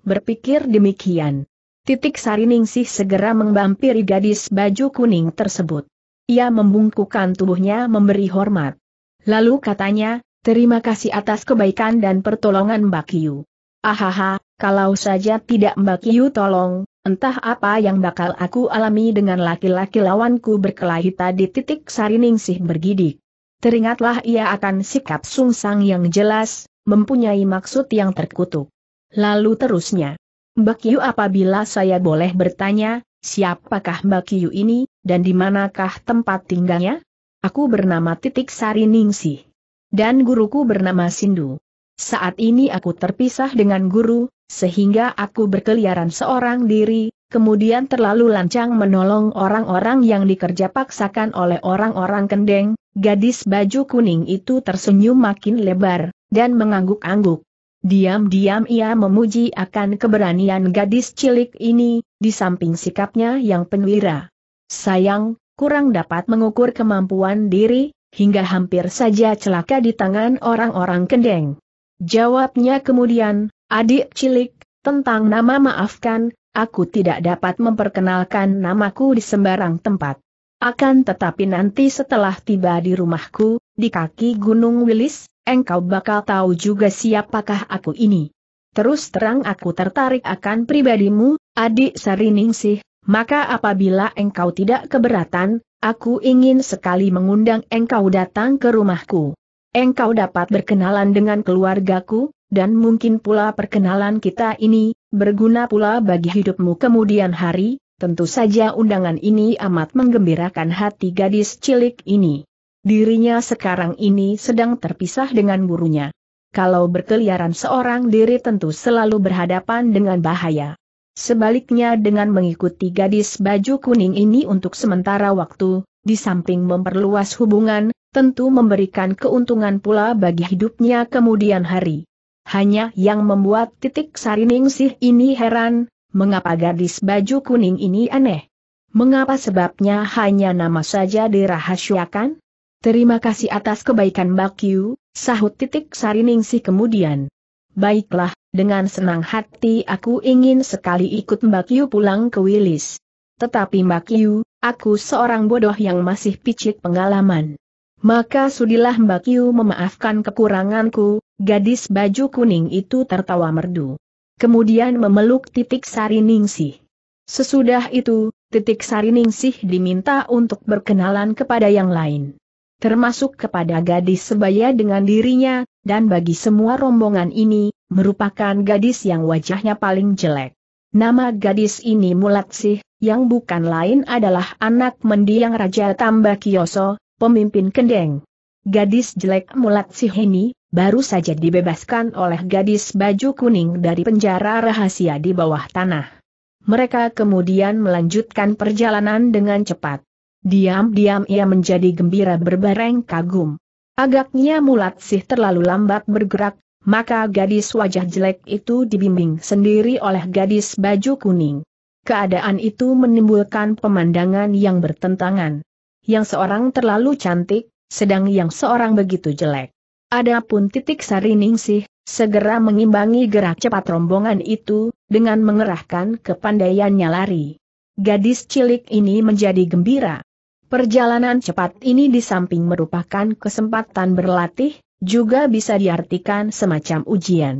Berpikir demikian, Titik Sariningsih segera membampiri gadis baju kuning tersebut. Ia membungkukkan tubuhnya memberi hormat. Lalu katanya, terima kasih atas kebaikan dan pertolongan Mbak Yu. Ahaha, kalau saja tidak Mbak Yu tolong, entah apa yang bakal aku alami dengan laki-laki lawanku berkelahi tadi titik Sariningsih bergidik. Teringatlah ia akan sikap sungsang yang jelas, mempunyai maksud yang terkutuk. Lalu terusnya. Mbak Yu apabila saya boleh bertanya, siapakah Mbak Yu ini, dan di manakah tempat tinggalnya? Aku bernama Titik Sari Ningsih. Dan guruku bernama Sindu. Saat ini aku terpisah dengan guru, sehingga aku berkeliaran seorang diri, kemudian terlalu lancang menolong orang-orang yang dikerja paksakan oleh orang-orang kendeng, gadis baju kuning itu tersenyum makin lebar, dan mengangguk-angguk. Diam-diam ia memuji akan keberanian gadis cilik ini, di samping sikapnya yang penwira. Sayang, kurang dapat mengukur kemampuan diri, hingga hampir saja celaka di tangan orang-orang kendeng. Jawabnya kemudian, adik cilik, tentang nama maafkan, aku tidak dapat memperkenalkan namaku di sembarang tempat. Akan tetapi nanti setelah tiba di rumahku, di kaki Gunung Wilis, engkau bakal tahu juga siapakah aku ini. Terus terang aku tertarik akan pribadimu, adik Sariningsih, maka apabila engkau tidak keberatan, aku ingin sekali mengundang engkau datang ke rumahku. Engkau dapat berkenalan dengan keluargaku, dan mungkin pula perkenalan kita ini, berguna pula bagi hidupmu kemudian hari, tentu saja undangan ini amat menggembirakan hati gadis cilik ini. Dirinya sekarang ini sedang terpisah dengan gurunya. Kalau berkeliaran seorang diri tentu selalu berhadapan dengan bahaya. Sebaliknya dengan mengikuti gadis baju kuning ini untuk sementara waktu, di samping memperluas hubungan, tentu memberikan keuntungan pula bagi hidupnya kemudian hari. Hanya yang membuat titik sariningsih ini heran, mengapa gadis baju kuning ini aneh? Mengapa sebabnya hanya nama saja dirahasiakan? Terima kasih atas kebaikan Mbak sahut titik sariningsih kemudian. Baiklah, dengan senang hati aku ingin sekali ikut Mbak pulang ke Wilis. Tetapi Mbak aku seorang bodoh yang masih picit pengalaman. Maka sudilah Mbak memaafkan kekuranganku, gadis baju kuning itu tertawa merdu. Kemudian memeluk titik sari ningsih. Sesudah itu, titik sari ningsih diminta untuk berkenalan kepada yang lain termasuk kepada gadis sebaya dengan dirinya, dan bagi semua rombongan ini, merupakan gadis yang wajahnya paling jelek. Nama gadis ini Mulatsih, yang bukan lain adalah anak mendiang Raja Tambah Kiyoso, pemimpin Kendeng. Gadis jelek Mulatsih ini, baru saja dibebaskan oleh gadis baju kuning dari penjara rahasia di bawah tanah. Mereka kemudian melanjutkan perjalanan dengan cepat. Diam-diam ia menjadi gembira berbareng kagum. Agaknya mulat sih terlalu lambat bergerak, maka gadis wajah jelek itu dibimbing sendiri oleh gadis baju kuning. Keadaan itu menimbulkan pemandangan yang bertentangan. Yang seorang terlalu cantik, sedang yang seorang begitu jelek. Adapun titik sari ningsih, segera mengimbangi gerak cepat rombongan itu, dengan mengerahkan kepandaiannya lari. Gadis cilik ini menjadi gembira. Perjalanan cepat ini di samping merupakan kesempatan berlatih, juga bisa diartikan semacam ujian.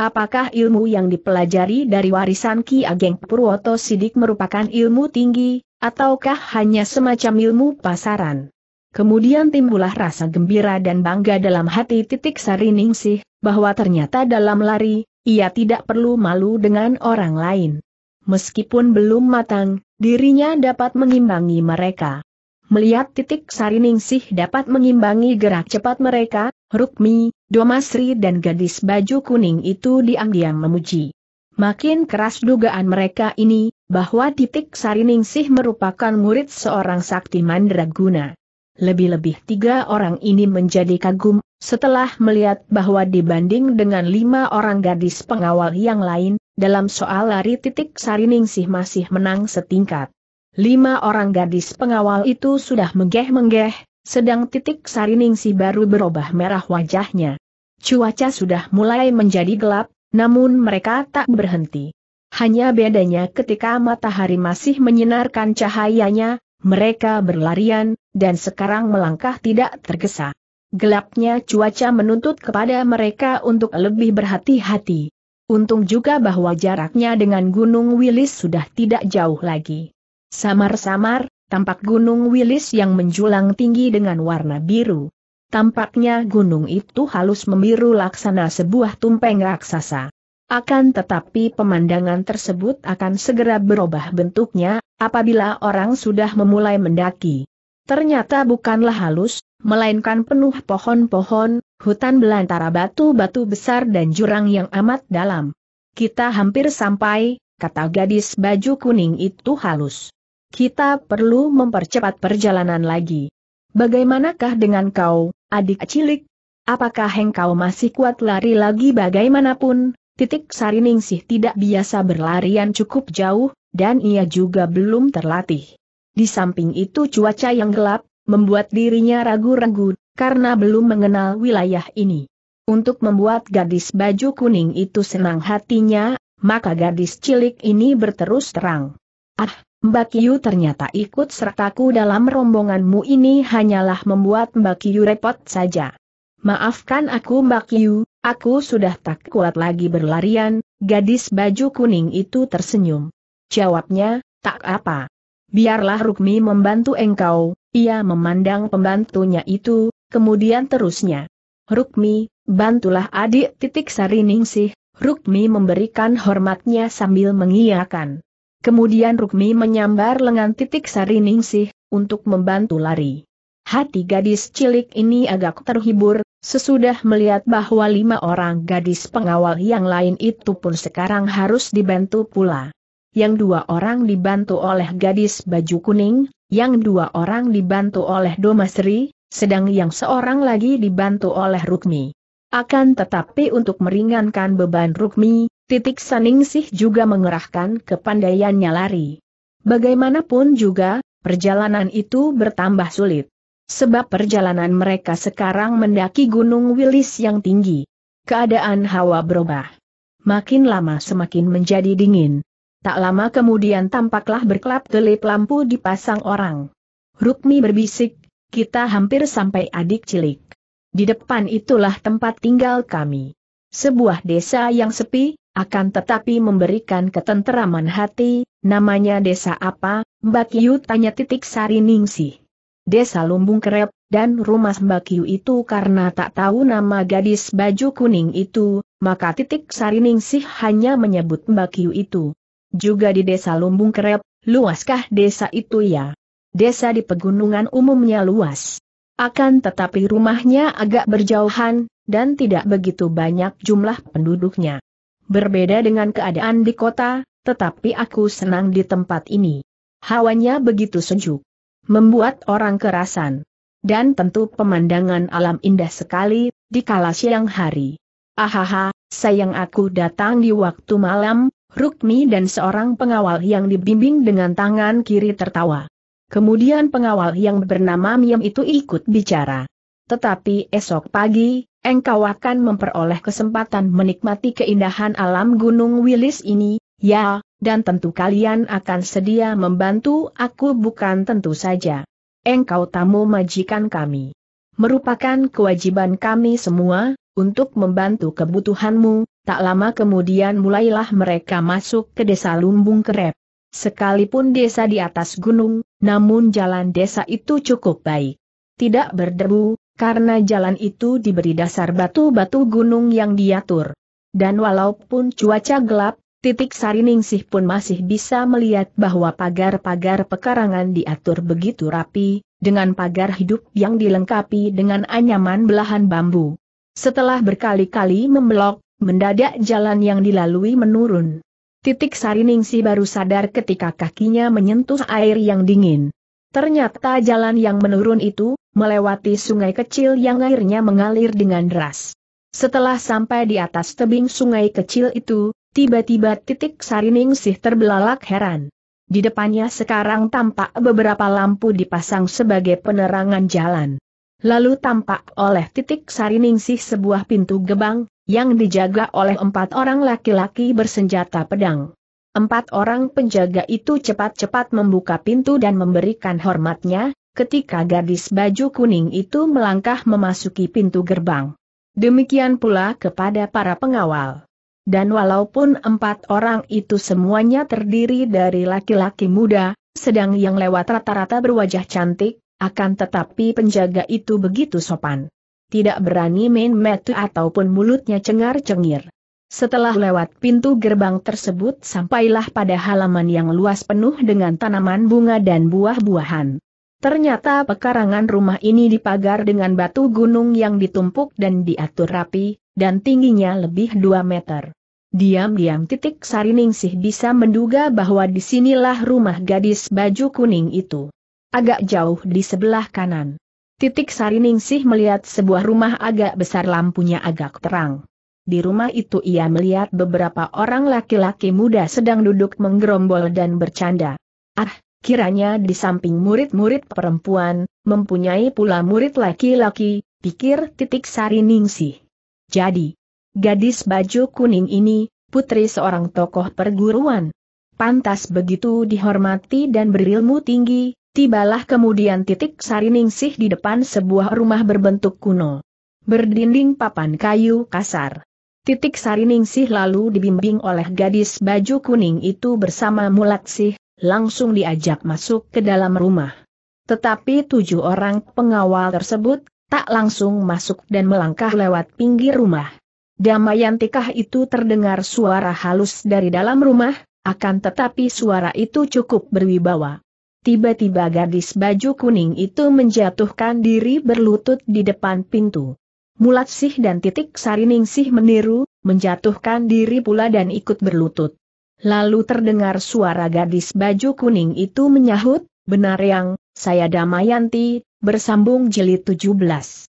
Apakah ilmu yang dipelajari dari warisan Ki Ageng Purwoto Sidik merupakan ilmu tinggi, ataukah hanya semacam ilmu pasaran? Kemudian timbulah rasa gembira dan bangga dalam hati titik sariningsih, bahwa ternyata dalam lari, ia tidak perlu malu dengan orang lain. Meskipun belum matang, dirinya dapat mengimbangi mereka. Melihat titik Sariningsih dapat mengimbangi gerak cepat mereka, Rukmi, Domasri dan gadis baju kuning itu diam-diam memuji. Makin keras dugaan mereka ini, bahwa titik Sariningsih merupakan murid seorang sakti mandraguna. Lebih-lebih tiga orang ini menjadi kagum, setelah melihat bahwa dibanding dengan lima orang gadis pengawal yang lain, dalam soal lari titik Sariningsih masih menang setingkat. Lima orang gadis pengawal itu sudah menggeh-menggeh, sedang titik Sariningsi baru berubah merah wajahnya. Cuaca sudah mulai menjadi gelap, namun mereka tak berhenti. Hanya bedanya ketika matahari masih menyinarkan cahayanya, mereka berlarian, dan sekarang melangkah tidak tergesa. Gelapnya cuaca menuntut kepada mereka untuk lebih berhati-hati. Untung juga bahwa jaraknya dengan Gunung Wilis sudah tidak jauh lagi. Samar-samar, tampak gunung wilis yang menjulang tinggi dengan warna biru. Tampaknya gunung itu halus membiru laksana sebuah tumpeng raksasa. Akan tetapi pemandangan tersebut akan segera berubah bentuknya, apabila orang sudah memulai mendaki. Ternyata bukanlah halus, melainkan penuh pohon-pohon, hutan belantara batu-batu besar dan jurang yang amat dalam. Kita hampir sampai, kata gadis baju kuning itu halus. Kita perlu mempercepat perjalanan lagi. Bagaimanakah dengan kau, adik cilik? Apakah engkau masih kuat lari lagi bagaimanapun? Titik Sari Ningsih tidak biasa berlarian cukup jauh, dan ia juga belum terlatih. Di samping itu cuaca yang gelap, membuat dirinya ragu-ragu, karena belum mengenal wilayah ini. Untuk membuat gadis baju kuning itu senang hatinya, maka gadis cilik ini berterus terang. Ah, Mbak Yu ternyata ikut sertaku dalam rombonganmu ini hanyalah membuat Mbak Yu repot saja. Maafkan aku Mbak Yu, aku sudah tak kuat lagi berlarian, gadis baju kuning itu tersenyum. Jawabnya, tak apa. Biarlah Rukmi membantu engkau, ia memandang pembantunya itu, kemudian terusnya. Rukmi, bantulah adik titik Sariningsih, Rukmi memberikan hormatnya sambil mengiyakan. Kemudian Rukmi menyambar lengan titik Sari Ningsih, untuk membantu lari. Hati gadis cilik ini agak terhibur, sesudah melihat bahwa lima orang gadis pengawal yang lain itu pun sekarang harus dibantu pula. Yang dua orang dibantu oleh gadis baju kuning, yang dua orang dibantu oleh Domasri, sedang yang seorang lagi dibantu oleh Rukmi. Akan tetapi untuk meringankan beban Rukmi, Titik Saningsih juga mengerahkan kepandaiannya lari. Bagaimanapun juga, perjalanan itu bertambah sulit. Sebab perjalanan mereka sekarang mendaki Gunung Wilis yang tinggi. Keadaan hawa berubah. Makin lama semakin menjadi dingin. Tak lama kemudian tampaklah berkelap-kelip lampu dipasang orang. Rukmi berbisik, kita hampir sampai adik cilik. Di depan itulah tempat tinggal kami. Sebuah desa yang sepi, akan tetapi memberikan ketenteraman hati, namanya desa apa, Mbak Yu tanya titik sari ningsih. Desa Lumbung Kerep, dan rumah Mbak Yu itu karena tak tahu nama gadis baju kuning itu, maka titik sari ningsih hanya menyebut Mbak Yu itu. Juga di desa Lumbung Kerep, luaskah desa itu ya? Desa di pegunungan umumnya luas. Akan tetapi rumahnya agak berjauhan, dan tidak begitu banyak jumlah penduduknya. Berbeda dengan keadaan di kota, tetapi aku senang di tempat ini. Hawanya begitu sejuk. Membuat orang kerasan. Dan tentu pemandangan alam indah sekali, di kala siang hari. Ahaha, sayang aku datang di waktu malam, Rukmi dan seorang pengawal yang dibimbing dengan tangan kiri tertawa. Kemudian pengawal yang bernama Miam itu ikut bicara. Tetapi esok pagi, engkau akan memperoleh kesempatan menikmati keindahan alam Gunung Wilis ini, ya, dan tentu kalian akan sedia membantu aku bukan tentu saja. Engkau tamu majikan kami. Merupakan kewajiban kami semua, untuk membantu kebutuhanmu, tak lama kemudian mulailah mereka masuk ke desa Lumbung Kerep. Sekalipun desa di atas gunung, namun jalan desa itu cukup baik. Tidak berdebu, karena jalan itu diberi dasar batu-batu gunung yang diatur. Dan walaupun cuaca gelap, titik sariningsih pun masih bisa melihat bahwa pagar-pagar pekarangan diatur begitu rapi, dengan pagar hidup yang dilengkapi dengan anyaman belahan bambu. Setelah berkali-kali membelok, mendadak jalan yang dilalui menurun. Titik Sariningsih baru sadar ketika kakinya menyentuh air yang dingin. Ternyata jalan yang menurun itu, melewati sungai kecil yang airnya mengalir dengan deras. Setelah sampai di atas tebing sungai kecil itu, tiba-tiba titik Sariningsih terbelalak heran. Di depannya sekarang tampak beberapa lampu dipasang sebagai penerangan jalan. Lalu tampak oleh titik Sariningsih sebuah pintu gebang, yang dijaga oleh empat orang laki-laki bersenjata pedang. Empat orang penjaga itu cepat-cepat membuka pintu dan memberikan hormatnya, ketika gadis baju kuning itu melangkah memasuki pintu gerbang. Demikian pula kepada para pengawal. Dan walaupun empat orang itu semuanya terdiri dari laki-laki muda, sedang yang lewat rata-rata berwajah cantik, akan tetapi penjaga itu begitu sopan. Tidak berani main metu ataupun mulutnya cengar-cengir. Setelah lewat pintu gerbang tersebut sampailah pada halaman yang luas penuh dengan tanaman bunga dan buah-buahan. Ternyata pekarangan rumah ini dipagar dengan batu gunung yang ditumpuk dan diatur rapi, dan tingginya lebih 2 meter. Diam-diam titik Sariningsih bisa menduga bahwa disinilah rumah gadis baju kuning itu. Agak jauh di sebelah kanan. Titik Sariningsih melihat sebuah rumah agak besar lampunya agak terang. Di rumah itu ia melihat beberapa orang laki-laki muda sedang duduk menggerombol dan bercanda. Ah, Kiranya di samping murid-murid perempuan, mempunyai pula murid laki-laki, pikir titik sari ningsih. Jadi, gadis baju kuning ini, putri seorang tokoh perguruan. Pantas begitu dihormati dan berilmu tinggi, tibalah kemudian titik sari ningsih di depan sebuah rumah berbentuk kuno. Berdinding papan kayu kasar. Titik Sari Ningsih lalu dibimbing oleh gadis baju kuning itu bersama sih langsung diajak masuk ke dalam rumah. Tetapi tujuh orang pengawal tersebut tak langsung masuk dan melangkah lewat pinggir rumah. Damayantikah itu terdengar suara halus dari dalam rumah, akan tetapi suara itu cukup berwibawa. Tiba-tiba gadis baju kuning itu menjatuhkan diri berlutut di depan pintu. Mulat Sih dan Titik Sarining Sih meniru, menjatuhkan diri pula dan ikut berlutut. Lalu terdengar suara gadis baju kuning itu menyahut, benar yang, saya Damayanti, bersambung tujuh 17.